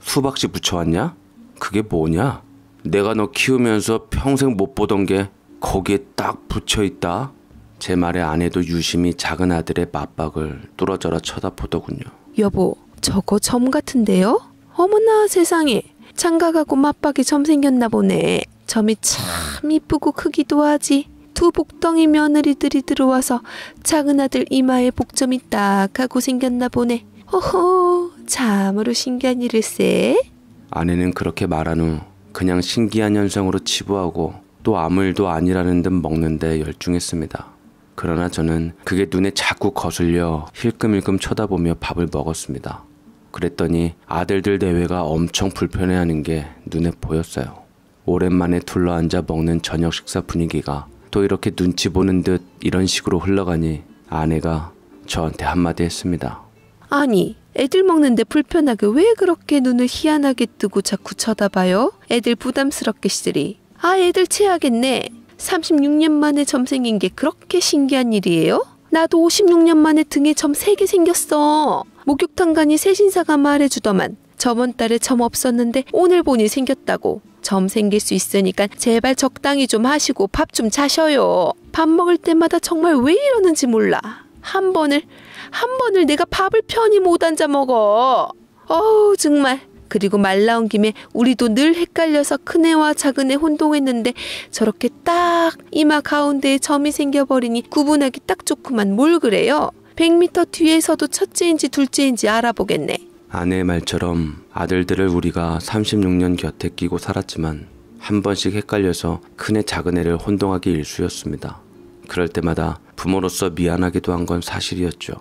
수박씨 붙여왔냐? 그게 뭐냐? 내가 너 키우면서 평생 못 보던 게 거기에 딱 붙여 있다? 제 말에 아내도 유심히 작은 아들의 맞박을 뚫어져라 쳐다보더군요. 여보, 저거 점 같은데요? 어머나 세상에 장가가고 맞박이 점 생겼나 보네. 점이 참 이쁘고 크기도 하지. 두 복덩이 며느리들이 들어와서 작은 아들 이마에 복점이 딱 하고 생겼나 보네. 호호, 참으로 신기한 일일세. 아내는 그렇게 말한 후 그냥 신기한 현상으로 치부하고 또 아무 일도 아니라는 듯 먹는데 열중했습니다. 그러나 저는 그게 눈에 자꾸 거슬려 힐끔힐끔 쳐다보며 밥을 먹었습니다. 그랬더니 아들들 대회가 엄청 불편해하는 게 눈에 보였어요. 오랜만에 둘러앉아 먹는 저녁 식사 분위기가 또 이렇게 눈치 보는 듯 이런 식으로 흘러가니 아내가 저한테 한마디 했습니다. 아니, 애들 먹는데 불편하게 왜 그렇게 눈을 희한하게 뜨고 자꾸 쳐다봐요? 애들 부담스럽게 시들이. 아, 애들 체하겠네. 36년 만에 점 생긴 게 그렇게 신기한 일이에요? 나도 56년 만에 등에 점 3개 생겼어. 목욕탕 간이 새신사가 말해주더만. 저번 달에 점 없었는데 오늘 보니 생겼다고. 점 생길 수 있으니까 제발 적당히 좀 하시고 밥 좀자셔요밥 먹을 때마다 정말 왜 이러는지 몰라. 한 번을, 한 번을 내가 밥을 편히 못 앉아 먹어. 어우, 정말. 그리고 말 나온 김에 우리도 늘 헷갈려서 큰애와 작은애 혼동했는데 저렇게 딱 이마 가운데에 점이 생겨버리니 구분하기 딱 좋구만 뭘 그래요? 1 0 0미터 뒤에서도 첫째인지 둘째인지 알아보겠네. 아내의 말처럼 아들들을 우리가 36년 곁에 끼고 살았지만 한 번씩 헷갈려서 큰애 작은애를 혼동하기 일쑤였습니다. 그럴 때마다 부모로서 미안하기도 한 건 사실이었죠.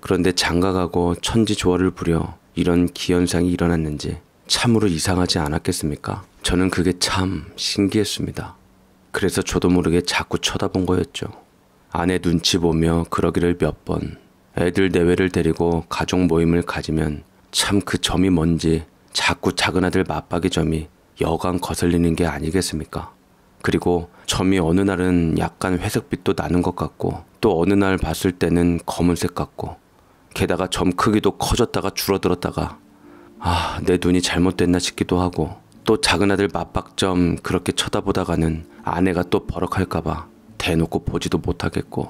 그런데 장가가고 천지조화를 부려 이런 기현상이 일어났는지 참으로 이상하지 않았겠습니까? 저는 그게 참 신기했습니다. 그래서 저도 모르게 자꾸 쳐다본 거였죠. 아내 눈치 보며 그러기를 몇 번, 애들 내외를 데리고 가족 모임을 가지면 참 그 점이 뭔지 자꾸 작은 아들 맞박이 점이 여간 거슬리는 게 아니겠습니까? 그리고 점이 어느 날은 약간 회색빛도 나는 것 같고 또 어느 날 봤을 때는 검은색 같고 게다가 점 크기도 커졌다가 줄어들었다가 아, 내 눈이 잘못됐나 싶기도 하고 또 작은 아들 맞박점 그렇게 쳐다보다가는 아내가 또 버럭할까봐 대놓고 보지도 못하겠고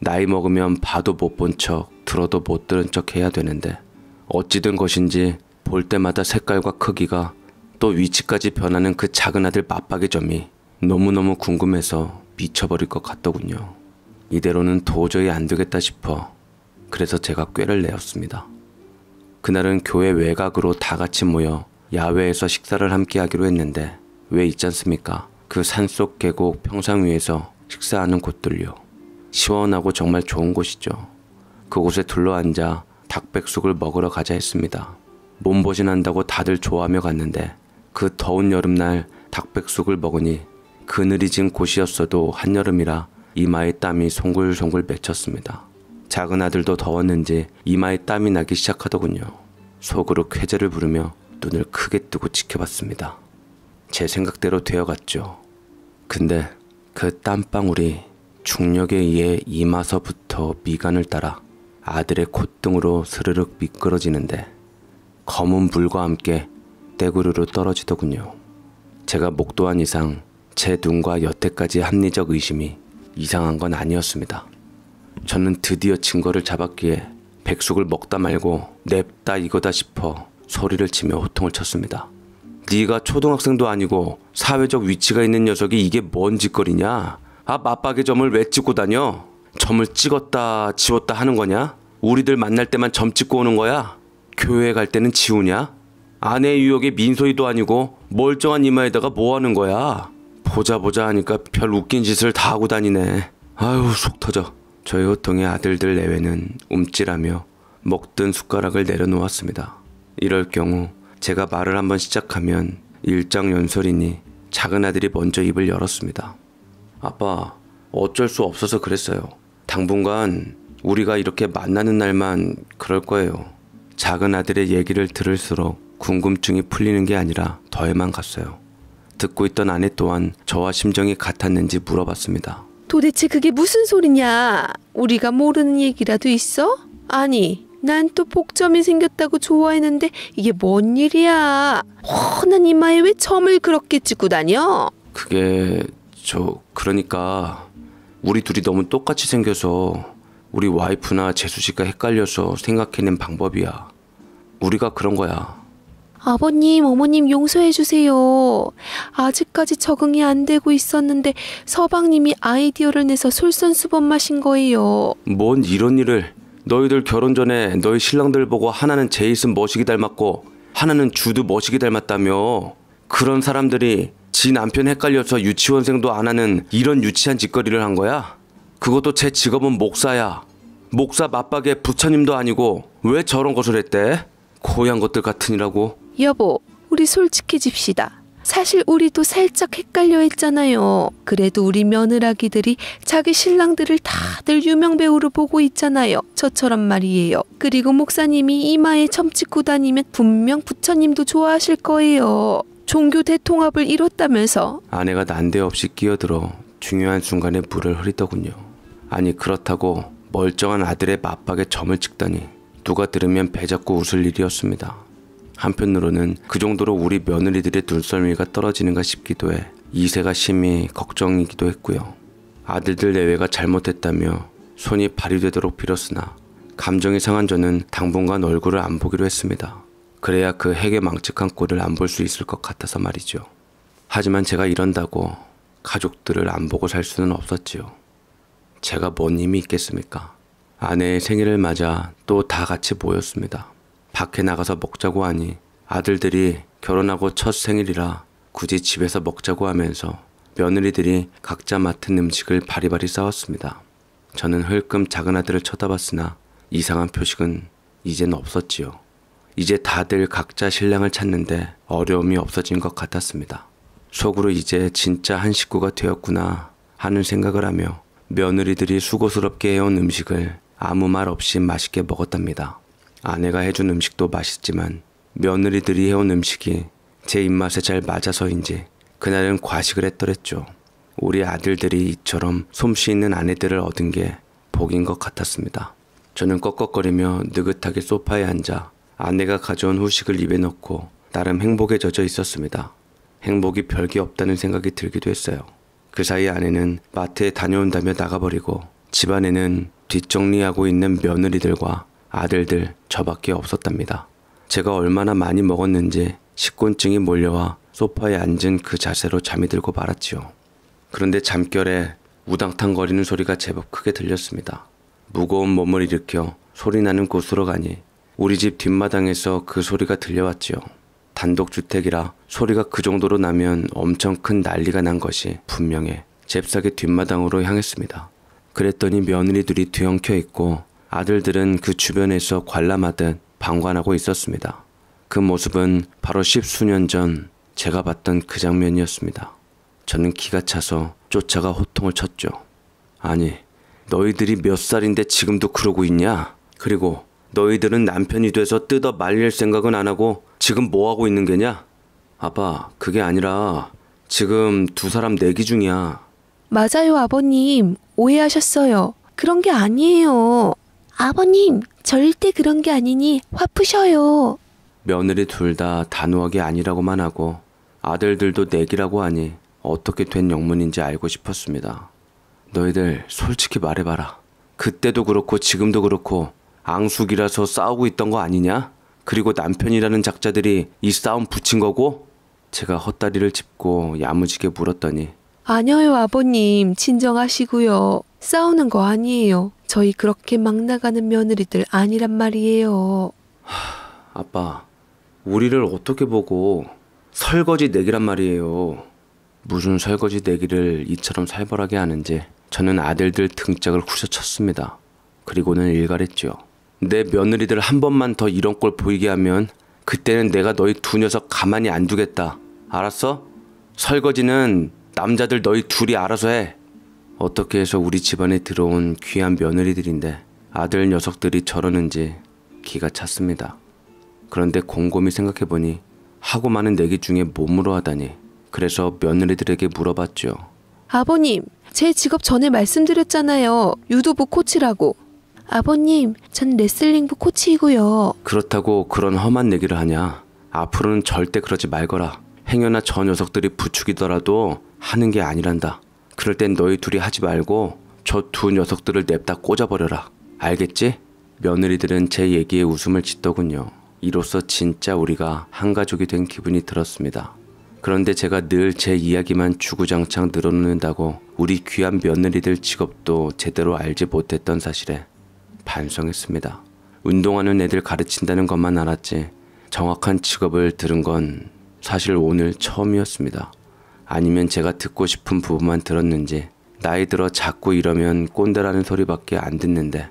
나이 먹으면 봐도 못 본 척 들어도 못 들은 척 해야 되는데 어찌된 것인지 볼 때마다 색깔과 크기가 또 위치까지 변하는 그 작은 아들 맞박의 점이 너무너무 궁금해서 미쳐버릴 것 같더군요. 이대로는 도저히 안 되겠다 싶어 그래서 제가 꾀를 내었습니다. 그날은 교회 외곽으로 다 같이 모여 야외에서 식사를 함께 하기로 했는데 왜 있지 않습니까? 그 산속 계곡 평상 위에서 식사하는 곳들요. 시원하고 정말 좋은 곳이죠. 그곳에 둘러앉아 닭백숙을 먹으러 가자 했습니다. 몸보신한다고 다들 좋아하며 갔는데 그 더운 여름날 닭백숙을 먹으니 그늘이 진 곳이었어도 한여름이라 이마에 땀이 송글송글 맺혔습니다. 작은 아들도 더웠는지 이마에 땀이 나기 시작하더군요. 속으로 쾌재를 부르며 눈을 크게 뜨고 지켜봤습니다. 제 생각대로 되어갔죠. 근데 그 땀방울이 중력에 의해 이마서부터 미간을 따라 아들의 콧등으로 스르륵 미끄러지는데 검은 불과 함께 떼구르로 떨어지더군요. 제가 목도한 이상 제 눈과 여태까지 합리적 의심이 이상한 건 아니었습니다. 저는 드디어 증거를 잡았기에 백숙을 먹다 말고 냅다 이거다 싶어 소리를 치며 호통을 쳤습니다. 네가 초등학생도 아니고 사회적 위치가 있는 녀석이 이게 뭔 짓거리냐? 아 맞박의 점을 왜 찍고 다녀? 점을 찍었다 지웠다 하는 거냐? 우리들 만날 때만 점 찍고 오는 거야? 교회 갈 때는 지우냐? 아내 유혹에 민소희도 아니고 멀쩡한 이마에다가 뭐 하는 거야? 보자 보자 하니까 별 웃긴 짓을 다 하고 다니네. 아유 속 터져. 저희 호통의 아들들 내외는 움찔하며 먹던 숟가락을 내려놓았습니다. 이럴 경우 제가 말을 한번 시작하면 일장연설이니 작은 아들이 먼저 입을 열었습니다. 아빠, 어쩔 수 없어서 그랬어요. 당분간 우리가 이렇게 만나는 날만 그럴 거예요. 작은 아들의 얘기를 들을수록 궁금증이 풀리는 게 아니라 더해만 갔어요. 듣고 있던 아내 또한 저와 심정이 같았는지 물어봤습니다. 도대체 그게 무슨 소리냐? 우리가 모르는 얘기라도 있어? 아니, 난 또 복점이 생겼다고 좋아했는데 이게 뭔 일이야? 훤한 이마에 왜 점을 그렇게 찍고 다녀? 그게 저 그러니까 우리 둘이 너무 똑같이 생겨서 우리 와이프나 재수 씨가 헷갈려서 생각해낸 방법이야. 우리가 그런 거야. 아버님, 어머님 용서해 주세요. 아직까지 적응이 안 되고 있었는데 서방님이 아이디어를 내서 솔선수범하신 거예요. 뭔 이런 일을 너희들 결혼 전에 너희 신랑들 보고 하나는 제이슨 머시기 닮았고 하나는 주드 머시기 닮았다며 그런 사람들이 지 남편 헷갈려서 유치원생도 안 하는 이런 유치한 짓거리를 한 거야? 그것도 제 직업은 목사야. 목사 맞박에 부처님도 아니고 왜 저런 것을 했대? 고향 것들 같으니라고. 여보, 우리 솔직해집시다. 사실 우리도 살짝 헷갈려 했잖아요. 그래도 우리 며느라기들이 자기 신랑들을 다들 유명 배우로 보고 있잖아요. 저처럼 말이에요. 그리고 목사님이 이마에 점 찍고 다니면 분명 부처님도 좋아하실 거예요. 종교 대통합을 이뤘다면서. 아내가 난데없이 끼어들어 중요한 순간에 물을 흐리더군요. 아니 그렇다고 멀쩡한 아들의 맞박에 점을 찍다니 누가 들으면 배 잡고 웃을 일이었습니다. 한편으로는 그 정도로 우리 며느리들의 눈썰미가 떨어지는가 싶기도 해. 이세가 심히 걱정이기도 했고요. 아들들 내외가 잘못했다며 손이 발이 되도록 빌었으나 감정이 상한 저는 당분간 얼굴을 안 보기로 했습니다. 그래야 그 핵의 망측한 꼴을 안 볼 수 있을 것 같아서 말이죠. 하지만 제가 이런다고 가족들을 안 보고 살 수는 없었지요. 제가 뭔 힘이 있겠습니까? 아내의 생일을 맞아 또 다 같이 모였습니다. 밖에 나가서 먹자고 하니 아들들이 결혼하고 첫 생일이라 굳이 집에서 먹자고 하면서 며느리들이 각자 맡은 음식을 바리바리 싸웠습니다. 저는 흘끔 작은 아들을 쳐다봤으나 이상한 표식은 이젠 없었지요. 이제 다들 각자 신랑을 찾는데 어려움이 없어진 것 같았습니다. 속으로 이제 진짜 한 식구가 되었구나 하는 생각을 하며 며느리들이 수고스럽게 해온 음식을 아무 말 없이 맛있게 먹었답니다. 아내가 해준 음식도 맛있지만 며느리들이 해온 음식이 제 입맛에 잘 맞아서인지 그날은 과식을 했더랬죠. 우리 아들들이 이처럼 솜씨 있는 아내들을 얻은 게 복인 것 같았습니다. 저는 꺽꺽거리며 느긋하게 소파에 앉아 아내가 가져온 후식을 입에 넣고 나름 행복에 젖어 있었습니다. 행복이 별게 없다는 생각이 들기도 했어요. 그 사이 아내는 마트에 다녀온다며 나가버리고 집안에는 뒷정리하고 있는 며느리들과 아들들 저밖에 없었답니다. 제가 얼마나 많이 먹었는지 식곤증이 몰려와 소파에 앉은 그 자세로 잠이 들고 말았지요. 그런데 잠결에 우당탕거리는 소리가 제법 크게 들렸습니다. 무거운 몸을 일으켜 소리 나는 곳으로 가니 우리 집 뒷마당에서 그 소리가 들려왔지요. 단독주택이라 소리가 그 정도로 나면 엄청 큰 난리가 난 것이 분명해 잽싸게 뒷마당으로 향했습니다. 그랬더니 며느리들이 뒤엉켜 있고 아들들은 그 주변에서 관람하듯 방관하고 있었습니다. 그 모습은 바로 십수년 전 제가 봤던 그 장면이었습니다. 저는 기가 차서 쫓아가 호통을 쳤죠. 아니, 너희들이 몇 살인데 지금도 그러고 있냐? 그리고 너희들은 남편이 돼서 뜯어 말릴 생각은 안 하고 지금 뭐 하고 있는 게냐? 아빠, 그게 아니라 지금 두 사람 내기 중이야. 맞아요, 아버님. 오해하셨어요. 그런 게 아니에요. 아버님, 절대 그런 게 아니니 화 푸셔요. 며느리 둘 다 단호하게 아니라고만 하고 아들들도 내기라고 하니 어떻게 된 영문인지 알고 싶었습니다. 너희들 솔직히 말해봐라. 그때도 그렇고 지금도 그렇고 앙숙이라서 싸우고 있던 거 아니냐? 그리고 남편이라는 작자들이 이 싸움 붙인 거고? 제가 헛다리를 짚고 야무지게 물었더니 아니요 아버님 진정하시고요. 싸우는 거 아니에요. 저희 그렇게 막 나가는 며느리들 아니란 말이에요. 하, 아빠, 우리를 어떻게 보고 설거지 내기란 말이에요. 무슨 설거지 내기를 이처럼 살벌하게 하는지 저는 아들들 등짝을 후려쳤습니다. 그리고는 일갈했죠내 며느리들 한 번만 더 이런 꼴 보이게 하면 그때는 내가 너희 두 녀석 가만히 안 두겠다. 알았어? 설거지는 남자들 너희 둘이 알아서 해. 어떻게 해서 우리 집안에 들어온 귀한 며느리들인데 아들 녀석들이 저러는지 기가 찼습니다. 그런데 곰곰이 생각해보니 하고 많은 내기 중에 몸으로 하다니 그래서 며느리들에게 물어봤죠. 아버님, 제 직업 전에 말씀드렸잖아요. 유도부 코치라고. 아버님, 전 레슬링부 코치이고요. 그렇다고 그런 험한 내기를 하냐? 앞으로는 절대 그러지 말거라. 행여나 저 녀석들이 부추기더라도 하는 게 아니란다. 그럴 땐 너희 둘이 하지 말고 저 두 녀석들을 냅다 꽂아버려라. 알겠지? 며느리들은 제 얘기에 웃음을 짓더군요. 이로써 진짜 우리가 한 가족이 된 기분이 들었습니다. 그런데 제가 늘 제 이야기만 주구장창 늘어놓는다고 우리 귀한 며느리들 직업도 제대로 알지 못했던 사실에 반성했습니다. 운동하는 애들 가르친다는 것만 알았지 정확한 직업을 들은 건 사실 오늘 처음이었습니다. 아니면 제가 듣고 싶은 부분만 들었는지 나이 들어 자꾸 이러면 꼰대라는 소리밖에 안 듣는데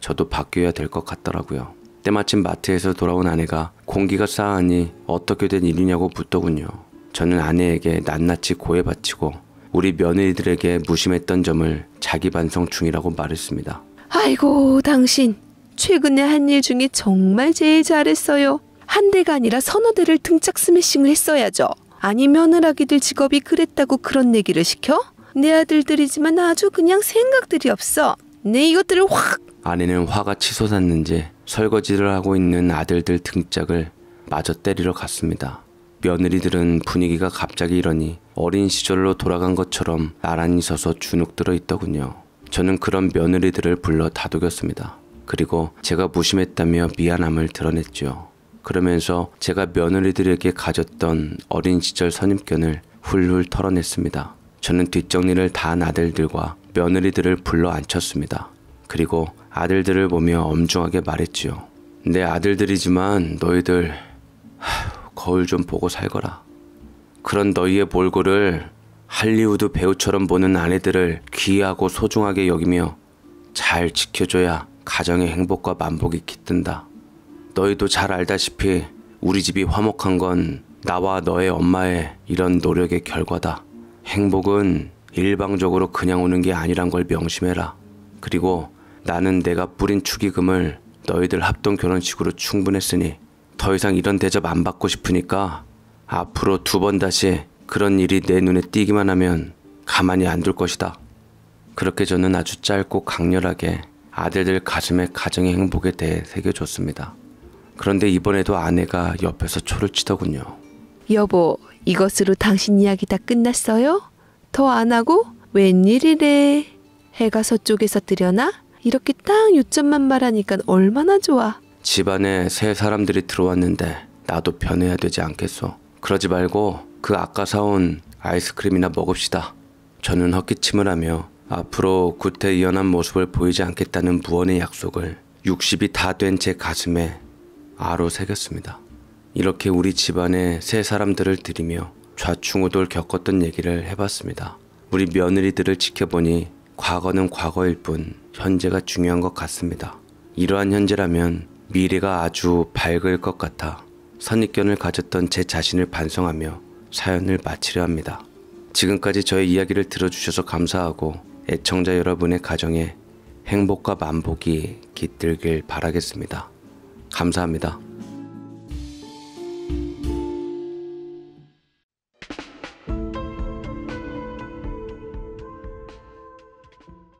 저도 바뀌어야 될 것 같더라고요. 때마침 마트에서 돌아온 아내가 공기가 싸하니 어떻게 된 일이냐고 묻더군요. 저는 아내에게 낱낱이 고해 바치고 우리 며느리들에게 무심했던 점을 자기 반성 중이라고 말했습니다. 아이고 당신 최근에 한 일 중에 정말 제일 잘했어요. 한 대가 아니라 서너 대를 등짝 스매싱을 했어야죠. 아니 며느라기들 직업이 그랬다고 그런 얘기를 시켜? 내 아들들이지만 아주 그냥 생각들이 없어. 내 이것들을 확! 아내는 화가 치솟았는지 설거지를 하고 있는 아들들 등짝을 마저 때리러 갔습니다. 며느리들은 분위기가 갑자기 이러니 어린 시절로 돌아간 것처럼 나란히 서서 주눅들어 있더군요. 저는 그런 며느리들을 불러 다독였습니다. 그리고 제가 무심했다며 미안함을 드러냈죠 그러면서 제가 며느리들에게 가졌던 어린 시절 선입견을 훌훌 털어냈습니다. 저는 뒷정리를 다한 아들들과 며느리들을 불러 앉혔습니다. 그리고 아들들을 보며 엄중하게 말했지요. 내 아들들이지만 너희들 하, 거울 좀 보고 살거라. 그런 너희의 볼고를 할리우드 배우처럼 보는 아내들을 귀하고 소중하게 여기며 잘 지켜줘야 가정의 행복과 만복이 깃든다. 너희도 잘 알다시피 우리 집이 화목한 건 나와 너의 엄마의 이런 노력의 결과다. 행복은 일방적으로 그냥 오는 게 아니란 걸 명심해라. 그리고 나는 내가 뿌린 축의금을 너희들 합동 결혼식으로 충분했으니 더 이상 이런 대접 안 받고 싶으니까 앞으로 두 번 다시 그런 일이 내 눈에 띄기만 하면 가만히 안 둘 것이다. 그렇게 저는 아주 짧고 강렬하게 아들들 가슴에 가정의 행복에 대해 새겨줬습니다. 그런데 이번에도 아내가 옆에서 초를 치더군요. 여보, 이것으로 당신 이야기 다 끝났어요? 더 안 하고? 웬일이래? 해가 서쪽에서 뜨려나? 이렇게 딱 요점만 말하니까 얼마나 좋아. 집안에 새 사람들이 들어왔는데 나도 변해야 되지 않겠소. 그러지 말고 그 아까 사온 아이스크림이나 먹읍시다. 저는 헛기침을 하며 앞으로 구태연한 모습을 보이지 않겠다는 무언의 약속을 60이 다 된 제 가슴에 아로 새겼습니다. 이렇게 우리 집안의 세 사람들을 들이며 좌충우돌 겪었던 얘기를 해봤습니다. 우리 며느리들을 지켜보니 과거는 과거일 뿐 현재가 중요한 것 같습니다. 이러한 현재라면 미래가 아주 밝을 것 같아 선입견을 가졌던 제 자신을 반성하며 사연을 마치려 합니다. 지금까지 저의 이야기를 들어주셔서 감사하고 애청자 여러분의 가정에 행복과 만복이 깃들길 바라겠습니다. 감사합니다.